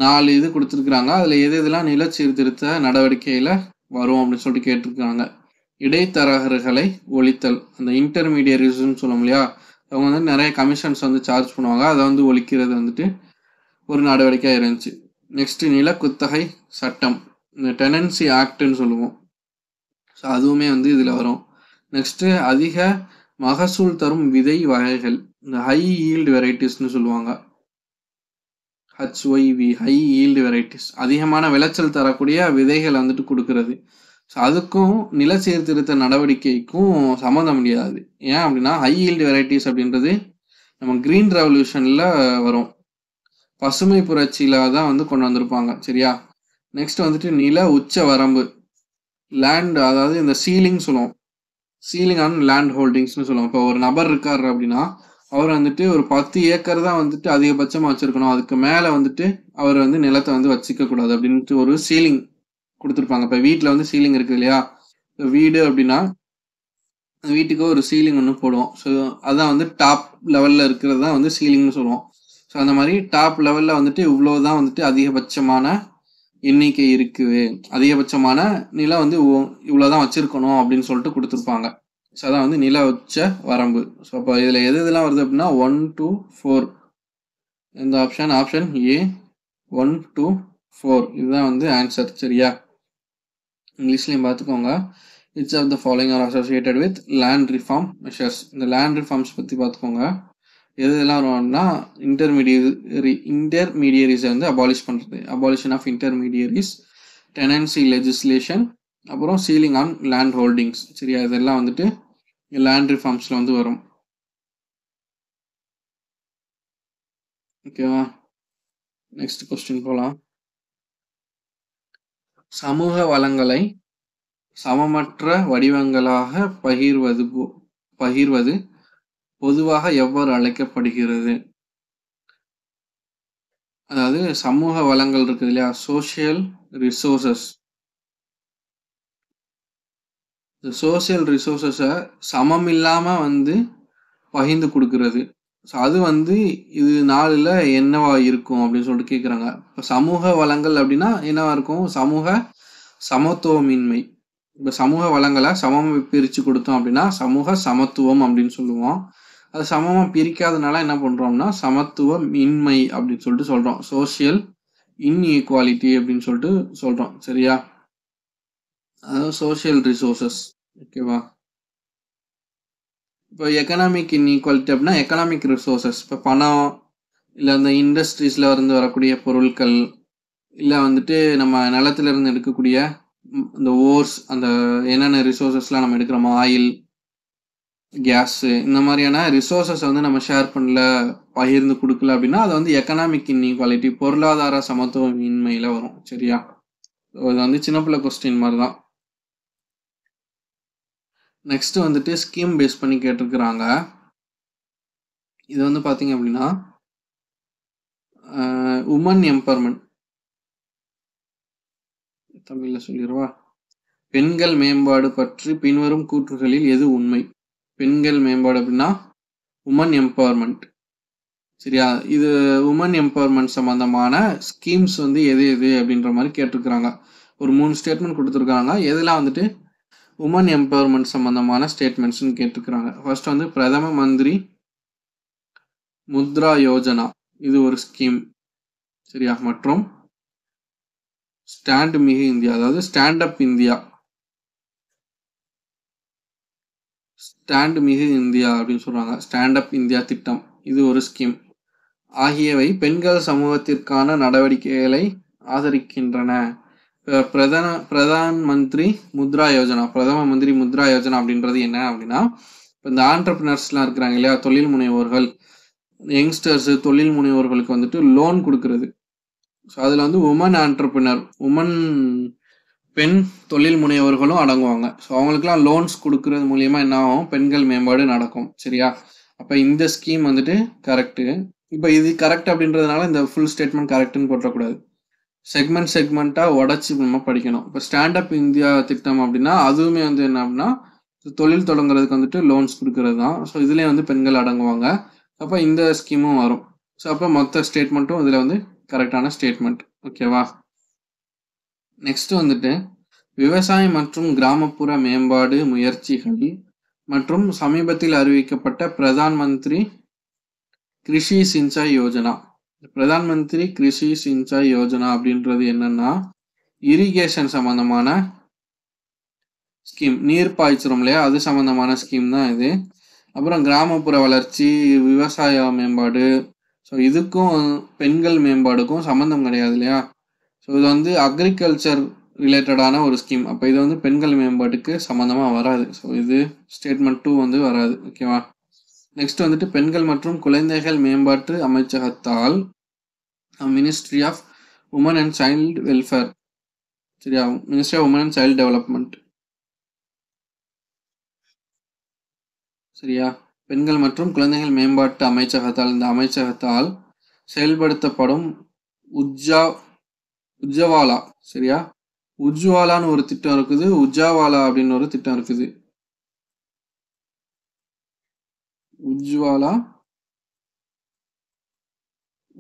நாலு இது கொடுத்துருக்குறாங்க அதில் எது இதெல்லாம் நில சீர்திருத்த நடவடிக்கையில் வரும் அப்படின்னு சொல்லிட்டு கேட்டிருக்காங்க இடைத்தரகர்களை ஒழித்தல் அந்த இன்டர்மீடியரிஸ்ன்னு சொல்லுவோம் இல்லையா அவங்க வந்து நிறைய கமிஷன்ஸ் வந்து சார்ஜ் பண்ணுவாங்க அதை வந்து ஒழிக்கிறது வந்துட்டு ஒரு நடவடிக்கையாக இருந்துச்சு நெக்ஸ்ட் நில குத்தகை சட்டம் இந்த டெனன்சி ஆக்டுன்னு சொல்லுவோம் ஸோ அதுவுமே வந்து இதில் வரும் நெக்ஸ்ட்டு அதிக மகசூல் தரும் விதை வகைகள் இந்த ஹை ஈல்டு வெரைட்டிஸ்னு சொல்லுவாங்க ஹச்ஒய்வி ஹை ஈல்டு வெரைட்டிஸ் அதிகமான விளைச்சல் தரக்கூடிய விதைகள் வந்துட்டு கொடுக்கறது ஸோ அதுக்கும் நில சீர்திருத்த நடவடிக்கைக்கும் சம்மந்தம் முடியாது ஏன் அப்படின்னா ஹை ஈல்டு வெரைட்டிஸ் அப்படின்றது நம்ம கிரீன் ரெவல்யூஷனில் வரும் பசுமை புரட்சியில் தான் வந்து கொண்டு வந்திருப்பாங்க சரியா நெக்ஸ்ட் வந்துட்டு நில உச்ச வரம்பு லேண்ட் அதாவது இந்த சீலிங் சொல்லுவோம் சீலிங் ஆன் லேண்ட் ஹோல்டிங்ஸ்னு சொல்லுவாங்க இப்போ ஒரு நபர் இருக்காரு அப்படின்னா அவர் வந்துட்டு ஒரு பத்து ஏக்கர் தான் வந்துட்டு அதிகபட்சமாக வச்சுருக்கணும் அதுக்கு மேலே வந்துட்டு அவர் வந்து நிலத்தை வந்து வச்சிக்க கூடாது அப்படின்ட்டு ஒரு சீலிங் கொடுத்துருப்பாங்க இப்போ வீட்டில் வந்து சீலிங் இருக்குது இல்லையா வீடு அப்படின்னா வீட்டுக்கு ஒரு சீலிங் ஒன்று போடுவோம் ஸோ அதான் வந்து டாப் லெவலில் இருக்கிறது தான் வந்து சீலிங்னு சொல்லுவோம் ஸோ அந்த மாதிரி டாப் லெவலில் வந்துட்டு இவ்வளோ தான் வந்துட்டு அதிகபட்சமான எண்ணிக்கை இருக்குது அதிகபட்சமான நிலம் வந்து இவ்வளோதான் வச்சிருக்கணும் அப்படின்னு சொல்லிட்டு கொடுத்துருப்பாங்க ஸோ அதான் வந்து நில உச்ச வரம்பு ஸோ அப்போ இதில் எது இதெல்லாம் வருது அப்படின்னா ஒன் டூ ஃபோர் இந்த option option A one two four இதுதான் வந்து ஆன்சர் சரியா இங்கிலீஷ்லேயும் பார்த்துக்கோங்க it's of the following are associated with land reform measures இந்த லேண்ட் ரிஃபார்ம்ஸ் பற்றி பார்த்துக்கோங்க எதுலாம் வருவாங்கன்னா இன்டர்மீடியரி இன்டர்மீடியரிஸை வந்து அபாலிஷ் பண்ணுறது abolition of intermediaries tenancy legislation அப்புறம் சீலிங் ஆன் லேண்ட் ஹோல்டிங்ஸ் சரியா இதெல்லாம் வந்துட்டு லேண்ட் ரிஃபார்ம்ஸில் வந்து வரும் ஓகேவா நெக்ஸ்ட் கொஸ்டின் போகலாம் சமூக வளங்களை சமமற்ற வடிவங்களாக பகிர்வது பகிர்வது பொதுவாக எவ்வாறு அழைக்கப்படுகிறது அதாவது சமூக வளங்கள் இருக்குது இல்லையா சோசியல் ரிசோர்சஸ் இந்த சோசியல் ரிசோர்ஸஸை சமம் இல்லாமல் வந்து பகிர்ந்து கொடுக்கறது ஸோ அது வந்து இது நாளில் என்னவா இருக்கும் அப்படின்னு சொல்லிட்டு கேட்குறாங்க இப்போ சமூக வளங்கள் அப்படின்னா என்னவா இருக்கும் சமூக சமத்துவமின்மை இப்போ சமூக வளங்களை சமம் பிரித்து கொடுத்தோம் அப்படின்னா சமூக சமத்துவம் அப்படின்னு சொல்லுவோம் அது சமமாக பிரிக்காதனால என்ன பண்ணுறோம்னா சமத்துவம் இன்மை அப்படின்னு சொல்லிட்டு சொல்கிறோம் சோசியல் இன்இக்வாலிட்டி அப்படின்னு சொல்லிட்டு சொல்கிறோம் சரியா அதாவது சோசியல் ரிசோர்சஸ் ஓகேவா இப்போ எக்கனாமிக் இன்இக்வாலிட்டி அப்படின்னா எக்கனாமிக் ரிசோர்சஸ் இப்போ பணம் இல்லை அந்த இண்டஸ்ட்ரீஸில் இருந்து வரக்கூடிய பொருட்கள் இல்லை வந்துட்டு நம்ம நிலத்துலேருந்து எடுக்கக்கூடிய இந்த ஓர்ஸ் அந்த என்னென்ன ரிசோர்ஸஸ்லாம் நம்ம எடுக்கிறோமோ ஆயில் கேஸு இந்த மாதிரியான ரிசோர்ஸஸ் வந்து நம்ம ஷேர் பண்ணல பகிர்ந்து கொடுக்கல அப்படின்னா அது வந்து எக்கனாமிக் இன்இக்வாலிட்டி பொருளாதார சமத்துவமின்மையில வரும் சரியா இது வந்து சின்ன பிள்ளை கொஸ்டின் மாதிரி தான் நெக்ஸ்ட் வந்துட்டு ஸ்கீம் பேஸ் பண்ணி கேட்டிருக்கிறாங்க இது வந்து பார்த்தீங்க அப்படின்னா உமன் எம்பவர்மெண்ட் தமிழில் சொல்லிடுவா பெண்கள் மேம்பாடு பற்றி பின்வரும் கூற்றுகளில் எது உண்மை பெண்கள் மேம்பாடு அப்படின்னா உமன் எம்பவர்மெண்ட் சரியா இது உமன் எம்பவர்மெண்ட் சம்மந்தமான ஸ்கீம்ஸ் வந்து எது எது அப்படின்ற மாதிரி கேட்டிருக்கிறாங்க ஒரு மூணு ஸ்டேட்மெண்ட் கொடுத்துருக்காங்க எதெல்லாம் வந்துட்டு உமன் எம்பவர்மெண்ட் சம்மந்தமான ஸ்டேட்மெண்ட்ஸ்னு கேட்டிருக்கிறாங்க ஃபர்ஸ்ட் வந்து பிரதம மந்திரி முத்ரா யோஜனா இது ஒரு ஸ்கீம் சரியா மற்றும் ஸ்டாண்ட் மிகு இந்தியா அதாவது ஸ்டாண்ட் அப் இந்தியா ஸ்டாண்டு மிகு இந்தியா அப்படின்னு சொல்கிறாங்க ஸ்டாண்டப் இந்தியா திட்டம் இது ஒரு ஸ்கீம் ஆகியவை பெண்கள் சமூகத்திற்கான நடவடிக்கைகளை ஆதரிக்கின்றன பிரதான பிரதான் மந்திரி முத்ரா யோஜனா பிரதம மந்திரி முத்ரா யோஜனா அப்படின்றது என்ன அப்படின்னா இப்போ இந்த ஆண்டர்பிரினர்ஸ்லாம் இருக்கிறாங்க இல்லையா தொழில் முனைவோர்கள் யங்ஸ்டர்ஸு தொழில் முனைவோர்களுக்கு வந்துட்டு லோன் கொடுக்கறது ஸோ அதில் வந்து உமன் ஆண்டர்பிரினர் உமன் பெண் தொழில் முனைவர்களும் அடங்குவாங்க ஸோ அவங்களுக்குலாம் லோன்ஸ் கொடுக்கறது மூலியமா என்ன ஆகும் பெண்கள் மேம்பாடு நடக்கும் சரியா அப்போ இந்த ஸ்கீம் வந்துட்டு கரெக்டு இப்போ இது கரெக்ட் அப்படின்றதுனால இந்த ஃபுல் ஸ்டேட்மெண்ட் கரெக்டுன்னு போட்டக்கூடாது செக்மெண்ட் செக்மெண்ட்டாக உடச்சி நம்ம படிக்கணும் இப்போ ஸ்டாண்டப் இந்தியா திட்டம் அப்படின்னா அதுவுமே வந்து என்ன அப்படின்னா தொழில் தொடங்குறதுக்கு வந்துட்டு லோன்ஸ் கொடுக்கறது தான் ஸோ இதுலேயே வந்து பெண்கள் அடங்குவாங்க அப்போ இந்த ஸ்கீமும் வரும் ஸோ அப்போ மொத்த ஸ்டேட்மெண்ட்டும் இதில் வந்து கரெக்டான ஸ்டேட்மெண்ட் ஓகேவா நெக்ஸ்ட் வந்துட்டு விவசாய மற்றும் கிராமப்புற மேம்பாடு முயற்சிகள் மற்றும் சமீபத்தில் அறிவிக்கப்பட்ட பிரதான் மந்திரி கிருஷி சிஞ்சாய் யோஜனா பிரதான் மந்திரி கிருஷி சிஞ்சாய் யோஜனா அப்படின்றது என்னன்னா இரிகேஷன் சம்பந்தமான ஸ்கீம் நீர் பாய்ச்சிரும் இல்லையா அது சம்பந்தமான ஸ்கீம் தான் இது அப்புறம் கிராமப்புற வளர்ச்சி விவசாய மேம்பாடு ஸோ இதுக்கும் பெண்கள் மேம்பாடுக்கும் சம்மந்தம் கிடையாது இல்லையா ஸோ இது வந்து அக்ரிகல்ச்சர் ரிலேட்டடான ஒரு ஸ்கீம் அப்போ இது வந்து பெண்கள் மேம்பாட்டுக்கு சம்மந்தமாக வராது ஸோ இது ஸ்டேட்மெண்ட் டூ வந்து வராது ஓகேவா நெக்ஸ்ட் வந்துட்டு பெண்கள் மற்றும் குழந்தைகள் மேம்பாட்டு அமைச்சகத்தால் ministry of women and child welfare சரியா ministry of women and child development சரியா பெண்கள் மற்றும் குழந்தைகள் மேம்பாட்டு அமைச்சகத்தால் இந்த அமைச்சகத்தால் செயல்படுத்தப்படும் உஜ்ஜா உஜ்ஜவாலா சரியா உஜ்வாலான்னு ஒரு திட்டம் இருக்குது உஜ்ஜாவாலா அப்படின்னு ஒரு திட்டம் இருக்குது உஜ்வாலா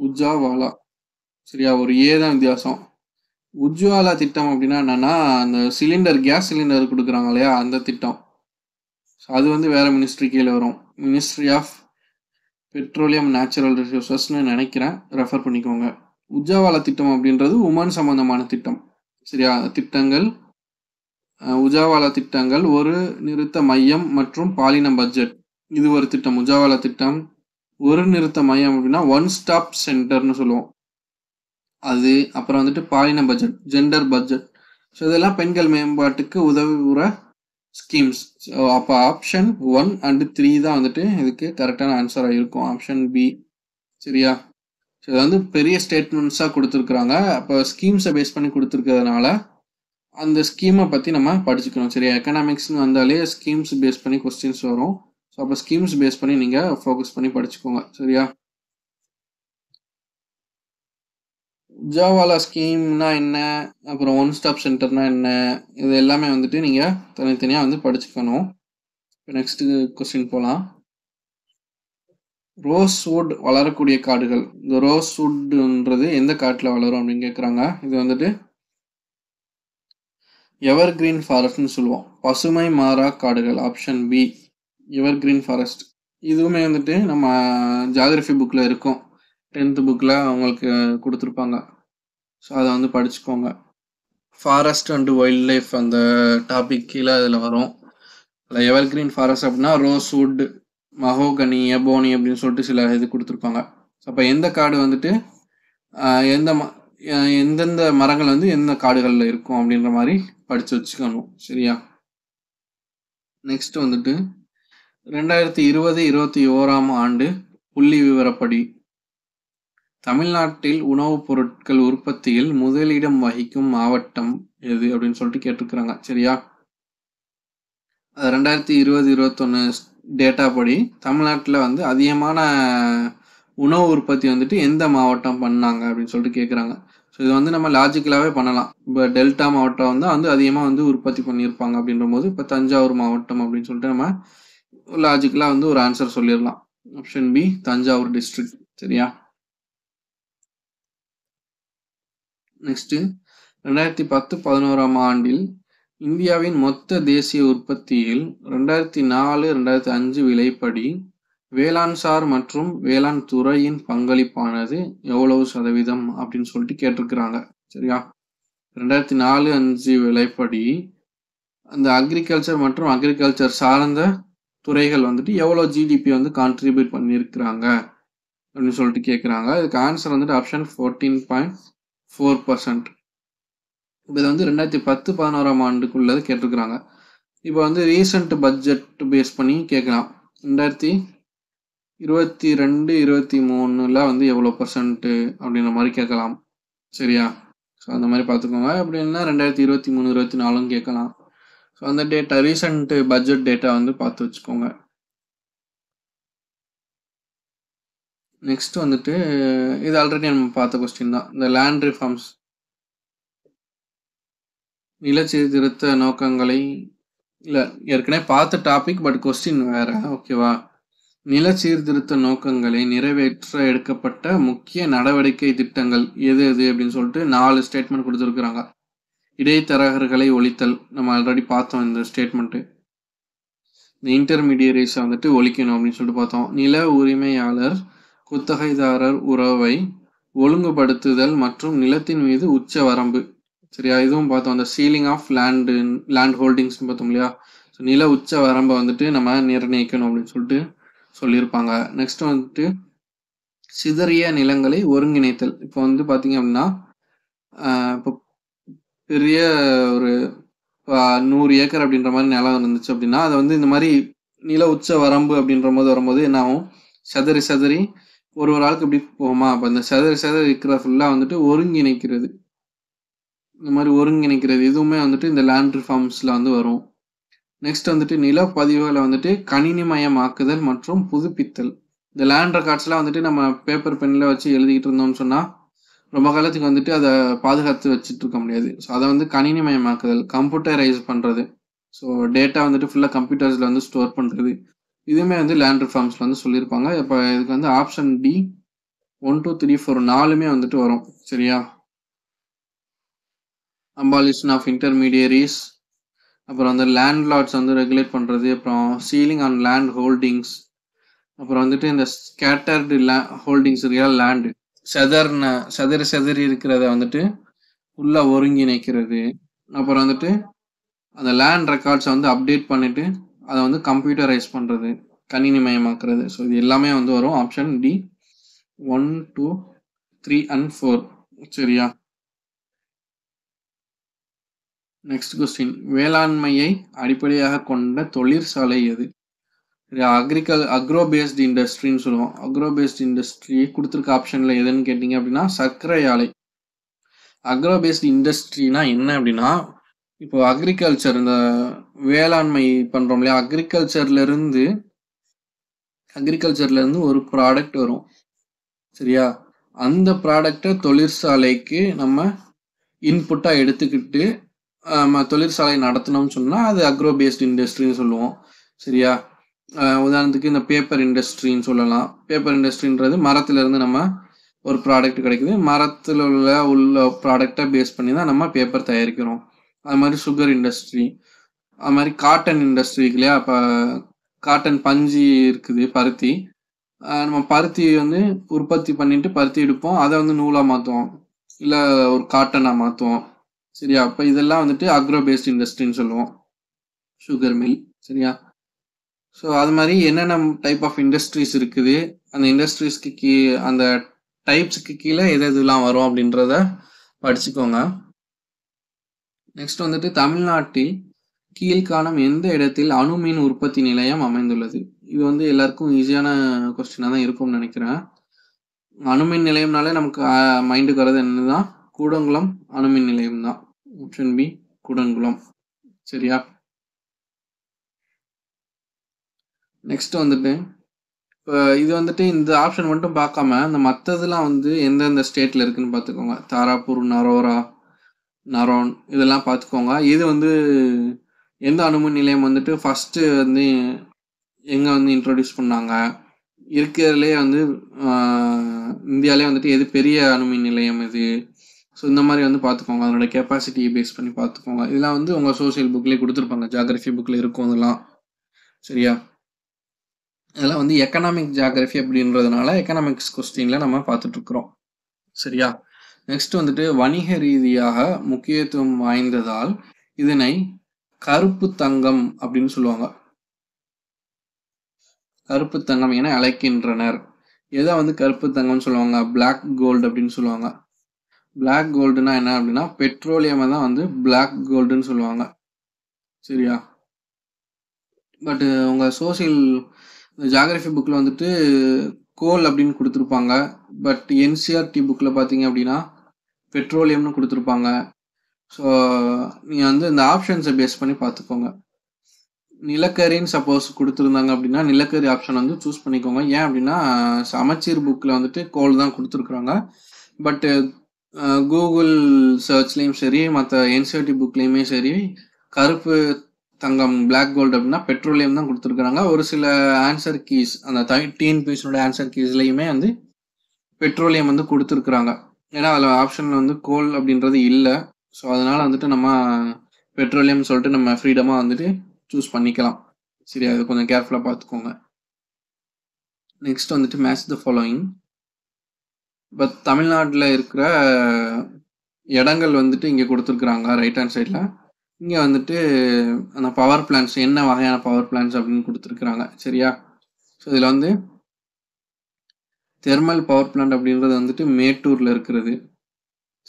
உஜ்ஜாவாலா சரியா ஒரு ஏதான் வித்தியாசம் உஜ்வாலா திட்டம் அப்படின்னா என்னன்னா அந்த சிலிண்டர் கேஸ் சிலிண்டர் கொடுக்குறாங்க இல்லையா அந்த திட்டம் அது வந்து வேற மினிஸ்ட்ரி கீழே வரும் மினிஸ்ட்ரி ஆஃப் பெட்ரோலியம் நேச்சுரல் ரிசோர்சஸ்ன்னு நினைக்கிறேன் ரெஃபர் பண்ணிக்கோங்க உஜாவால திட்டம் அப்படின்றது உமன் சம்பந்தமான திட்டம் சரியா திட்டங்கள் உஜாவால திட்டங்கள் ஒரு நிறுத்த மையம் மற்றும் பாலின பட்ஜெட் இது ஒரு திட்டம் உஜாவால திட்டம் ஒரு நிறுத்த மையம் அப்படின்னா ஒன் ஸ்டாப் சென்டர்னு சொல்லுவோம் அது அப்புறம் வந்துட்டு பாலின பட்ஜெட் ஜெண்டர் பட்ஜெட் ஸோ இதெல்லாம் பெண்கள் மேம்பாட்டுக்கு உற ஸ்கீம்ஸ் அப்போ ஆப்ஷன் ஒன் அண்டு த்ரீ தான் வந்துட்டு இதுக்கு கரெக்டான ஆன்சராக இருக்கும் ஆப்ஷன் பி சரியா இது வந்து பெரிய ஸ்டேட்மெண்ட்ஸாக கொடுத்துருக்குறாங்க அப்போ ஸ்கீம்ஸை பேஸ் பண்ணி கொடுத்துருக்கிறதுனால அந்த ஸ்கீமை பற்றி நம்ம படிச்சுக்கணும் சரியா எக்கனாமிக்ஸ்னு வந்தாலே ஸ்கீம்ஸ் பேஸ் பண்ணி கொஸ்டின்ஸ் வரும் ஸோ அப்போ ஸ்கீம்ஸ் பேஸ் பண்ணி நீங்கள் ஃபோக்கஸ் பண்ணி படிச்சுக்கோங்க சரியா ஜாவாலா ஸ்கீம்னா என்ன அப்புறம் ஒன் ஸ்டாப் சென்டர்னா என்ன இது எல்லாமே வந்துட்டு நீங்கள் தனித்தனியாக வந்து படிச்சுக்கணும் இப்போ நெக்ஸ்ட்டு கொஸ்டின் போகலாம் ரோஸ்வுட் வளரக்கூடிய காடுகள் இந்த ரோஸ்வுட்ன்றது எந்த காட்டில் வளரும் அப்படின்னு கேட்குறாங்க இது வந்துட்டு எவர் கிரீன் ஃபாரஸ்ட்னு சொல்லுவோம் பசுமை மாறா காடுகள் option B ever green forest இதுவுமே வந்துட்டு நம்ம ஜாகிரபி புக்கில் இருக்கும் டென்த்து புக்கில் அவங்களுக்கு கொடுத்துருப்பாங்க ஸோ அதை வந்து படிச்சுக்கோங்க ஃபாரஸ்ட் அண்டு வைல்ட் லைஃப் அந்த டாபிக் கீழே அதில் வரும் அதில் எவர் கிரீன் ஃபாரஸ்ட் அப்படின்னா ரோஸ்வுட் மகோகனி எபோனி அப்படின்னு சொல்லிட்டு சில இது கொடுத்துருப்பாங்க அப்போ எந்த காடு வந்துட்டு எந்த எந்தெந்த மரங்கள் வந்து எந்த காடுகளில் இருக்கும் அப்படின்ற மாதிரி படித்து வச்சுக்கணும் சரியா நெக்ஸ்ட் வந்துட்டு ரெண்டாயிரத்தி இருபது இருபத்தி ஓராம் ஆண்டு புள்ளி விவரப்படி தமிழ்நாட்டில் உணவுப் பொருட்கள் உற்பத்தியில் முதலிடம் வகிக்கும் மாவட்டம் எது அப்படின்னு சொல்லிட்டு கேட்டிருக்கிறாங்க சரியா ரெண்டாயிரத்தி இருபது இருபத்தொன்னு டேட்டா படி தமிழ்நாட்டில் வந்து அதிகமான உணவு உற்பத்தி வந்துட்டு எந்த மாவட்டம் பண்ணாங்க அப்படின்னு சொல்லிட்டு கேட்குறாங்க ஸோ இது வந்து நம்ம லாஜிக்கலாகவே பண்ணலாம் இப்போ டெல்டா மாவட்டம் வந்து வந்து அதிகமாக வந்து உற்பத்தி பண்ணியிருப்பாங்க அப்படின்ற போது இப்போ தஞ்சாவூர் மாவட்டம் அப்படின்னு சொல்லிட்டு நம்ம லாஜிக்கலாக வந்து ஒரு ஆன்சர் சொல்லிடலாம் ஆப்ஷன் பி தஞ்சாவூர் டிஸ்ட்ரிக்ட் சரியா நெக்ஸ்ட்டு ரெண்டாயிரத்தி பத்து பதினோராம் ஆண்டில் இந்தியாவின் மொத்த தேசிய உற்பத்தியில் ரெண்டாயிரத்தி நாலு ரெண்டாயிரத்தி அஞ்சு விலைப்படி வேளாண் சார் மற்றும் வேளாண் துறையின் பங்களிப்பானது எவ்வளவு சதவீதம் அப்படின்னு சொல்லிட்டு கேட்டிருக்கிறாங்க சரியா ரெண்டாயிரத்தி நாலு அஞ்சு விலைப்படி அந்த அக்ரிகல்ச்சர் மற்றும் அக்ரிகல்ச்சர் சார்ந்த துறைகள் வந்துட்டு எவ்வளோ ஜிடிபி வந்து கான்ட்ரிபியூட் பண்ணியிருக்கிறாங்க அப்படின்னு சொல்லிட்டு கேட்குறாங்க இதுக்கு ஆன்சர் வந்துட்டு option fourteen point four percent இதை வந்து ரெண்டாயிரத்தி பத்து பதினோராம் ஆண்டுக்குள்ளது கேட்டிருக்கிறாங்க இப்போ வந்து ரீசண்ட் பட்ஜெட் பேஸ் பண்ணி கேட்கலாம் ரெண்டாயிரத்தி இருபத்தி ரெண்டு இருபத்தி மூணில் வந்து எவ்வளோ பர்சன்ட்டு அப்படின்ற மாதிரி கேட்கலாம் சரியா ஸோ அந்த மாதிரி பார்த்துக்கோங்க அப்படி இல்லைன்னா ரெண்டாயிரத்தி இருபத்தி மூணு இருபத்தி நாலும் கேட்கலாம் ஸோ அந்த டேட்டா ரீசண்ட் பட்ஜெட் டேட்டா வந்து பார்த்து வச்சுக்கோங்க நெக்ஸ்ட் வந்துட்டு இது ஆல்ரெடி நம்ம பார்த்த கொஸ்டின் தான் இந்த லேண்ட் ரிஃபார்ம்ஸ் நிலச்சீர்திருத்த நோக்கங்களை இல்லை ஏற்கனவே பார்த்த டாபிக் பட் கொஸ்டின் வேற ஓகேவா நில சீர்திருத்த நோக்கங்களை நிறைவேற்ற எடுக்கப்பட்ட முக்கிய நடவடிக்கை திட்டங்கள் எது எது அப்படின்னு சொல்லிட்டு நாலு ஸ்டேட்மெண்ட் கொடுத்துருக்குறாங்க இடைத்தரகர்களை ஒழித்தல் நம்ம ஆல்ரெடி பார்த்தோம் இந்த ஸ்டேட்மெண்ட்டு இந்த இன்டர்மீடியரிஸை வந்துட்டு ஒழிக்கணும் அப்படின்னு சொல்லிட்டு பார்த்தோம் நில உரிமையாளர் குத்தகைதாரர் உறவை ஒழுங்குபடுத்துதல் மற்றும் நிலத்தின் மீது உச்ச வரம்பு சரியா இதுவும் பார்த்தோம் அந்த சீலிங் ஆஃப் லேண்டு லேண்ட் ஹோல்டிங்ஸ்னு பார்த்தோம் இல்லையா ஸோ நில உச்ச வரம்பை வந்துட்டு நம்ம நிர்ணயிக்கணும் அப்படின்னு சொல்லிட்டு சொல்லியிருப்பாங்க நெக்ஸ்ட் வந்துட்டு சிதறிய நிலங்களை ஒருங்கிணைத்தல் இப்போ வந்து பார்த்தீங்க அப்படின்னா இப்போ பெரிய ஒரு நூறு ஏக்கர் அப்படின்ற மாதிரி நிலம் இருந்துச்சு அப்படின்னா அதை வந்து இந்த மாதிரி நில உச்ச வரம்பு அப்படின்ற போது வரும்போது என்ன ஆகும் சதறி சதறி ஒரு ஒரு ஆளுக்கு இப்படி போகுமா அப்போ இந்த சதறி சதறி இருக்கிற ஃபுல்லாக வந்துட்டு ஒருங்கிணைக்கிறது இந்த மாதிரி ஒருங்கிணைக்கிறது இதுவுமே வந்துட்டு இந்த லேண்ட் ரிஃபார்ம்ஸில் வந்து வரும் நெக்ஸ்ட் வந்துட்டு நில பதிவுகளை வந்துட்டு கணினிமயமாக்குதல் மற்றும் புதுப்பித்தல் இந்த லேண்ட் ரெக்கார்ட்ஸ்லாம் வந்துட்டு நம்ம பேப்பர் பெண்ணில் வச்சு எழுதிக்கிட்டு இருந்தோம்னு சொன்னால் ரொம்ப காலத்துக்கு வந்துட்டு அதை பாதுகாத்து வச்சுட்டு இருக்க முடியாது ஸோ அதை வந்து கணினிமயமாக்குதல் கம்ப்யூட்டரைஸ் பண்ணுறது ஸோ டேட்டா வந்துட்டு ஃபுல்லாக கம்ப்யூட்டர்ஸில் வந்து ஸ்டோர் பண்ணுறது இதுவுமே வந்து லேண்ட் ரிஃபார்ம்ஸில் வந்து சொல்லியிருப்பாங்க இப்போ இதுக்கு வந்து option D one two three four நாலுமே வந்துட்டு வரும் சரியா அம்பாலிஷன் ஆஃப் இன்டர்மீடியரிஸ் அப்புறம் வந்து லேண்ட் லாட்ஸ் வந்து ரெகுலேட் பண்ணுறது அப்புறம் சீலிங் ஆன் லேண்ட் ஹோல்டிங்ஸ் அப்புறம் வந்துட்டு இந்த ஸ்கேட்டர்டு லே ஹோல்டிங்ஸ் இருக்கிற லேண்டு செதர்ன செதறி செதறி இருக்கிறத வந்துட்டு ஃபுல்லாக ஒருங்கிணைக்கிறது அப்புறம் வந்துட்டு அந்த லேண்ட் ரெக்கார்ட்ஸை வந்து அப்டேட் பண்ணிவிட்டு அதை வந்து கம்ப்யூட்டரைஸ் பண்ணுறது கணினி மயமாக்குறது ஸோ இது எல்லாமே வந்து வரும் option D one two three and four சரியா நெக்ஸ்ட் கொஸ்டின் வேளாண்மையை அடிப்படையாக கொண்ட தொழிற்சாலை எது அக்ரிகல் அக்ரோ பேஸ்டு இண்டஸ்ட்ரின்னு சொல்லுவோம் அக்ரோ பேஸ்ட் இண்டஸ்ட்ரி கொடுத்துருக்க ஆப்ஷனில் எதுன்னு கேட்டிங்க அப்படின்னா சர்க்கரை ஆலை அக்ரோ பேஸ்டு இண்டஸ்ட்ரினா என்ன அப்படின்னா இப்போ அக்ரிகல்ச்சர் இந்த வேளாண்மை பண்ணுறோம் இல்லையா அக்ரிகல்ச்சர்லேருந்து அக்ரிகல்ச்சர்லேருந்து ஒரு ப்ராடக்ட் வரும் சரியா அந்த ப்ராடக்டை தொழிற்சாலைக்கு நம்ம இன்புட்டாக எடுத்துக்கிட்டு தொழிற்சாலை நடத்தணும்னு சொன்னால் அது அக்ரோ பேஸ்ட் இண்டஸ்ட்ரின்னு சொல்லுவோம் சரியா உதாரணத்துக்கு இந்த பேப்பர் இண்டஸ்ட்ரின்னு சொல்லலாம் பேப்பர் இண்டஸ்ட்ரின்றது மரத்துலேருந்து நம்ம ஒரு ப்ராடக்ட் கிடைக்குது மரத்தில் உள்ள உள்ள ப்ராடக்டை பேஸ் பண்ணி தான் நம்ம பேப்பர் தயாரிக்கிறோம் அது மாதிரி சுகர் இண்டஸ்ட்ரி அது மாதிரி காட்டன் இண்டஸ்ட்ரி இல்லையா இப்போ காட்டன் பஞ்சு இருக்குது பருத்தி நம்ம பருத்தி வந்து உற்பத்தி பண்ணிட்டு பருத்தி எடுப்போம் அதை வந்து நூலாக மாற்றுவோம் இல்லை ஒரு காட்டனாக மாற்றுவோம் சரியா அப்போ இதெல்லாம் வந்துட்டு அக்ரோ பேஸ்ட் இண்டஸ்ட்ரின்னு சொல்லுவோம் சுகர் மில் சரியா ஸோ அது மாதிரி என்னென்ன டைப் ஆஃப் இண்டஸ்ட்ரீஸ் இருக்குது அந்த இண்டஸ்ட்ரீஸ்க்கு கீ அந்த டைப்ஸுக்கு கீழே எது எதுலாம் வரும் அப்படின்றத படிச்சுக்கோங்க நெக்ஸ்ட் வந்துட்டு தமிழ்நாட்டில் கீழ்காணம் எந்த இடத்தில் அணுமின் உற்பத்தி நிலையம் அமைந்துள்ளது இது வந்து எல்லாருக்கும் ஈஸியான கொஸ்டினாக தான் இருக்கும்னு நினைக்கிறேன் அணுமின் நிலையம்னாலே நமக்கு மைண்டுக்கு வர்றது என்னன்னா கூடங்குளம் அணுமின் நிலையம் தான் ஆப்ஷன் பி கூடங்குளம் சரியா நெக்ஸ்ட் வந்துட்டு இப்போ இது வந்துட்டு இந்த ஆப்ஷன் மட்டும் பார்க்காம இந்த மற்றதுலாம் வந்து எந்தெந்த ஸ்டேட்டில் இருக்குன்னு பார்த்துக்கோங்க தாராப்பூர் நரோரா நரோன் இதெல்லாம் பார்த்துக்கோங்க இது வந்து எந்த அணுமின் நிலையம் வந்துட்டு ஃபஸ்ட்டு வந்து எங்கே வந்து இன்ட்ரடியூஸ் பண்ணாங்க இருக்கிறதுலே வந்து இந்தியாவிலே வந்துட்டு எது பெரிய அணுமின் நிலையம் இது ஸோ இந்த மாதிரி வந்து பார்த்துக்கோங்க அதனோட கெப்பாசிட்டியை பேஸ் பண்ணி பார்த்துக்கோங்க இதெல்லாம் வந்து உங்கள் சோசியல் புக்லேயே கொடுத்துருப்பாங்க ஜாகிரஃபி புக்கில் இருக்கும் அதெல்லாம் சரியா இதெல்லாம் வந்து எக்கனாமிக் ஜாகிரஃபி அப்படின்றதுனால எக்கனாமிக்ஸ் கொஸ்டினில் நம்ம பார்த்துட்ருக்குறோம் சரியா நெக்ஸ்ட் வந்துட்டு வணிக ரீதியாக முக்கியத்துவம் வாய்ந்ததால் இதனை கருப்பு தங்கம் அப்படின்னு சொல்லுவாங்க கருப்பு தங்கம் என அழைக்கின்றனர் எதை வந்து கருப்பு தங்கம்னு சொல்லுவாங்க பிளாக் கோல்டு அப்படின்னு சொல்லுவாங்க பிளாக் கோல்டுனா என்ன அப்படின்னா பெட்ரோலியமை தான் வந்து பிளாக் கோல்டுன்னு சொல்லுவாங்க சரியா பட்டு உங்கள் சோசியல் ஜாகிரபி புக்கில் வந்துட்டு கோல் அப்படின்னு கொடுத்துருப்பாங்க பட் என்சிஆர்டி புக்கில் e பார்த்தீங்க அப்படின்னா பெட்ரோலியம்னு கொடுத்துருப்பாங்க ஸோ நீங்கள் வந்து இந்த ஆப்ஷன்ஸை பேஸ் பண்ணி பார்த்துக்கோங்க நிலக்கரின்னு சப்போஸ் கொடுத்துருந்தாங்க அப்படின்னா நிலக்கரி ஆப்ஷன் வந்து சூஸ் பண்ணிக்கோங்க ஏன் அப்படின்னா சமச்சீர் புக்கில் வந்துட்டு கோல் தான் கொடுத்துருக்குறாங்க பட்டு கூகுள் சர்ச்லேயும் சரி மற்ற என்சிஆர்டி புக்லேயுமே சரி கருப்பு தங்கம் பிளாக் கோல்டு அப்படின்னா பெட்ரோலியம் தான் கொடுத்துருக்குறாங்க ஒரு சில ஆன்சர் கீஸ் அந்த டிஎன்பிஎஸோட ஆன்சர் கீஸ்லையுமே வந்து பெட்ரோலியம் வந்து கொடுத்துருக்குறாங்க ஏன்னா அதில் ஆப்ஷனில் வந்து கோல் அப்படின்றது இல்லை ஸோ அதனால் வந்துட்டு நம்ம பெட்ரோலியம் சொல்லிட்டு நம்ம ஃப்ரீடமாக வந்துட்டு சூஸ் பண்ணிக்கலாம் சரி அது கொஞ்சம் கேர்ஃபுல்லாக பார்த்துக்கோங்க நெக்ஸ்ட் வந்துட்டு மேட்ச் த ஃபாலோயிங் இப்போ தமிழ்நாட்டில் இருக்கிற இடங்கள் வந்துட்டு இங்கே கொடுத்துருக்குறாங்க ரைட் ஹேண்ட் சைடில் இங்கே வந்துட்டு அந்த பவர் பிளான்ஸ் என்ன வகையான பவர் பிளான்ஸ் அப்படின்னு கொடுத்துருக்குறாங்க சரியா ஸோ இதில் வந்து தெர்மல் பவர் பிளான்ட் அப்படின்றது வந்துட்டு மேட்டூரில் இருக்கிறது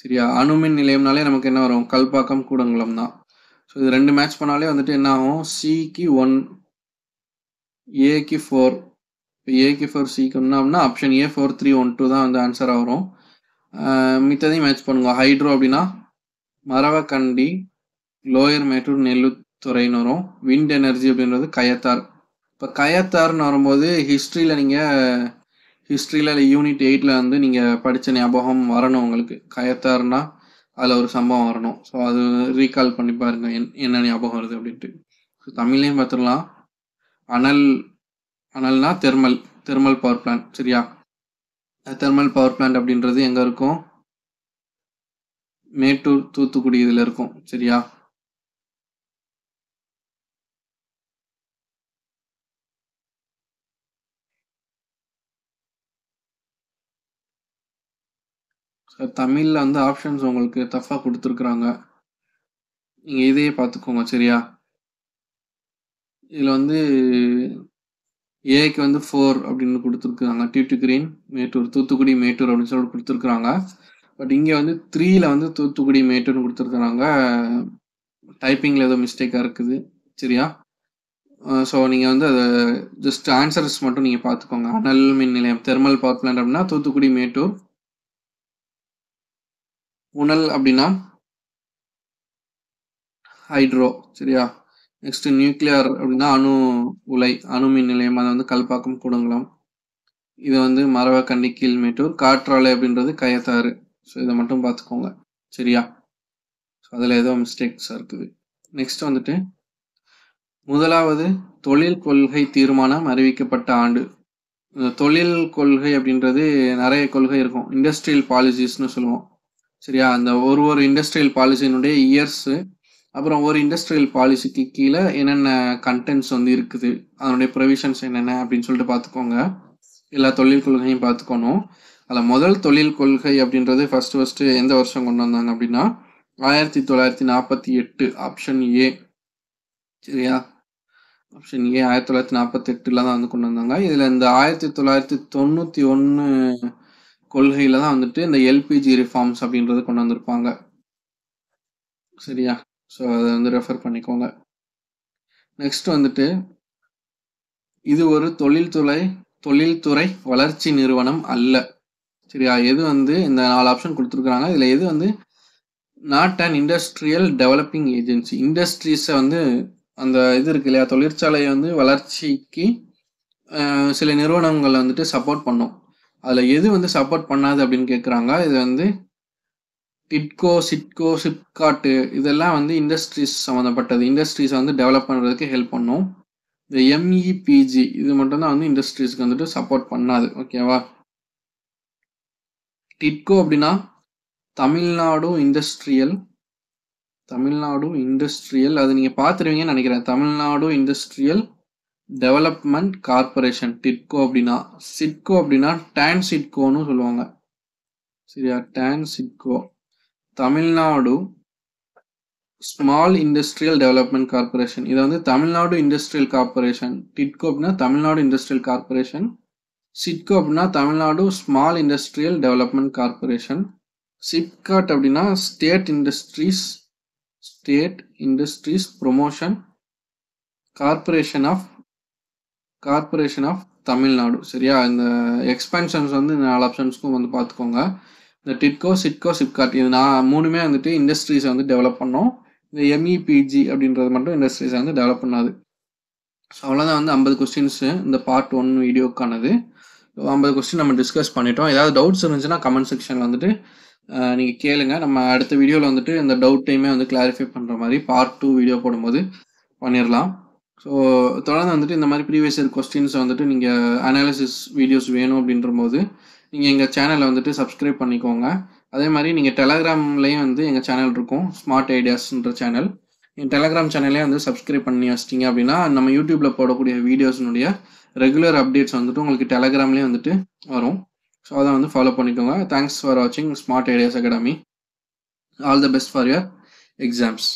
சரியா அணுமின் நிலையம்னாலே நமக்கு என்ன வரும் கல்பாக்கம் கூடங்குளம் தான் ஸோ இது ரெண்டு மேட்ச் பண்ணாலே வந்துட்டு என்ன ஆகும் சிக்கு ஒன் ஏக்கு ஃபோர் இப்போ ஏகே ஃபோர் சிக்கு அப்படின்னா option A four three one two தான் வந்து ஆன்சராக வரும் மித்ததையும் மேட்ச் பண்ணுங்க ஹைட்ரோ அப்படின்னா மரவக்கண்டி லோயர் மேட்டூர் நெல்லுத்துறைன்னு வரும் விண்ட் எனர்ஜி அப்படின்றது கயத்தார் இப்போ கயத்தார்னு வரும்போது ஹிஸ்ட்ரியில் நீங்கள் ஹிஸ்ட்ரியில் யூனிட் எயிட்டில் வந்து நீங்கள் படித்த ஞாபகம் வரணும் உங்களுக்கு கயத்தார்னா அதில் ஒரு சம்பவம் வரணும் ஸோ அது ரீகால் பண்ணி பாருங்கள் என் என்ன ஞாபகம் வருது அப்படின்ட்டு ஸோ தமிழ்லேயும் பார்த்துடலாம் அனல் அனல்னா தெர்மல் தெர்மல் பவர் பிளான்ட் சரியா தெர்மல் பவர் பிளான்ட் அப்படின்றது எங்கே இருக்கும் மேட்டூர் தூத்துக்குடி இதில் இருக்கும் சரியா தமிழில் வந்து ஆப்ஷன்ஸ் உங்களுக்கு தஃபாக கொடுத்துருக்குறாங்க நீங்கள் இதையே பார்த்துக்கோங்க சரியா இதில் வந்து ஏஐக்கு வந்து ஃபோர் அப்படின்னு கொடுத்துருக்குறாங்க கிரீன் மேட்டூர் தூத்துக்குடி மேட்டூர் அப்படின்னு சொல்லிட்டு கொடுத்துருக்குறாங்க பட் இங்கே வந்து த்ரீயில் வந்து தூத்துக்குடி மேட்டூர்னு கொடுத்துருக்குறாங்க டைப்பிங்கில் ஏதோ மிஸ்டேக்காக இருக்குது சரியா ஸோ நீங்கள் வந்து அதை ஜஸ்ட் ஆன்சர்ஸ் மட்டும் நீங்கள் பார்த்துக்கோங்க அனல் மின் நிலையம் தெர்மல் பவர் பிளான்ட் அப்படின்னா தூத்துக்குடி மேட்டூர் உணல் அப்படின்னா ஹைட்ரோ சரியா நெக்ஸ்ட் நியூக்ளியர் அப்படின்னா அணு உலை அணுமின் நிலையம் அதை வந்து கல்பாக்கம் கூடங்குளம் இது வந்து மரவக்கண்டி கீழ்மேட்டூர் காற்றாலை அப்படின்றது கயத்தாறு ஸோ இதை மட்டும் பார்த்துக்கோங்க சரியா ஸோ அதில் ஏதோ மிஸ்டேக்ஸ் இருக்குது நெக்ஸ்ட் வந்துட்டு முதலாவது தொழில் கொள்கை தீர்மானம் அறிவிக்கப்பட்ட ஆண்டு இந்த தொழில் கொள்கை அப்படின்றது நிறைய கொள்கை இருக்கும் இண்டஸ்ட்ரியல் பாலிசிஸ்னு சொல்லுவோம் சரியா அந்த ஒரு ஒரு இண்டஸ்ட்ரியல் பாலிசியினுடைய இயர்ஸு அப்புறம் ஒரு இண்டஸ்ட்ரியல் பாலிசிக்கு கீழே என்னென்ன கண்டென்ட்ஸ் வந்து இருக்குது அதனுடைய ப்ரொவிஷன்ஸ் என்னென்ன அப்படின்னு சொல்லிட்டு பார்த்துக்கோங்க எல்லா தொழில் கொள்கையும் பார்த்துக்கணும் அதில் முதல் தொழில் கொள்கை அப்படின்றது ஃபஸ்ட்டு ஃபஸ்ட்டு எந்த வருஷம் கொண்டு வந்தாங்க அப்படின்னா ஆயிரத்தி தொள்ளாயிரத்தி நாற்பத்தி எட்டு ஆப்ஷன் ஏ சரியா ஆப்ஷன் ஏ ஆயிரத்தி தொள்ளாயிரத்தி நாற்பத்தி எட்டில் தான் வந்து கொண்டு வந்தாங்க இதில் இந்த ஆயிரத்தி தொள்ளாயிரத்தி தொண்ணூற்றி ஒன்று கொள்கையில் தான் வந்துட்டு இந்த எல்பிஜி ரிஃபார்ம்ஸ் அப்படின்றது கொண்டு வந்திருப்பாங்க சரியா ஸோ அதை வந்து ரெஃபர் பண்ணிக்கோங்க நெக்ஸ்ட் வந்துட்டு இது ஒரு தொழில்துறை தொழில்துறை வளர்ச்சி நிறுவனம் அல்ல சரியா எது வந்து இந்த நாலு ஆப்ஷன் கொடுத்துருக்குறாங்க இதில் எது வந்து not and industrial developing agency இண்டஸ்ட்ரீஸை வந்து அந்த இது இருக்கு இல்லையா தொழிற்சாலையை வந்து வளர்ச்சிக்கு சில நிறுவனங்களை வந்துட்டு சப்போர்ட் பண்ணும் அதில் எது வந்து சப்போர்ட் பண்ணாது அப்படின்னு கேட்குறாங்க இது வந்து டிட்கோ சிட்கோ சிப்காட்டு இதெல்லாம் வந்து இண்டஸ்ட்ரீஸ் சம்மந்தப்பட்டது இண்டஸ்ட்ரீஸை வந்து டெவலப் பண்ணுறதுக்கு ஹெல்ப் பண்ணும் இந்த எம்இபிஜி e இது மட்டும்தான் வந்து இண்டஸ்ட்ரீஸ்க்கு வந்துட்டு சப்போர்ட் பண்ணாது ஓகேவா டிட்கோ அப்படின்னா தமிழ்நாடு இண்டஸ்ட்ரியல் தமிழ்நாடு இண்டஸ்ட்ரியல் அது நீங்கள் பார்த்துருவீங்கன்னு நினைக்கிறேன் Tamil Nadu industrial development corporation TIDCO அப்படின்னா சிட்கோ அப்படின்னா டேன் சிட்கோன்னு சொல்லுவாங்க சரியா TANSIDCO Tamil Nadu small industrial development corporation இதை வந்து தமிழ்நாடு இண்டஸ்ட்ரியல் கார்பரேஷன் டிட்கோ அப்படின்னா தமிழ்நாடு இண்டஸ்ட்ரியல் கார்பரேஷன் சிட்கோ அப்படின்னா Tamil Nadu small industrial development corporation SIPCOT அப்படின்னா state industries state industries promotion corporation of corporation of Tamil Nadu சரியா இந்த எக்ஸ்பென்ஷன்ஸ் வந்து நாலு ஆப்ஷன்ஸ்க்கும் வந்து பார்த்துக்கோங்க இந்த டிட்கோ சிட்கோ சிப்கார்ட் இது நான் மூணுமே வந்துட்டு இண்டஸ்ட்ரீஸை வந்து டெவலப் பண்ணோம் இந்த எம்இபிஜி e அப்படின்றது மட்டும் இண்டஸ்ட்ரீஸை வந்து டெவலப் பண்ணாது ஸோ அவ்வளோதான் வந்து ஐம்பது கொஸ்டின்ஸு இந்த பார்ட் ஒன் வீடியோக்கானது ஐம்பது கொஸ்டின் நம்ம டிஸ்கஸ் பண்ணிட்டோம் ஏதாவது டவுட்ஸ் இருந்துச்சுன்னா கமெண்ட் செக்ஷனில் வந்துட்டு நீங்கள் கேளுங்க நம்ம அடுத்த வீடியோவில் வந்துட்டு இந்த டவுட்டையுமே வந்து கிளாரிஃபை பண்ணுற மாதிரி பார்ட் டூ வீடியோ போடும்போது பண்ணிடலாம் ஸோ தொடர்ந்து வந்துட்டு இந்த மாதிரி ப்ரீவியஸ் இயர் கொஸ்டின்ஸை வந்துட்டு நீங்கள் அனாலிசிஸ் வீடியோஸ் வேணும் அப்படின்ற போது நீங்கள் எங்கள் சேனலை வந்துட்டு சப்ஸ்கிரைப் பண்ணிக்கோங்க அதே மாதிரி நீங்கள் டெலகிராம்லேயும் வந்து எங்கள் சேனல் இருக்கும் ஸ்மார்ட் ஐடியாஸ்ன்ற சேனல் என் டெலகிராம் சேனலே வந்து சப்ஸ்கிரைப் பண்ணி வச்சிட்டிங்க அப்படின்னா நம்ம யூடியூப்பில் போடக்கூடிய வீடியோஸ்னுடைய ரெகுலர் அப்டேட்ஸ் வந்துட்டு உங்களுக்கு டெலகிராம்லேயே வந்துட்டு வரும் ஸோ அதை வந்து ஃபாலோ பண்ணிக்கோங்க தேங்க்ஸ் ஃபார் வாட்சிங் smart ideas academy all the best for your exams